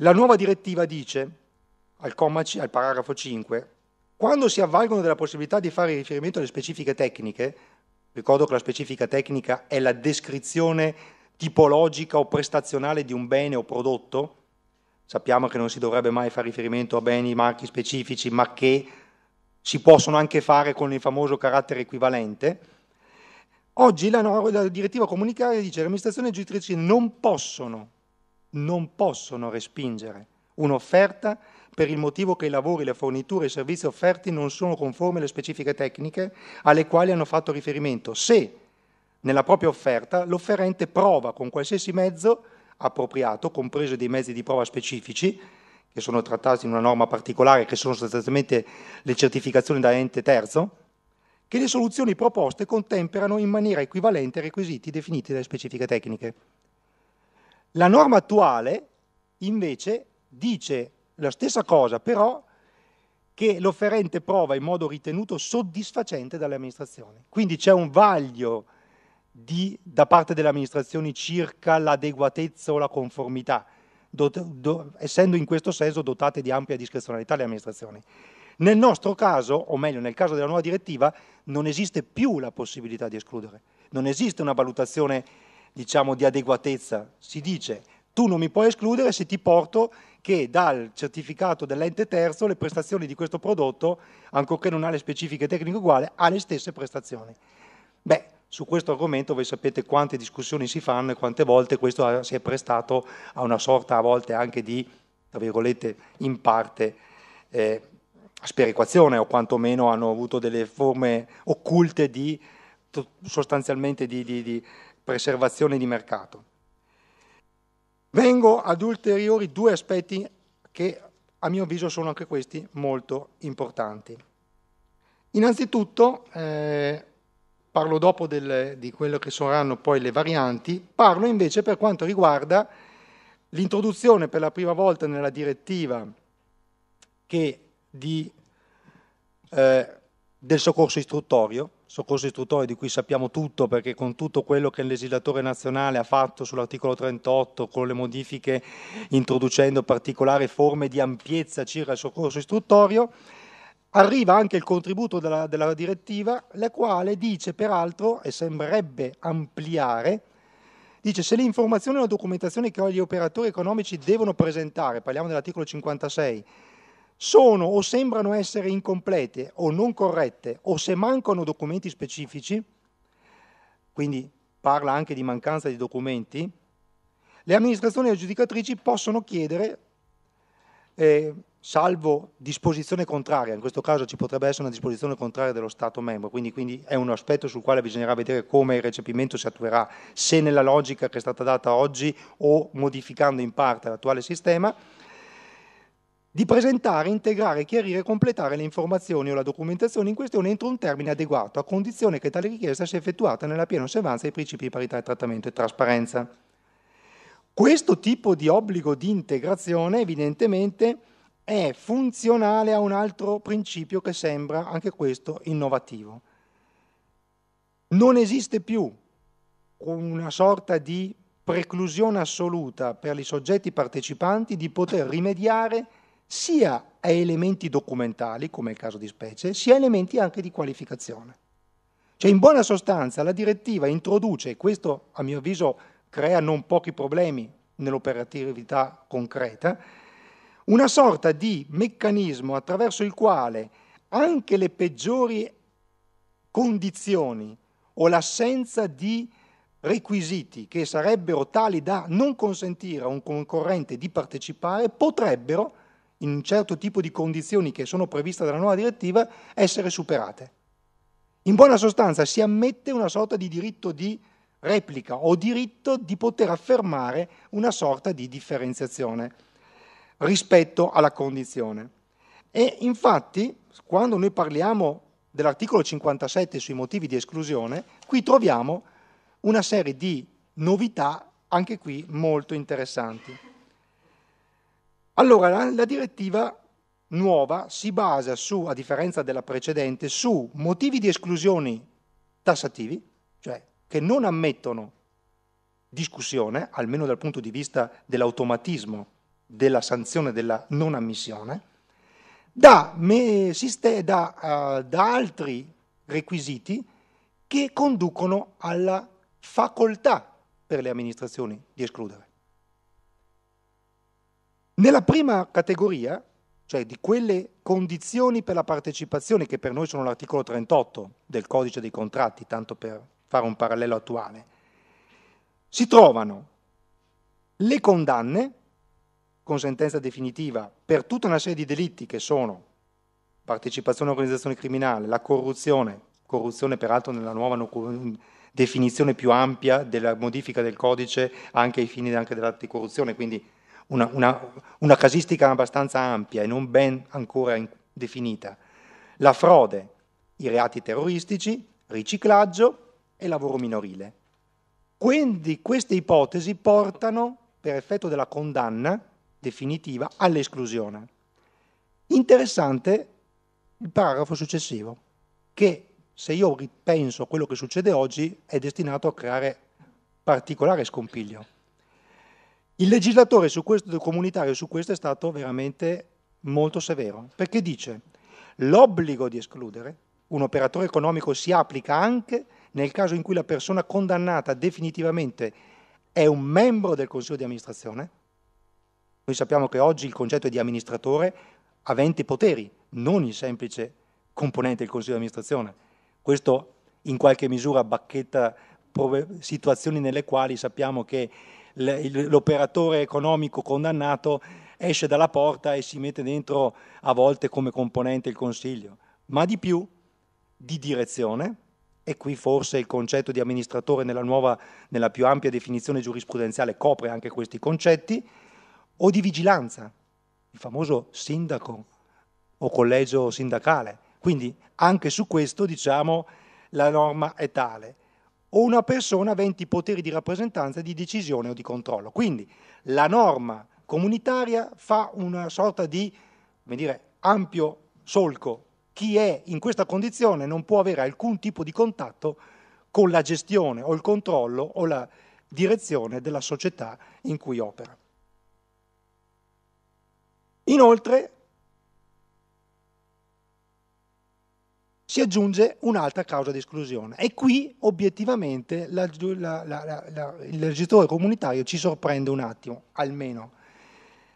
La nuova direttiva dice al, comma, al paragrafo 5, quando si avvalgono della possibilità di fare riferimento alle specifiche tecniche, ricordo che la specifica tecnica è la descrizione tipologica o prestazionale di un bene o prodotto, sappiamo che non si dovrebbe mai fare riferimento a beni, marchi specifici, ma che si possono anche fare con il famoso carattere equivalente, oggi la, la direttiva comunitaria dice che le amministrazioni giuditrici non possono, non possono respingere un'offerta per il motivo che i lavori, le forniture e i servizi offerti non sono conformi alle specifiche tecniche alle quali hanno fatto riferimento, se nella propria offerta l'offerente prova con qualsiasi mezzo appropriato, compreso dei mezzi di prova specifici, che sono trattati in una norma particolare, che sono sostanzialmente le certificazioni da ente terzo, che le soluzioni proposte contemperano in maniera equivalente ai requisiti definiti dalle specifiche tecniche. La norma attuale, invece, dice la stessa cosa però che l'offerente prova in modo ritenuto soddisfacente dalle amministrazioni. Quindi c'è un vaglio di, da parte delle amministrazioni circa l'adeguatezza o la conformità, do, do, essendo in questo senso dotate di ampia discrezionalità le amministrazioni. Nel nostro caso, o meglio nel caso della nuova direttiva, non esiste più la possibilità di escludere, non esiste una valutazione diciamo, di adeguatezza, si dice tu non mi puoi escludere se ti porto che dal certificato dell'ente terzo le prestazioni di questo prodotto, ancorché non ha le specifiche tecniche uguali, ha le stesse prestazioni. Beh, su questo argomento voi sapete quante discussioni si fanno e quante volte questo si è prestato a una sorta a volte anche di, tra virgolette, in parte eh, sperequazione o quantomeno hanno avuto delle forme occulte di sostanzialmente di, di, di preservazione di mercato. Vengo ad ulteriori due aspetti che a mio avviso sono anche questi molto importanti. Innanzitutto, eh, parlo dopo del, di quello che saranno poi le varianti, parlo invece per quanto riguarda l'introduzione per la prima volta nella direttiva che di, eh, del soccorso istruttorio, soccorso istruttorio di cui sappiamo tutto perché con tutto quello che il legislatore nazionale ha fatto sull'articolo 38 con le modifiche introducendo particolari forme di ampiezza circa il soccorso istruttorio arriva anche il contributo della, della direttiva la quale dice peraltro e sembrerebbe ampliare dice se le informazioni o la documentazione che gli operatori economici devono presentare parliamo dell'articolo 56 sono o sembrano essere incomplete o non corrette o se mancano documenti specifici, quindi parla anche di mancanza di documenti, le amministrazioni aggiudicatrici possono chiedere, eh, salvo disposizione contraria, in questo caso ci potrebbe essere una disposizione contraria dello Stato membro, quindi, quindi è un aspetto sul quale bisognerà vedere come il recepimento si attuerà, se nella logica che è stata data oggi o modificando in parte l'attuale sistema, di presentare, integrare, chiarire e completare le informazioni o la documentazione in questione entro un termine adeguato, a condizione che tale richiesta sia effettuata nella piena osservanza dei principi di parità di trattamento e trasparenza. Questo tipo di obbligo di integrazione evidentemente è funzionale a un altro principio che sembra anche questo innovativo. Non esiste più una sorta di preclusione assoluta per i soggetti partecipanti di poter rimediare sia a elementi documentali, come è il caso di specie, sia a elementi anche di qualificazione. Cioè, in buona sostanza, la direttiva introduce, e questo a mio avviso crea non pochi problemi nell'operatività concreta, una sorta di meccanismo attraverso il quale anche le peggiori condizioni o l'assenza di requisiti che sarebbero tali da non consentire a un concorrente di partecipare potrebbero in un certo tipo di condizioni che sono previste dalla nuova direttiva essere superate. In buona sostanza si ammette una sorta di diritto di replica o diritto di poter affermare una sorta di differenziazione rispetto alla condizione. E infatti, quando noi parliamo dell'articolo 57 sui motivi di esclusione, qui troviamo una serie di novità, anche qui molto interessanti. Allora la, la direttiva nuova si basa su, a differenza della precedente, su motivi di esclusione tassativi, cioè che non ammettono discussione, almeno dal punto di vista dell'automatismo della sanzione della non ammissione, da, me, da, uh, da altri requisiti che conducono alla facoltà per le amministrazioni di escludere. Nella prima categoria, cioè di quelle condizioni per la partecipazione che per noi sono l'articolo 38 del codice dei contratti, tanto per fare un parallelo attuale, si trovano le condanne con sentenza definitiva per tutta una serie di delitti che sono partecipazione a organizzazione criminale, la corruzione, corruzione peraltro nella nuova definizione più ampia della modifica del codice anche ai fini anche dell'anticorruzione, quindi una, una, una casistica abbastanza ampia e non ben ancora in, definita. La frode, i reati terroristici, riciclaggio e lavoro minorile. Quindi queste ipotesi portano, per effetto della condanna definitiva, all'esclusione. Interessante il paragrafo successivo, che se io ripenso a quello che succede oggi è destinato a creare particolare scompiglio. Il legislatore questo, comunitario su questo è stato veramente molto severo, perché dice l'obbligo di escludere un operatore economico si applica anche nel caso in cui la persona condannata definitivamente è un membro del Consiglio di amministrazione. Noi sappiamo che oggi il concetto è di amministratore avente poteri, non il semplice componente del Consiglio di amministrazione. Questo in qualche misura bacchetta situazioni nelle quali sappiamo che l'operatore economico condannato esce dalla porta e si mette dentro a volte come componente il Consiglio, ma di più di direzione, e qui forse il concetto di amministratore nella, nuova, nella più ampia definizione giurisprudenziale copre anche questi concetti, o di vigilanza, il famoso sindaco o collegio sindacale. Quindi anche su questo diciamo la norma è tale o una persona avente i poteri di rappresentanza, di decisione o di controllo. Quindi la norma comunitaria fa una sorta di dire, ampio solco. Chi è in questa condizione non può avere alcun tipo di contatto con la gestione o il controllo o la direzione della società in cui opera. Inoltre si aggiunge un'altra causa di esclusione. E qui obiettivamente la, la, la, il legislatore comunitario ci sorprende un attimo, almeno.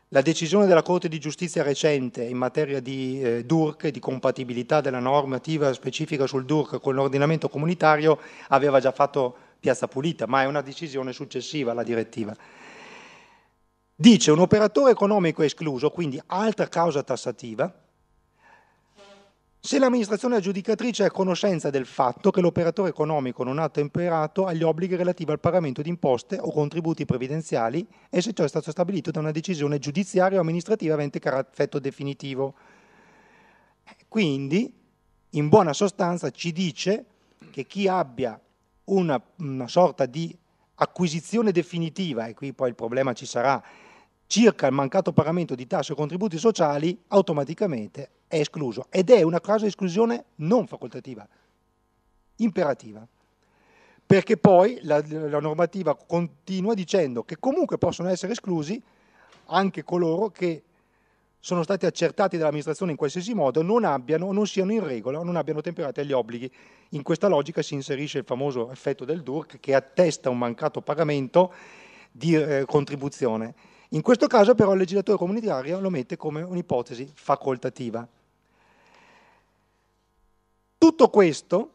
La decisione della Corte di giustizia recente in materia di eh, DURC di compatibilità della normativa specifica sul DURC con l'ordinamento comunitario aveva già fatto piazza pulita, ma è una decisione successiva alla direttiva. Dice un operatore economico escluso, quindi altra causa tassativa, se l'amministrazione aggiudicatrice è a conoscenza del fatto che l'operatore economico non ha temperato agli obblighi relativi al pagamento di imposte o contributi previdenziali e se ciò è stato stabilito da una decisione giudiziaria o amministrativa avente effetto definitivo. Quindi, in buona sostanza, ci dice che chi abbia una, una sorta di acquisizione definitiva, e qui poi il problema ci sarà, circa il mancato pagamento di tasse o contributi sociali, automaticamente è escluso ed è una causa di esclusione non facoltativa, imperativa. Perché poi la, la normativa continua dicendo che comunque possono essere esclusi anche coloro che sono stati accertati dall'amministrazione in qualsiasi modo, non, abbiano, non siano in regola, non abbiano temperati agli obblighi. In questa logica si inserisce il famoso effetto del DURC che attesta un mancato pagamento di eh, contribuzione. In questo caso però il legislatore comunitario lo mette come un'ipotesi facoltativa. Tutto questo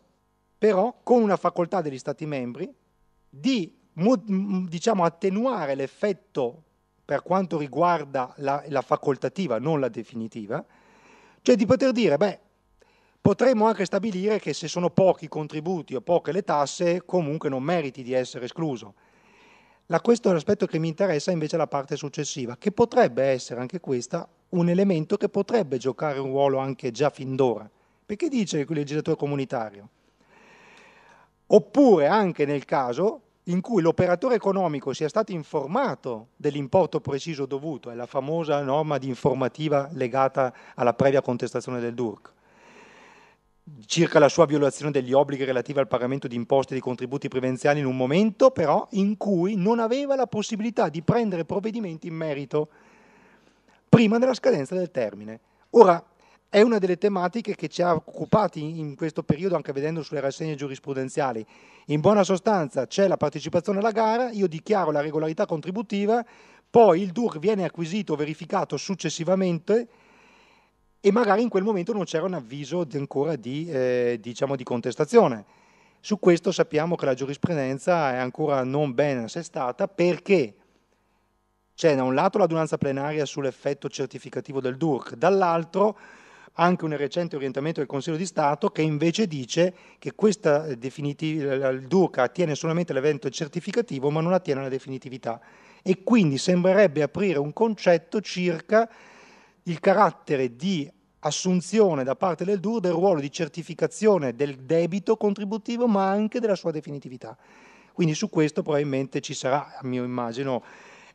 però con una facoltà degli Stati membri di diciamo, attenuare l'effetto per quanto riguarda la, la, facoltativa, non la definitiva, cioè di poter dire, beh, potremmo anche stabilire che se sono pochi i contributi o poche le tasse, comunque non meriti di essere escluso. La, questo è l'aspetto che mi interessa invece la parte successiva, che potrebbe essere anche questa un elemento che potrebbe giocare un ruolo anche già fin d'ora. Perché dice il legislatore comunitario? Oppure anche nel caso in cui l'operatore economico sia stato informato dell'importo preciso dovuto, è la famosa norma di informativa legata alla previa contestazione del DURC, circa la sua violazione degli obblighi relativi al pagamento di imposte e di contributi prevenziali in un momento però in cui non aveva la possibilità di prendere provvedimenti in merito prima della scadenza del termine. Ora, è una delle tematiche che ci ha occupati in questo periodo, anche vedendo sulle rassegne giurisprudenziali. In buona sostanza c'è la partecipazione alla gara, io dichiaro la regolarità contributiva, poi il DUR viene acquisito, verificato successivamente e magari in quel momento non c'era un avviso ancora di, eh, diciamo di contestazione. Su questo sappiamo che la giurisprudenza è ancora non ben assestata perché c'è da un lato l'adunanza plenaria sull'effetto certificativo del DUR, dall'altro anche un recente orientamento del Consiglio di Stato che invece dice che questa eh, il Duca attiene solamente l'evento certificativo ma non attiene alla definitività e quindi sembrerebbe aprire un concetto circa il carattere di assunzione da parte del DUR del ruolo di certificazione del debito contributivo ma anche della sua definitività. Quindi su questo probabilmente ci sarà, a mio immagino,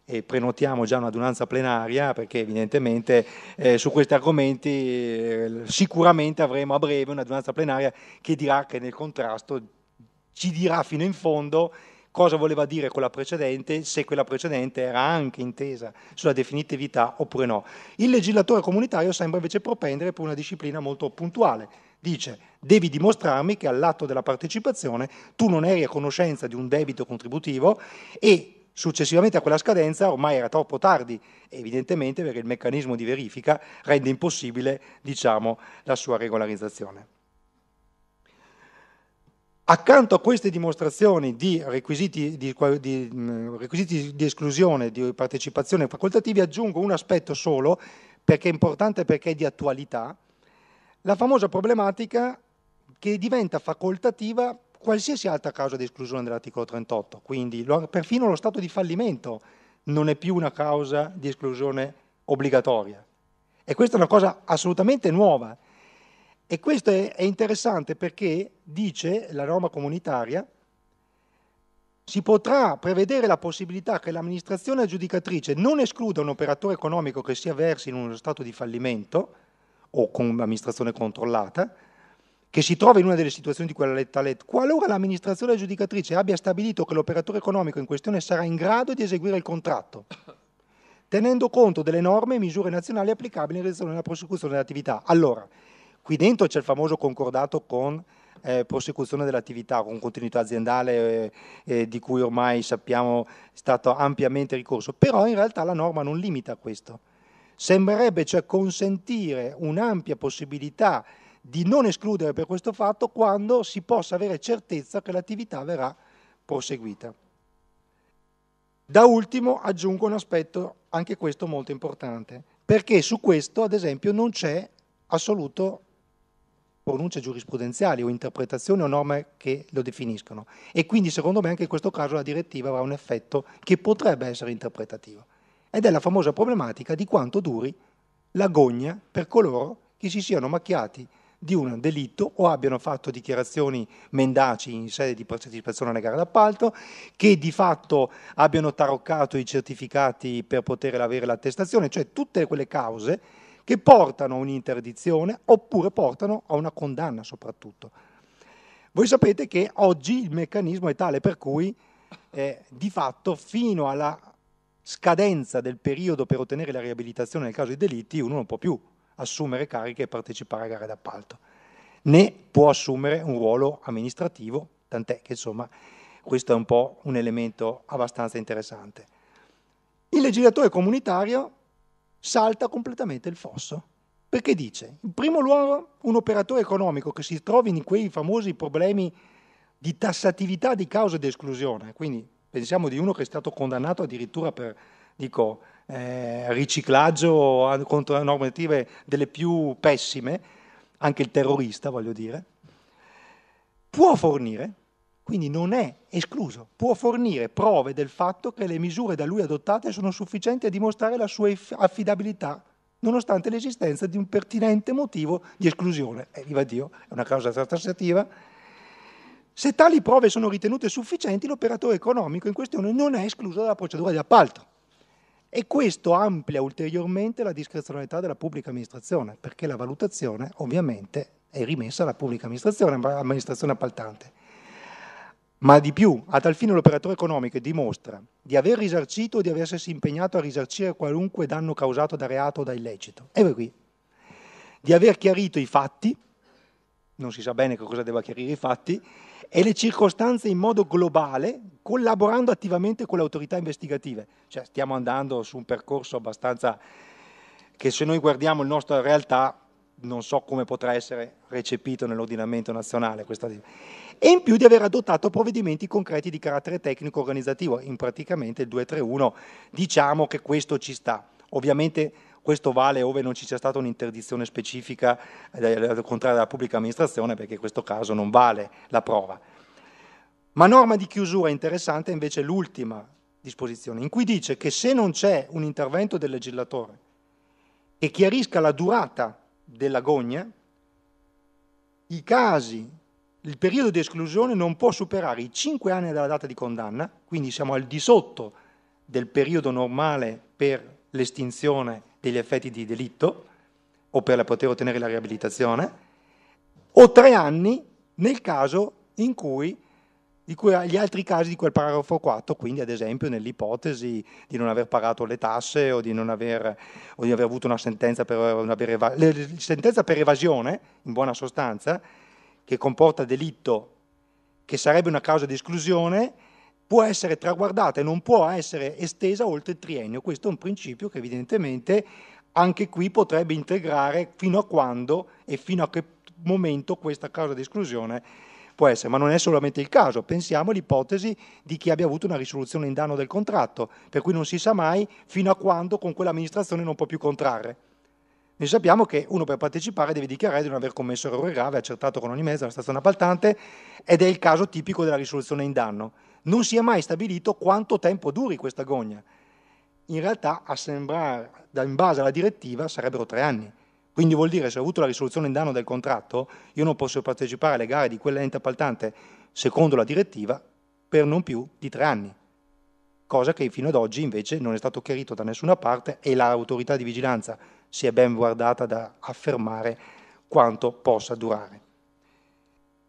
e prenotiamo già un'adunanza plenaria perché evidentemente eh, su questi argomenti eh, sicuramente avremo a breve un'adunanza plenaria che dirà che nel contrasto ci dirà fino in fondo cosa voleva dire quella precedente, se quella precedente era anche intesa sulla definitività oppure no. Il legislatore comunitario sembra invece propendere per una disciplina molto puntuale. Dice, devi dimostrarmi che all'atto della partecipazione tu non eri a conoscenza di un debito contributivo e Successivamente a quella scadenza ormai era troppo tardi, evidentemente perché il meccanismo di verifica rende impossibile diciamo, la sua regolarizzazione. Accanto a queste dimostrazioni di requisiti di, di, mm, requisiti di esclusione, di partecipazione facoltativi, aggiungo un aspetto solo, perché è importante perché è di attualità, la famosa problematica che diventa facoltativa qualsiasi altra causa di esclusione dell'articolo 38. Quindi lo, perfino lo stato di fallimento non è più una causa di esclusione obbligatoria. E questa è una cosa assolutamente nuova. E questo è, è interessante perché dice la norma comunitaria si potrà prevedere la possibilità che l'amministrazione aggiudicatrice non escluda un operatore economico che sia versi in uno stato di fallimento o con un'amministrazione controllata, che si trova in una delle situazioni di quella lettera, qualora l'amministrazione aggiudicatrice abbia stabilito che l'operatore economico in questione sarà in grado di eseguire il contratto, tenendo conto delle norme e misure nazionali applicabili in relazione alla prosecuzione dell'attività. Allora, qui dentro c'è il famoso concordato con eh, prosecuzione dell'attività, con continuità aziendale eh, eh, di cui ormai sappiamo è stato ampiamente ricorso, però in realtà la norma non limita questo. Sembrerebbe cioè consentire un'ampia possibilità di non escludere per questo fatto quando si possa avere certezza che l'attività verrà proseguita. Da ultimo aggiungo un aspetto, anche questo molto importante, perché su questo, ad esempio, non c'è assoluto pronunce giurisprudenziali o interpretazioni o norme che lo definiscono. E quindi secondo me anche in questo caso la direttiva avrà un effetto che potrebbe essere interpretativo. Ed è la famosa problematica di quanto duri l'agonia per coloro che si siano macchiati di un delitto o abbiano fatto dichiarazioni mendaci in sede di partecipazione alla gara d'appalto, che di fatto abbiano taroccato i certificati per poter avere l'attestazione, cioè tutte quelle cause che portano a un'interdizione oppure portano a una condanna soprattutto. Voi sapete che oggi il meccanismo è tale per cui eh, di fatto fino alla scadenza del periodo per ottenere la riabilitazione nel caso di delitti uno non può più assumere cariche e partecipare a gare d'appalto, né può assumere un ruolo amministrativo, tant'è che insomma questo è un po' un elemento abbastanza interessante. Il legislatore comunitario salta completamente il fosso, perché dice, in primo luogo, un operatore economico che si trovi in quei famosi problemi di tassatività di causa ed esclusione, quindi pensiamo di uno che è stato condannato addirittura per, dico, eh, riciclaggio contro le normative delle più pessime, anche il terrorista voglio dire, può fornire, quindi non è escluso, può fornire prove del fatto che le misure da lui adottate sono sufficienti a dimostrare la sua affidabilità nonostante l'esistenza di un pertinente motivo di esclusione. Eh, viva Dio, è una causa trattativa. Se tali prove sono ritenute sufficienti, l'operatore economico in questione non è escluso dalla procedura di appalto e questo amplia ulteriormente la discrezionalità della pubblica amministrazione, perché la valutazione ovviamente è rimessa alla pubblica amministrazione, amministrazione appaltante. Ma di più, a tal fine l'operatore economico dimostra di aver risarcito o di essersi impegnato a risarcire qualunque danno causato da reato o da illecito. E qui. Di aver chiarito i fatti, non si sa bene che cosa debba chiarire i fatti, e le circostanze in modo globale, collaborando attivamente con le autorità investigative. Cioè stiamo andando su un percorso abbastanza che se noi guardiamo la nostra realtà non so come potrà essere recepito nell'ordinamento nazionale. Questa... E in più di aver adottato provvedimenti concreti di carattere tecnico-organizzativo, in praticamente il 231 diciamo che questo ci sta. Ovviamente questo vale ove non ci sia stata un'interdizione specifica eh, al contrario della pubblica amministrazione, perché in questo caso non vale la prova. Ma norma di chiusura interessante è invece l'ultima disposizione, in cui dice che se non c'è un intervento del legislatore che chiarisca la durata dell'agonia, i casi, il periodo di esclusione non può superare i 5 anni dalla data di condanna, quindi siamo al di sotto del periodo normale per l'estinzione degli effetti di delitto o per poter ottenere la riabilitazione, o tre anni nel caso in cui, in cui gli altri casi di quel paragrafo 4, quindi ad esempio nell'ipotesi di non aver pagato le tasse o di non aver, o di aver avuto una sentenza per, una per eva- sentenza per evasione, in buona sostanza, che comporta delitto, che sarebbe una causa di esclusione, può essere traguardata e non può essere estesa oltre il triennio. Questo è un principio che evidentemente anche qui potrebbe integrare fino a quando e fino a che momento questa causa di esclusione può essere, ma non è solamente il caso, pensiamo all'ipotesi di chi abbia avuto una risoluzione in danno del contratto, per cui non si sa mai fino a quando con quell'amministrazione non può più contrarre. Noi sappiamo che uno per partecipare deve dichiarare di non aver commesso errore grave, accertato con ogni mezzo la stazione appaltante ed è il caso tipico della risoluzione in danno non si è mai stabilito quanto tempo duri questa gogna. In realtà, a sembrare, in base alla direttiva, sarebbero tre anni. Quindi vuol dire, se ho avuto la risoluzione in danno del contratto, io non posso partecipare alle gare di quell'ente appaltante secondo la direttiva per non più di tre anni. Cosa che fino ad oggi invece non è stato chiarito da nessuna parte e l'autorità di vigilanza si è ben guardata da affermare quanto possa durare.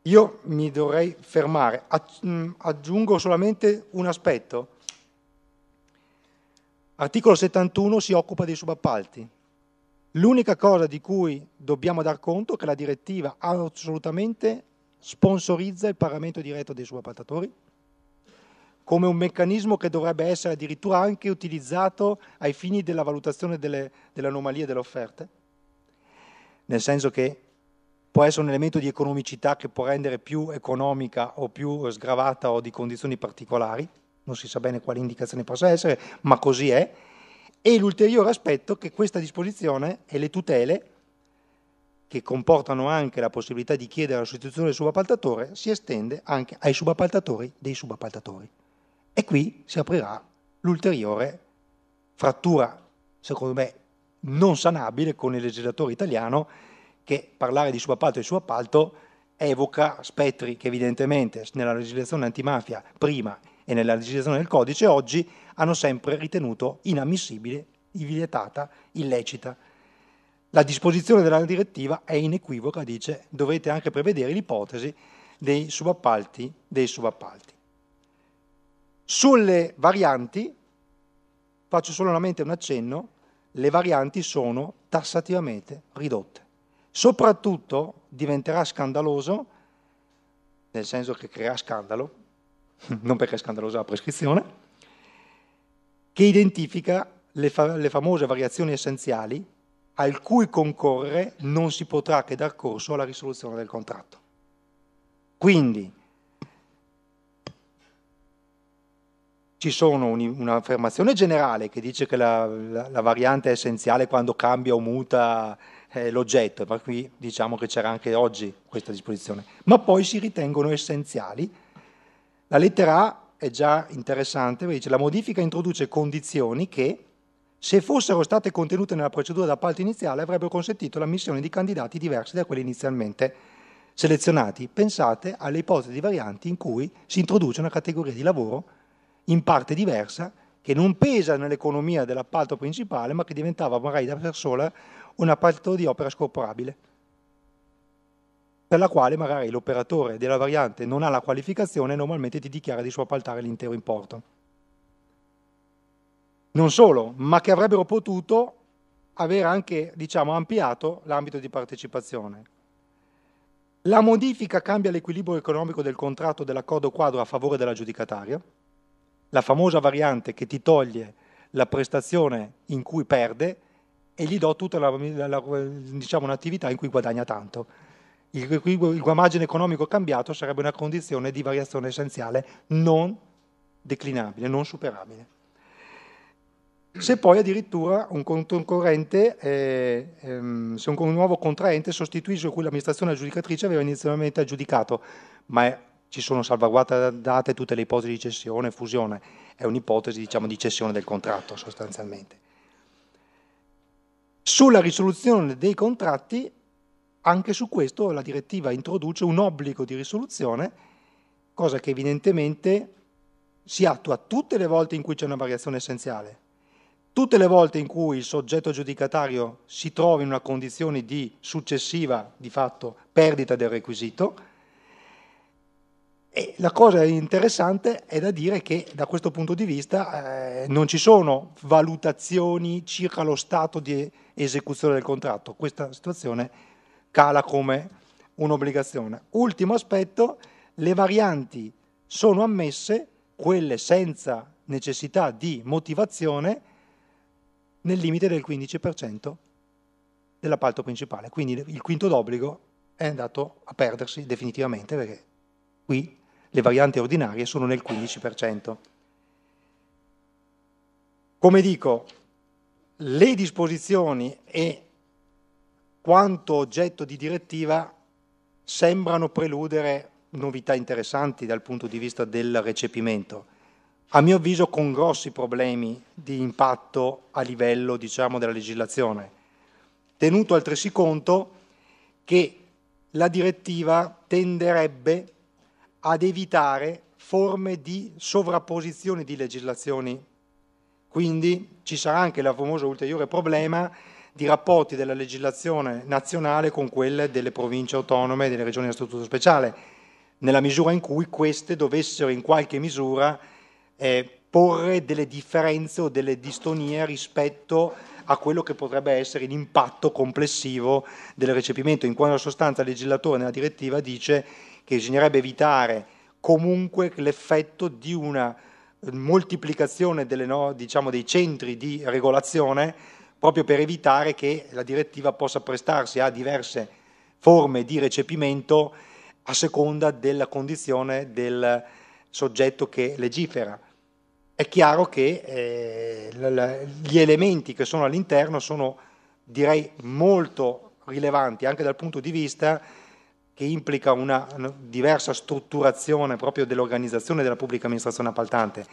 Io mi dovrei fermare. Mm, aggiungo solamente un aspetto. Articolo 71 si occupa dei subappalti. L'unica cosa di cui dobbiamo dar conto è che la direttiva assolutamente sponsorizza il pagamento diretto dei subappaltatori come un meccanismo che dovrebbe essere addirittura anche utilizzato ai fini della valutazione delle, anomalie delle offerte, nel senso che può essere un elemento di economicità che può rendere più economica o più sgravata o di condizioni particolari, non si sa bene quale indicazione possa essere, ma così è, e l'ulteriore aspetto che questa disposizione e le tutele che comportano anche la possibilità di chiedere la sostituzione del subappaltatore si estende anche ai subappaltatori dei subappaltatori. E qui si aprirà l'ulteriore frattura, secondo me, non sanabile con il legislatore italiano che parlare di subappalto e subappalto evoca spettri che evidentemente nella legislazione antimafia prima e nella legislazione del codice oggi hanno sempre ritenuto inammissibile, vietata, illecita. La disposizione della direttiva è inequivoca, dice dovete anche prevedere l'ipotesi dei subappalti, dei subappalti. Sulle varianti faccio solamente un accenno, le varianti sono tassativamente ridotte. Soprattutto diventerà scandaloso, nel senso che creerà scandalo, non perché è scandalosa la prescrizione, che identifica le, fa- le famose variazioni essenziali al cui concorrere non si potrà che dar corso alla risoluzione del contratto. Quindi ci sono un'affermazione generale che dice che la, la, la variante è essenziale quando cambia o muta eh, l'oggetto, per cui diciamo che c'era anche oggi questa disposizione, ma poi si ritengono essenziali. La lettera A è già interessante dice la modifica introduce condizioni che, se fossero state contenute nella procedura d'appalto iniziale, avrebbero consentito l'ammissione di candidati diversi da quelli inizialmente selezionati. Pensate alle ipotesi di varianti in cui si introduce una categoria di lavoro in parte diversa che non pesa nell'economia dell'appalto principale, ma che diventava magari da per sola una partitura di opera scorporabile, per la quale magari l'operatore della variante non ha la qualificazione e normalmente ti dichiara di subappaltare l'intero importo. Non solo, ma che avrebbero potuto aver anche diciamo, ampliato l'ambito di partecipazione. La modifica cambia l'equilibrio economico del contratto dell'accordo quadro a favore dell'aggiudicataria, la famosa variante che ti toglie la prestazione in cui perde e gli do tutta la, la, diciamo, un'attività in cui guadagna tanto. Il, il guamaggine economico cambiato sarebbe una condizione di variazione essenziale non declinabile, non superabile. Se poi addirittura un, concorrente, eh, ehm, se un, nuovo contraente sostituisce cui l'amministrazione aggiudicatrice aveva inizialmente aggiudicato, ma è, ci sono salvaguardate tutte le ipotesi di cessione, fusione, è un'ipotesi diciamo, di cessione del contratto sostanzialmente. Sulla risoluzione dei contratti, anche su questo la direttiva introduce un obbligo di risoluzione, cosa che evidentemente si attua tutte le volte in cui c'è una variazione essenziale, tutte le volte in cui il soggetto giudicatario si trova in una condizione di successiva, di fatto, perdita del requisito, e la cosa interessante è da dire che da questo punto di vista eh, non ci sono valutazioni circa lo stato di esecuzione del contratto, questa situazione cala come un'obbligazione. Ultimo aspetto, le varianti sono ammesse, quelle senza necessità di motivazione, nel limite del 15% dell'appalto principale, quindi il quinto d'obbligo è andato a perdersi definitivamente perché qui le varianti ordinarie sono nel 15%. Come dico, le disposizioni e quanto oggetto di direttiva sembrano preludere novità interessanti dal punto di vista del recepimento, a mio avviso con grossi problemi di impatto a livello diciamo, della legislazione, tenuto altresì conto che la direttiva tenderebbe ad evitare forme di sovrapposizione di legislazioni. Quindi ci sarà anche il famoso ulteriore problema di rapporti della legislazione nazionale con quelle delle province autonome e delle regioni a statuto speciale, nella misura in cui queste dovessero in qualche misura eh, porre delle differenze o delle distonie rispetto a quello che potrebbe essere l'impatto complessivo del recepimento, in quanto la sostanza il legislatore nella direttiva dice che bisognerebbe evitare comunque l'effetto di una eh, moltiplicazione delle, no, diciamo, dei centri di regolazione proprio per evitare che la direttiva possa prestarsi a diverse forme di recepimento a seconda della condizione del soggetto che legifera. È chiaro che eh, gli elementi che sono all'interno sono direi molto rilevanti anche dal punto di vista che implica una diversa strutturazione proprio dell'organizzazione della pubblica amministrazione appaltante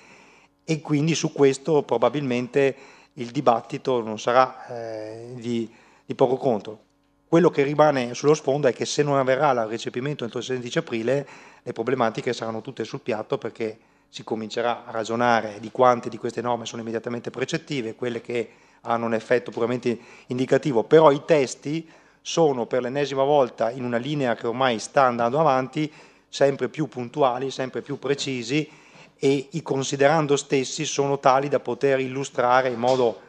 e quindi su questo probabilmente il dibattito non sarà eh, di, di poco conto. Quello che rimane sullo sfondo è che se non avverrà il recepimento entro il 16 aprile le problematiche saranno tutte sul piatto perché si comincerà a ragionare di quante di queste norme sono immediatamente precettive, quelle che hanno un effetto puramente indicativo, però i testi sono per l'ennesima volta in una linea che ormai sta andando avanti, sempre più puntuali, sempre più precisi e i considerando stessi sono tali da poter illustrare in modo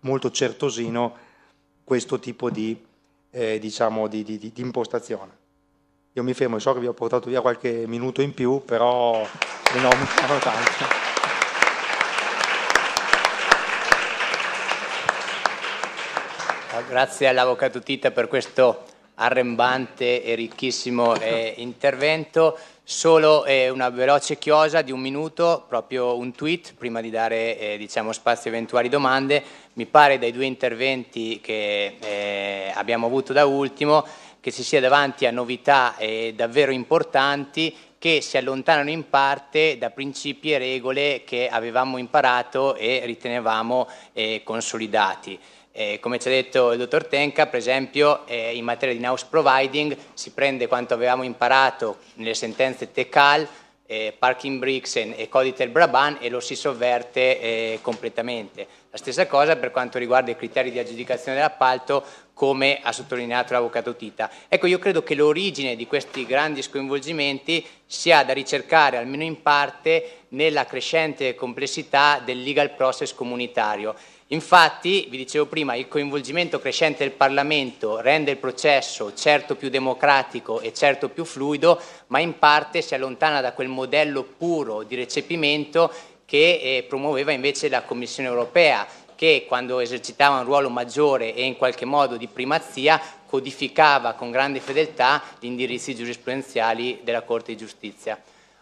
molto certosino questo tipo di, eh, diciamo, di, di, di impostazione. Io mi fermo, so che vi ho portato via qualche minuto in più, però no, mi tanto. Grazie all'Avvocato Tita per questo arrembante e ricchissimo eh, intervento. Solo eh, una veloce chiosa di un minuto, proprio un tweet, prima di dare eh, diciamo, spazio a eventuali domande. Mi pare dai due interventi che eh, abbiamo avuto da ultimo che si sia davanti a novità eh, davvero importanti che si allontanano in parte da principi e regole che avevamo imparato e ritenevamo eh, consolidati. Eh, come ci ha detto il dottor Tenka, per esempio, eh, in materia di house providing si prende quanto avevamo imparato nelle sentenze TECAL, eh, Parking Brixen e, e Coditel Brabant e lo si sovverte eh, completamente. La stessa cosa per quanto riguarda i criteri di aggiudicazione dell'appalto, come ha sottolineato l'avvocato Tita. Ecco, io credo che l'origine di questi grandi sconvolgimenti sia da ricercare, almeno in parte, nella crescente complessità del legal process comunitario Infatti, vi dicevo prima, il coinvolgimento crescente del Parlamento rende il processo certo più democratico e certo più fluido, ma in parte si allontana da quel modello puro di recepimento che eh, promuoveva invece la Commissione europea, che quando esercitava un ruolo maggiore e in qualche modo di primazia codificava con grande fedeltà gli indirizzi giurisprudenziali della Corte di Giustizia.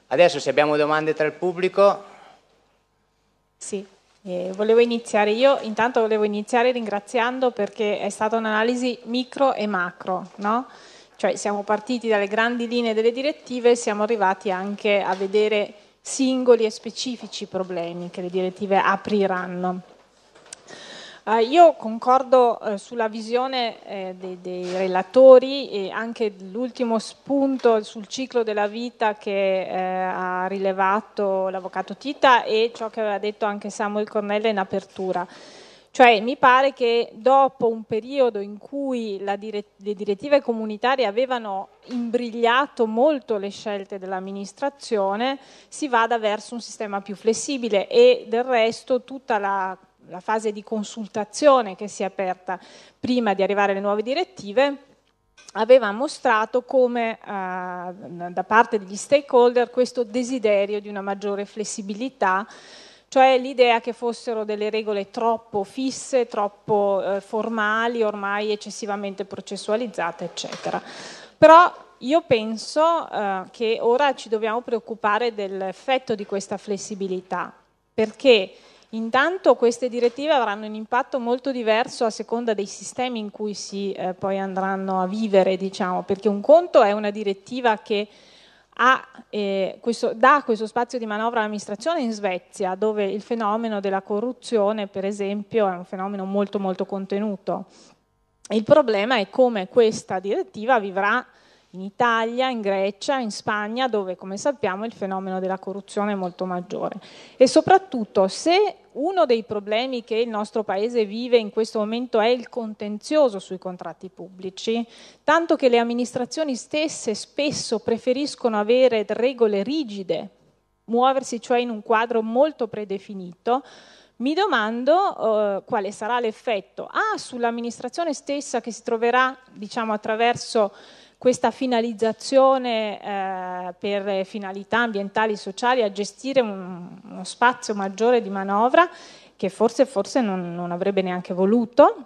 Adesso se abbiamo domande tra il pubblico... Sì. Eh, volevo iniziare, io intanto volevo iniziare ringraziando perché è stata un'analisi micro e macro, no? Cioè siamo partiti dalle grandi linee delle direttive e siamo arrivati anche a vedere singoli e specifici problemi che le direttive apriranno. Ah, io concordo eh, sulla visione eh, dei, dei, relatori e anche l'ultimo spunto sul ciclo della vita che eh, ha rilevato l'avvocato Tita e ciò che aveva detto anche Samuel Cornella in apertura. Cioè mi pare che dopo un periodo in cui dire- le direttive comunitarie avevano imbrigliato molto le scelte dell'amministrazione, si vada verso un sistema più flessibile e del resto tutta la la fase di consultazione che si è aperta prima di arrivare alle nuove direttive, aveva mostrato come eh, da parte degli stakeholder questo desiderio di una maggiore flessibilità, cioè l'idea che fossero delle regole troppo fisse, troppo eh, formali, ormai eccessivamente processualizzate, eccetera. Però io penso eh, che ora ci dobbiamo preoccupare dell'effetto di questa flessibilità, perché Intanto queste direttive avranno un impatto molto diverso a seconda dei sistemi in cui si eh, poi andranno a vivere, diciamo, perché un conto è una direttiva che ha, eh, questo, dà questo spazio di manovra all'amministrazione in Svezia, dove il fenomeno della corruzione, per esempio, è un fenomeno molto molto contenuto. Il problema è come questa direttiva vivrà in Italia, in Grecia, in Spagna, dove come sappiamo il fenomeno della corruzione è molto maggiore. E soprattutto se uno dei problemi che il nostro Paese vive in questo momento è il contenzioso sui contratti pubblici, tanto che le amministrazioni stesse spesso preferiscono avere regole rigide, muoversi cioè in un quadro molto predefinito, mi domando eh, quale sarà l'effetto A ah, sull'amministrazione stessa che si troverà, diciamo, attraverso questa finalizzazione eh, per finalità ambientali e sociali a gestire un, uno spazio maggiore di manovra che forse, forse non, non avrebbe neanche voluto,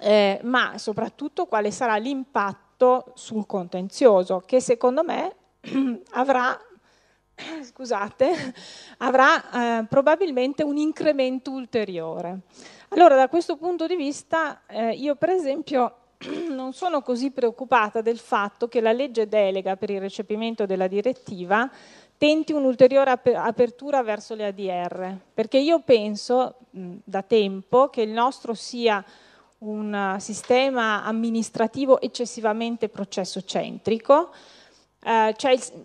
eh, ma soprattutto quale sarà l'impatto sul contenzioso che secondo me avrà scusate, avrà eh, probabilmente un incremento ulteriore. Allora, da questo punto di vista, eh, io per esempio non sono così preoccupata del fatto che la legge delega per il recepimento della direttiva tenti un'ulteriore apertura verso le ADR, perché io penso da tempo che il nostro sia un sistema amministrativo eccessivamente processo centrico, Uh,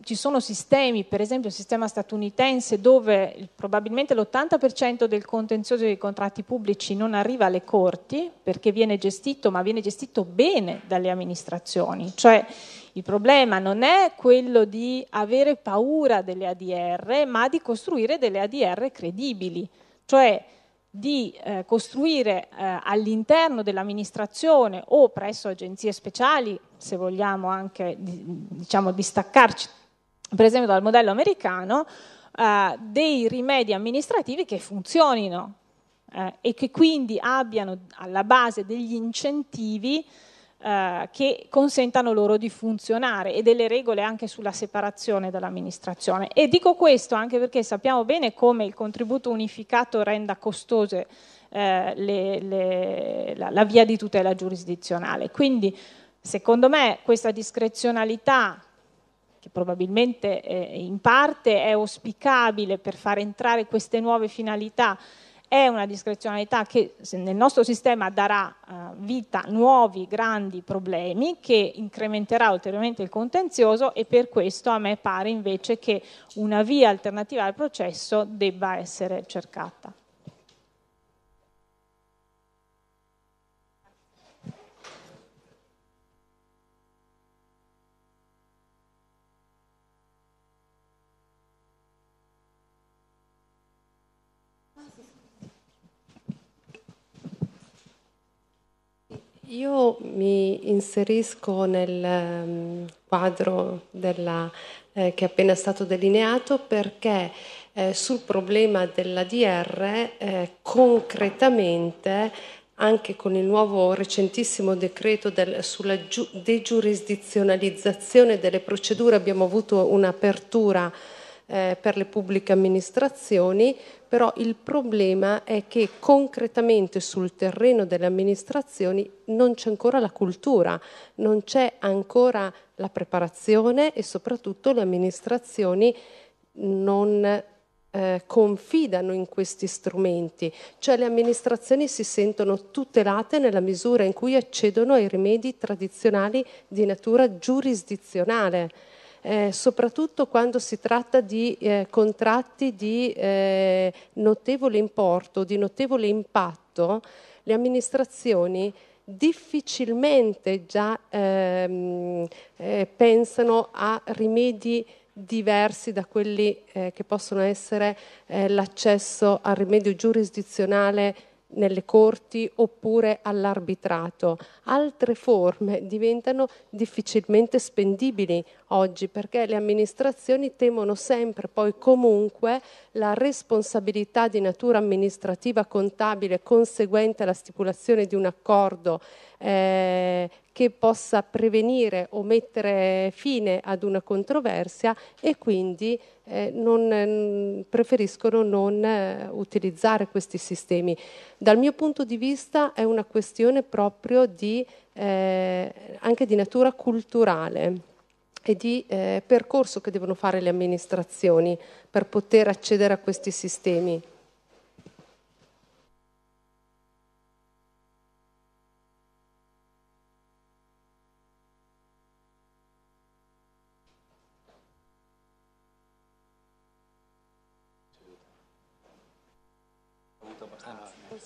ci sono sistemi, per esempio il sistema statunitense, dove probabilmente l'80% del contenzioso dei contratti pubblici non arriva alle corti perché viene gestito, ma viene gestito bene dalle amministrazioni. Cioè il problema non è quello di avere paura delle ADR, ma di costruire delle ADR credibili. Cioè, di eh, costruire eh, all'interno dell'amministrazione o presso agenzie speciali, se vogliamo anche diciamo, distaccarci per esempio dal modello americano, eh, dei rimedi amministrativi che funzionino eh, e che quindi abbiano alla base degli incentivi eh, che consentano loro di funzionare e delle regole anche sulla separazione dall'amministrazione. E dico questo anche perché sappiamo bene come il contributo unificato renda costose eh, le, le, la, la via di tutela giurisdizionale. Quindi, secondo me, questa discrezionalità che probabilmente eh, in parte è auspicabile per far entrare queste nuove finalità è una discrezionalità che nel nostro sistema darà eh, vita a nuovi grandi problemi che incrementerà ulteriormente il contenzioso e per questo a me pare invece che una via alternativa al processo debba essere cercata. Io mi inserisco nel ehm, quadro della, eh, che è appena stato delineato perché eh, sul problema dell'ADR eh, concretamente anche con il nuovo recentissimo decreto del, sulla giu, degiurisdizionalizzazione delle procedure abbiamo avuto un'apertura eh, per le pubbliche amministrazioni, però il problema è che concretamente sul terreno delle amministrazioni non c'è ancora la cultura, non c'è ancora la preparazione e soprattutto le amministrazioni non eh, confidano in questi strumenti, cioè le amministrazioni si sentono tutelate nella misura in cui accedono ai rimedi tradizionali di natura giurisdizionale eh, soprattutto quando si tratta di eh, contratti di eh, notevole importo, di notevole impatto, le amministrazioni difficilmente già ehm, eh, pensano a rimedi diversi da quelli eh, che possono essere eh, l'accesso al rimedio giurisdizionale nelle corti oppure all'arbitrato. Altre forme diventano difficilmente spendibili oggi perché le amministrazioni temono sempre poi comunque la responsabilità di natura amministrativa contabile conseguente alla stipulazione di un accordo eh, che possa prevenire o mettere fine ad una controversia e quindi eh, non, mm, preferiscono non eh, utilizzare questi sistemi. Dal mio punto di vista è una questione proprio di, eh, anche di natura culturale e di eh, percorso che devono fare le amministrazioni per poter accedere a questi sistemi.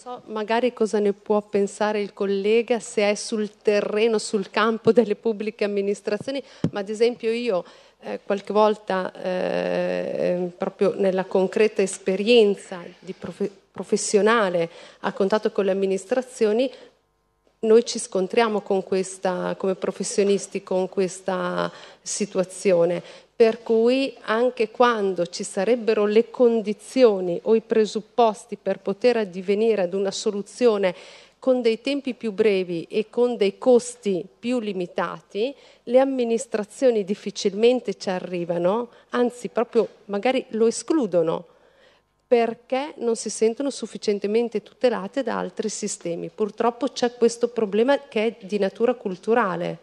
so magari cosa ne può pensare il collega se è sul terreno, sul campo delle pubbliche amministrazioni, ma ad esempio io eh, qualche volta eh, proprio nella concreta esperienza di prof- professionale a contatto con le amministrazioni noi ci scontriamo questa, come professionisti con questa situazione, per cui anche quando ci sarebbero le condizioni o i presupposti per poter addivenire ad una soluzione con dei tempi più brevi e con dei costi più limitati, le amministrazioni difficilmente ci arrivano, anzi proprio magari lo escludono perché non si sentono sufficientemente tutelate da altri sistemi. Purtroppo c'è questo problema che è di natura culturale.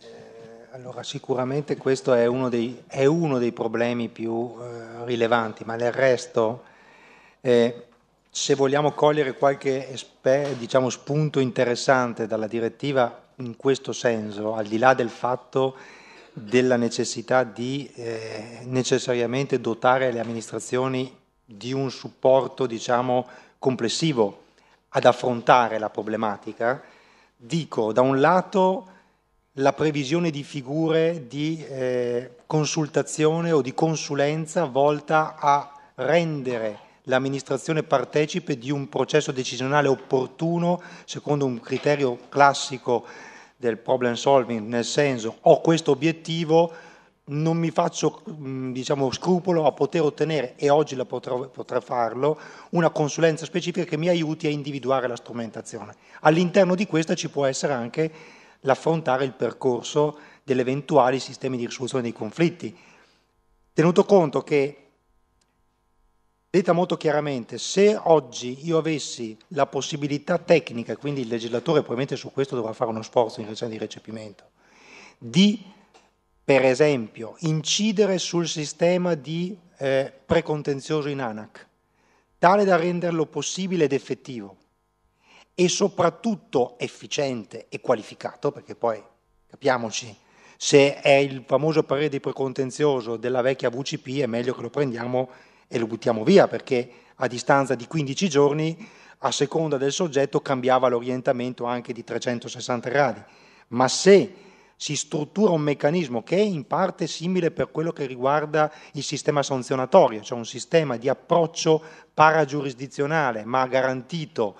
Eh, allora, sicuramente questo è uno dei, è uno dei problemi più eh, rilevanti, ma del resto, eh, se vogliamo cogliere qualche diciamo, spunto interessante dalla direttiva in questo senso, al di là del fatto che della necessità di eh, necessariamente dotare le amministrazioni di un supporto diciamo, complessivo ad affrontare la problematica, dico da un lato la previsione di figure di eh, consultazione o di consulenza volta a rendere l'amministrazione partecipe di un processo decisionale opportuno secondo un criterio classico del problem solving, nel senso ho questo obiettivo, non mi faccio mm, diciamo, scrupolo a poter ottenere, e oggi la potrò, potrò farlo, una consulenza specifica che mi aiuti a individuare la strumentazione. All'interno di questa ci può essere anche l'affrontare il percorso degli eventuali sistemi di risoluzione dei conflitti, tenuto conto che Detta molto chiaramente, se oggi io avessi la possibilità tecnica, quindi il legislatore probabilmente su questo dovrà fare uno sforzo in relazione di recepimento, di per esempio incidere sul sistema di eh, precontenzioso in ANAC, tale da renderlo possibile ed effettivo e soprattutto efficiente e qualificato, perché poi capiamoci, se è il famoso parere di precontenzioso della vecchia VCP è meglio che lo prendiamo e lo buttiamo via perché a distanza di 15 giorni, a seconda del soggetto, cambiava l'orientamento anche di 360 gradi. Ma se si struttura un meccanismo che è in parte simile per quello che riguarda il sistema sanzionatorio, cioè un sistema di approccio paragiurisdizionale, ma garantito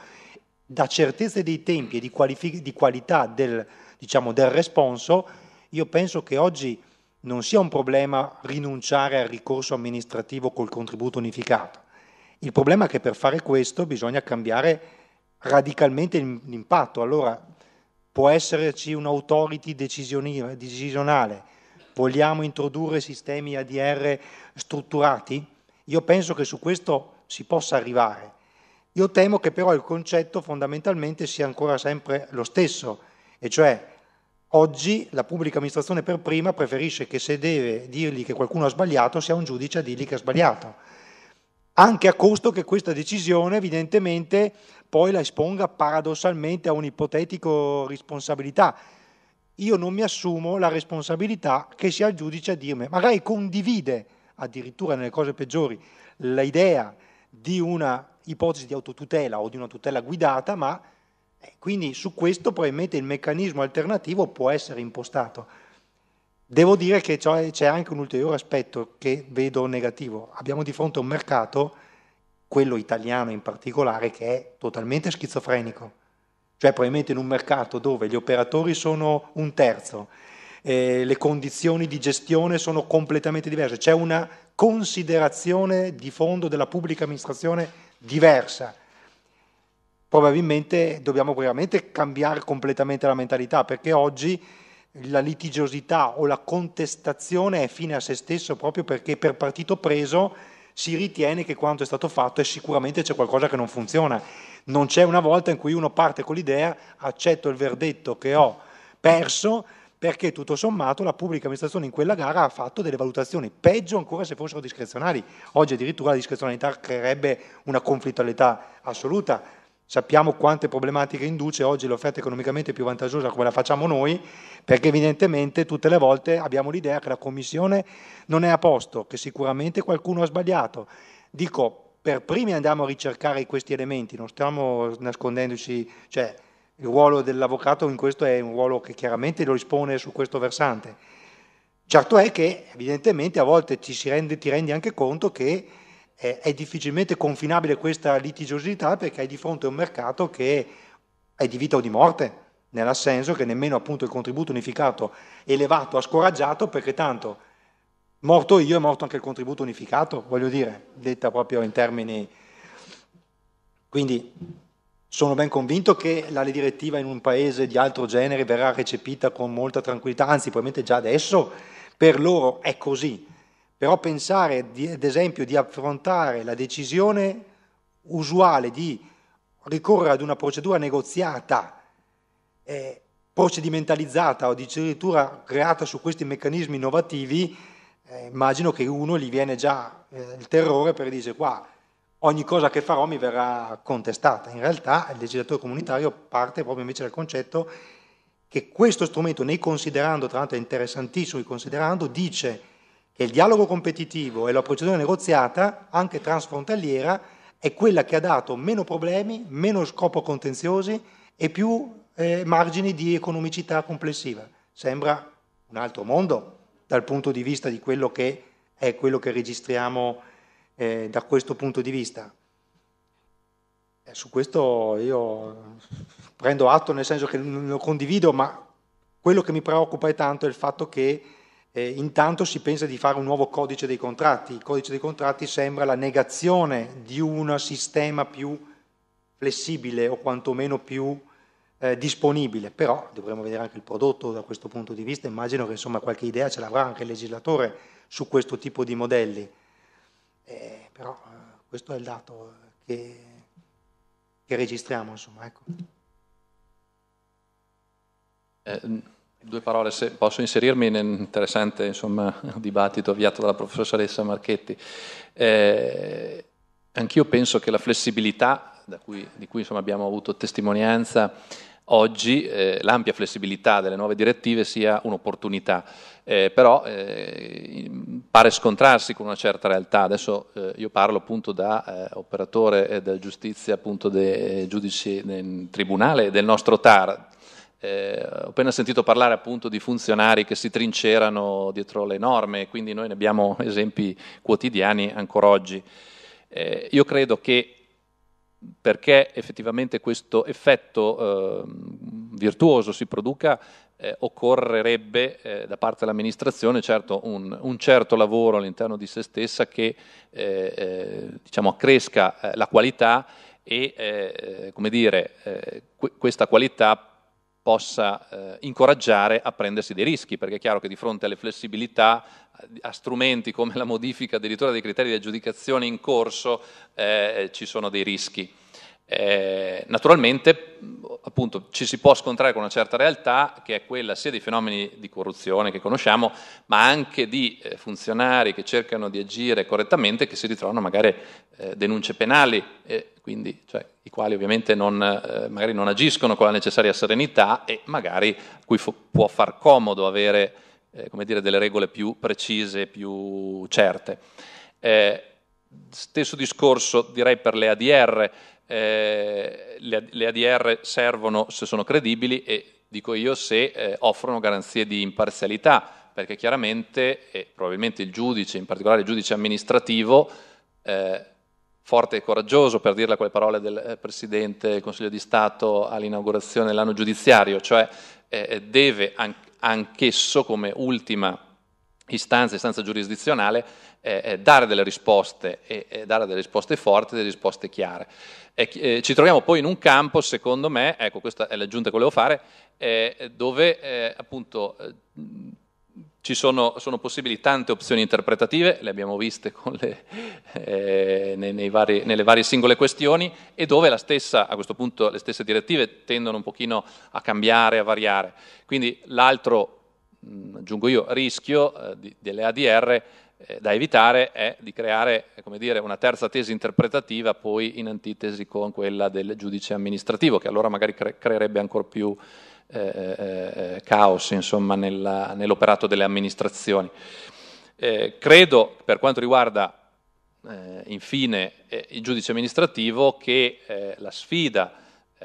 da certezze dei tempi e di, qualità del, diciamo, del responso, io penso che oggi non sia un problema rinunciare al ricorso amministrativo col contributo unificato. Il problema è che per fare questo bisogna cambiare radicalmente l'impatto. Allora può esserci un'autority decisionale, vogliamo introdurre sistemi ADR strutturati? Io penso che su questo si possa arrivare. Io temo che però il concetto fondamentalmente sia ancora sempre lo stesso, e cioè Oggi la pubblica amministrazione per prima preferisce che se deve dirgli che qualcuno ha sbagliato sia un giudice a dirgli che ha sbagliato, anche a costo che questa decisione evidentemente poi la esponga paradossalmente a un'ipotetico responsabilità. Io non mi assumo la responsabilità che sia il giudice a dirmi, magari condivide addirittura nelle cose peggiori l'idea di una ipotesi di autotutela o di una tutela guidata, ma eh, quindi su questo probabilmente il meccanismo alternativo può essere impostato. Devo dire che c'è anche un ulteriore aspetto che vedo negativo. Abbiamo di fronte un mercato, quello italiano in particolare, che è totalmente schizofrenico. Cioè probabilmente in un mercato dove gli operatori sono un terzo, eh, le condizioni di gestione sono completamente diverse, c'è una considerazione di fondo della pubblica amministrazione diversa probabilmente dobbiamo veramente cambiare completamente la mentalità, perché oggi la litigiosità o la contestazione è fine a se stesso proprio perché per partito preso si ritiene che quanto è stato fatto è sicuramente c'è qualcosa che non funziona. Non c'è una volta in cui uno parte con l'idea accetto il verdetto che ho perso perché tutto sommato la pubblica amministrazione in quella gara ha fatto delle valutazioni, peggio ancora se fossero discrezionali. Oggi addirittura la discrezionalità creerebbe una conflittualità assoluta Sappiamo quante problematiche induce oggi l'offerta economicamente più vantaggiosa come la facciamo noi, perché evidentemente tutte le volte abbiamo l'idea che la Commissione non è a posto, che sicuramente qualcuno ha sbagliato. Dico, per primi andiamo a ricercare questi elementi, non stiamo nascondendoci, cioè il ruolo dell'avvocato in questo è un ruolo che chiaramente lo rispone su questo versante. Certo è che evidentemente a volte ci si rende, ti rendi anche conto che è difficilmente confinabile questa litigiosità perché hai di fronte a un mercato che è di vita o di morte, nel senso che nemmeno appunto il contributo unificato elevato ha scoraggiato perché tanto morto io è morto anche il contributo unificato, voglio dire, detta proprio in termini... Quindi sono ben convinto che la direttiva in un paese di altro genere verrà recepita con molta tranquillità, anzi probabilmente già adesso per loro è così, però pensare, di, ad esempio, di affrontare la decisione usuale di ricorrere ad una procedura negoziata, eh, procedimentalizzata o addirittura creata su questi meccanismi innovativi, eh, immagino che uno gli viene già eh, il terrore per dire qua ogni cosa che farò mi verrà contestata. In realtà il legislatore comunitario parte proprio invece dal concetto che questo strumento, nei considerando, tra l'altro è interessantissimo il considerando, dice che il dialogo competitivo e la procedura negoziata, anche transfrontaliera, è quella che ha dato meno problemi, meno scopo contenziosi e più eh, margini di economicità complessiva. Sembra un altro mondo dal punto di vista di quello che è quello che registriamo eh, da questo punto di vista. E eh, su questo io prendo atto nel senso che lo condivido, ma quello che mi preoccupa è tanto è il fatto che eh, intanto si pensa di fare un nuovo codice dei contratti. Il codice dei contratti sembra la negazione di un sistema più flessibile o quantomeno più eh, disponibile, però dovremmo vedere anche il prodotto da questo punto di vista, immagino che insomma qualche idea ce l'avrà anche il legislatore su questo tipo di modelli, eh, però eh, questo è il dato che, che registriamo. Insomma, ecco. Eh, Due parole, se posso inserirmi in dibattito avviato dalla professoressa Marchetti. Eh, anch'io penso che la flessibilità, cui, di cui insomma, abbiamo avuto testimonianza oggi, eh, l'ampia flessibilità delle nuove direttive sia un'opportunità, eh, però eh, pare scontrarsi con una certa realtà. Adesso eh, io parlo appunto da eh, operatore della giustizia, appunto dei giudici del tribunale del nostro TAR eh, ho appena sentito parlare appunto di funzionari che si trincerano dietro le norme, quindi noi ne abbiamo esempi quotidiani ancora oggi. Eh, io credo che perché effettivamente questo effetto eh, virtuoso si produca, eh, occorrerebbe eh, da parte dell'amministrazione certo un, un, certo lavoro all'interno di se stessa che eh, diciamo, accresca la qualità e come dire, que- questa qualità possa eh, incoraggiare a prendersi dei rischi, perché è chiaro che di fronte alle flessibilità, eh, a strumenti come la modifica addirittura dei criteri di aggiudicazione in corso, eh, ci sono dei rischi. Eh, naturalmente appunto, ci si può scontrare con una certa realtà che è quella sia dei fenomeni di corruzione che conosciamo, ma anche di eh, funzionari che cercano di agire correttamente che si ritrovano magari eh, denunce penali, eh, quindi, cioè, i quali ovviamente non, eh, magari non agiscono con la necessaria serenità e magari a cui fo- può far comodo avere eh, come dire, delle regole più precise, più certe. stesso discorso direi per le ADR eh, le, le, ADR servono se sono credibili e dico io se eh, offrono garanzie di imparzialità, perché chiaramente e probabilmente il giudice, in particolare il giudice amministrativo, eh, forte e coraggioso per dirla con le parole del eh, Presidente del Consiglio di Stato all'inaugurazione dell'anno giudiziario, cioè eh, eh, deve anch'esso come ultima istanza, istanza giurisdizionale, eh, eh, dare delle risposte e eh, dare delle risposte forti, delle risposte chiare. Eh, ci troviamo poi in un campo, secondo me, ecco questa è l'aggiunta che volevo fare, eh, dove eh, appunto ci sono, sono, possibili tante opzioni interpretative, le abbiamo viste le, nei, nei vari, nelle varie singole questioni, e dove la stessa, a questo punto le stesse direttive tendono un pochino a cambiare, a variare. Quindi l'altro, mh, aggiungo io, rischio delle ADR eh, da evitare è di creare eh, dire, una terza tesi interpretativa poi in antitesi con quella del giudice amministrativo, che allora magari cre- creerebbe ancora più eh, eh caos insomma, nella, nell'operato delle amministrazioni. credo, per quanto riguarda infine il giudice amministrativo, che la sfida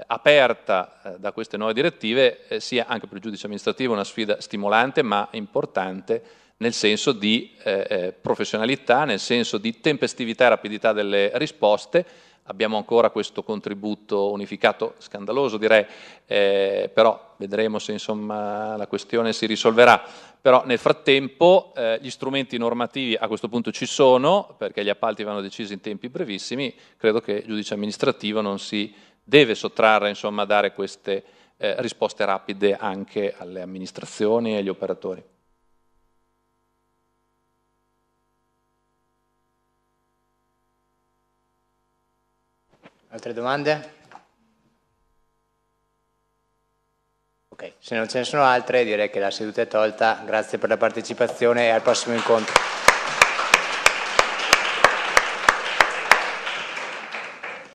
aperta da queste nuove direttive sia anche per il giudice amministrativo una sfida stimolante ma importante nel senso di eh, eh, professionalità, nel senso di tempestività e rapidità delle risposte. Abbiamo ancora questo contributo unificato, scandaloso direi, eh, però vedremo se insomma, la questione si risolverà. Però nel frattempo eh, gli strumenti normativi a questo punto ci sono, perché gli appalti vanno decisi in tempi brevissimi, credo che il giudice amministrativo non si deve sottrarre insomma, a dare queste eh, risposte rapide anche alle amministrazioni e agli operatori. Altre domande? Ok, se non ce ne sono altre direi che la seduta è tolta, grazie per la partecipazione e al prossimo incontro.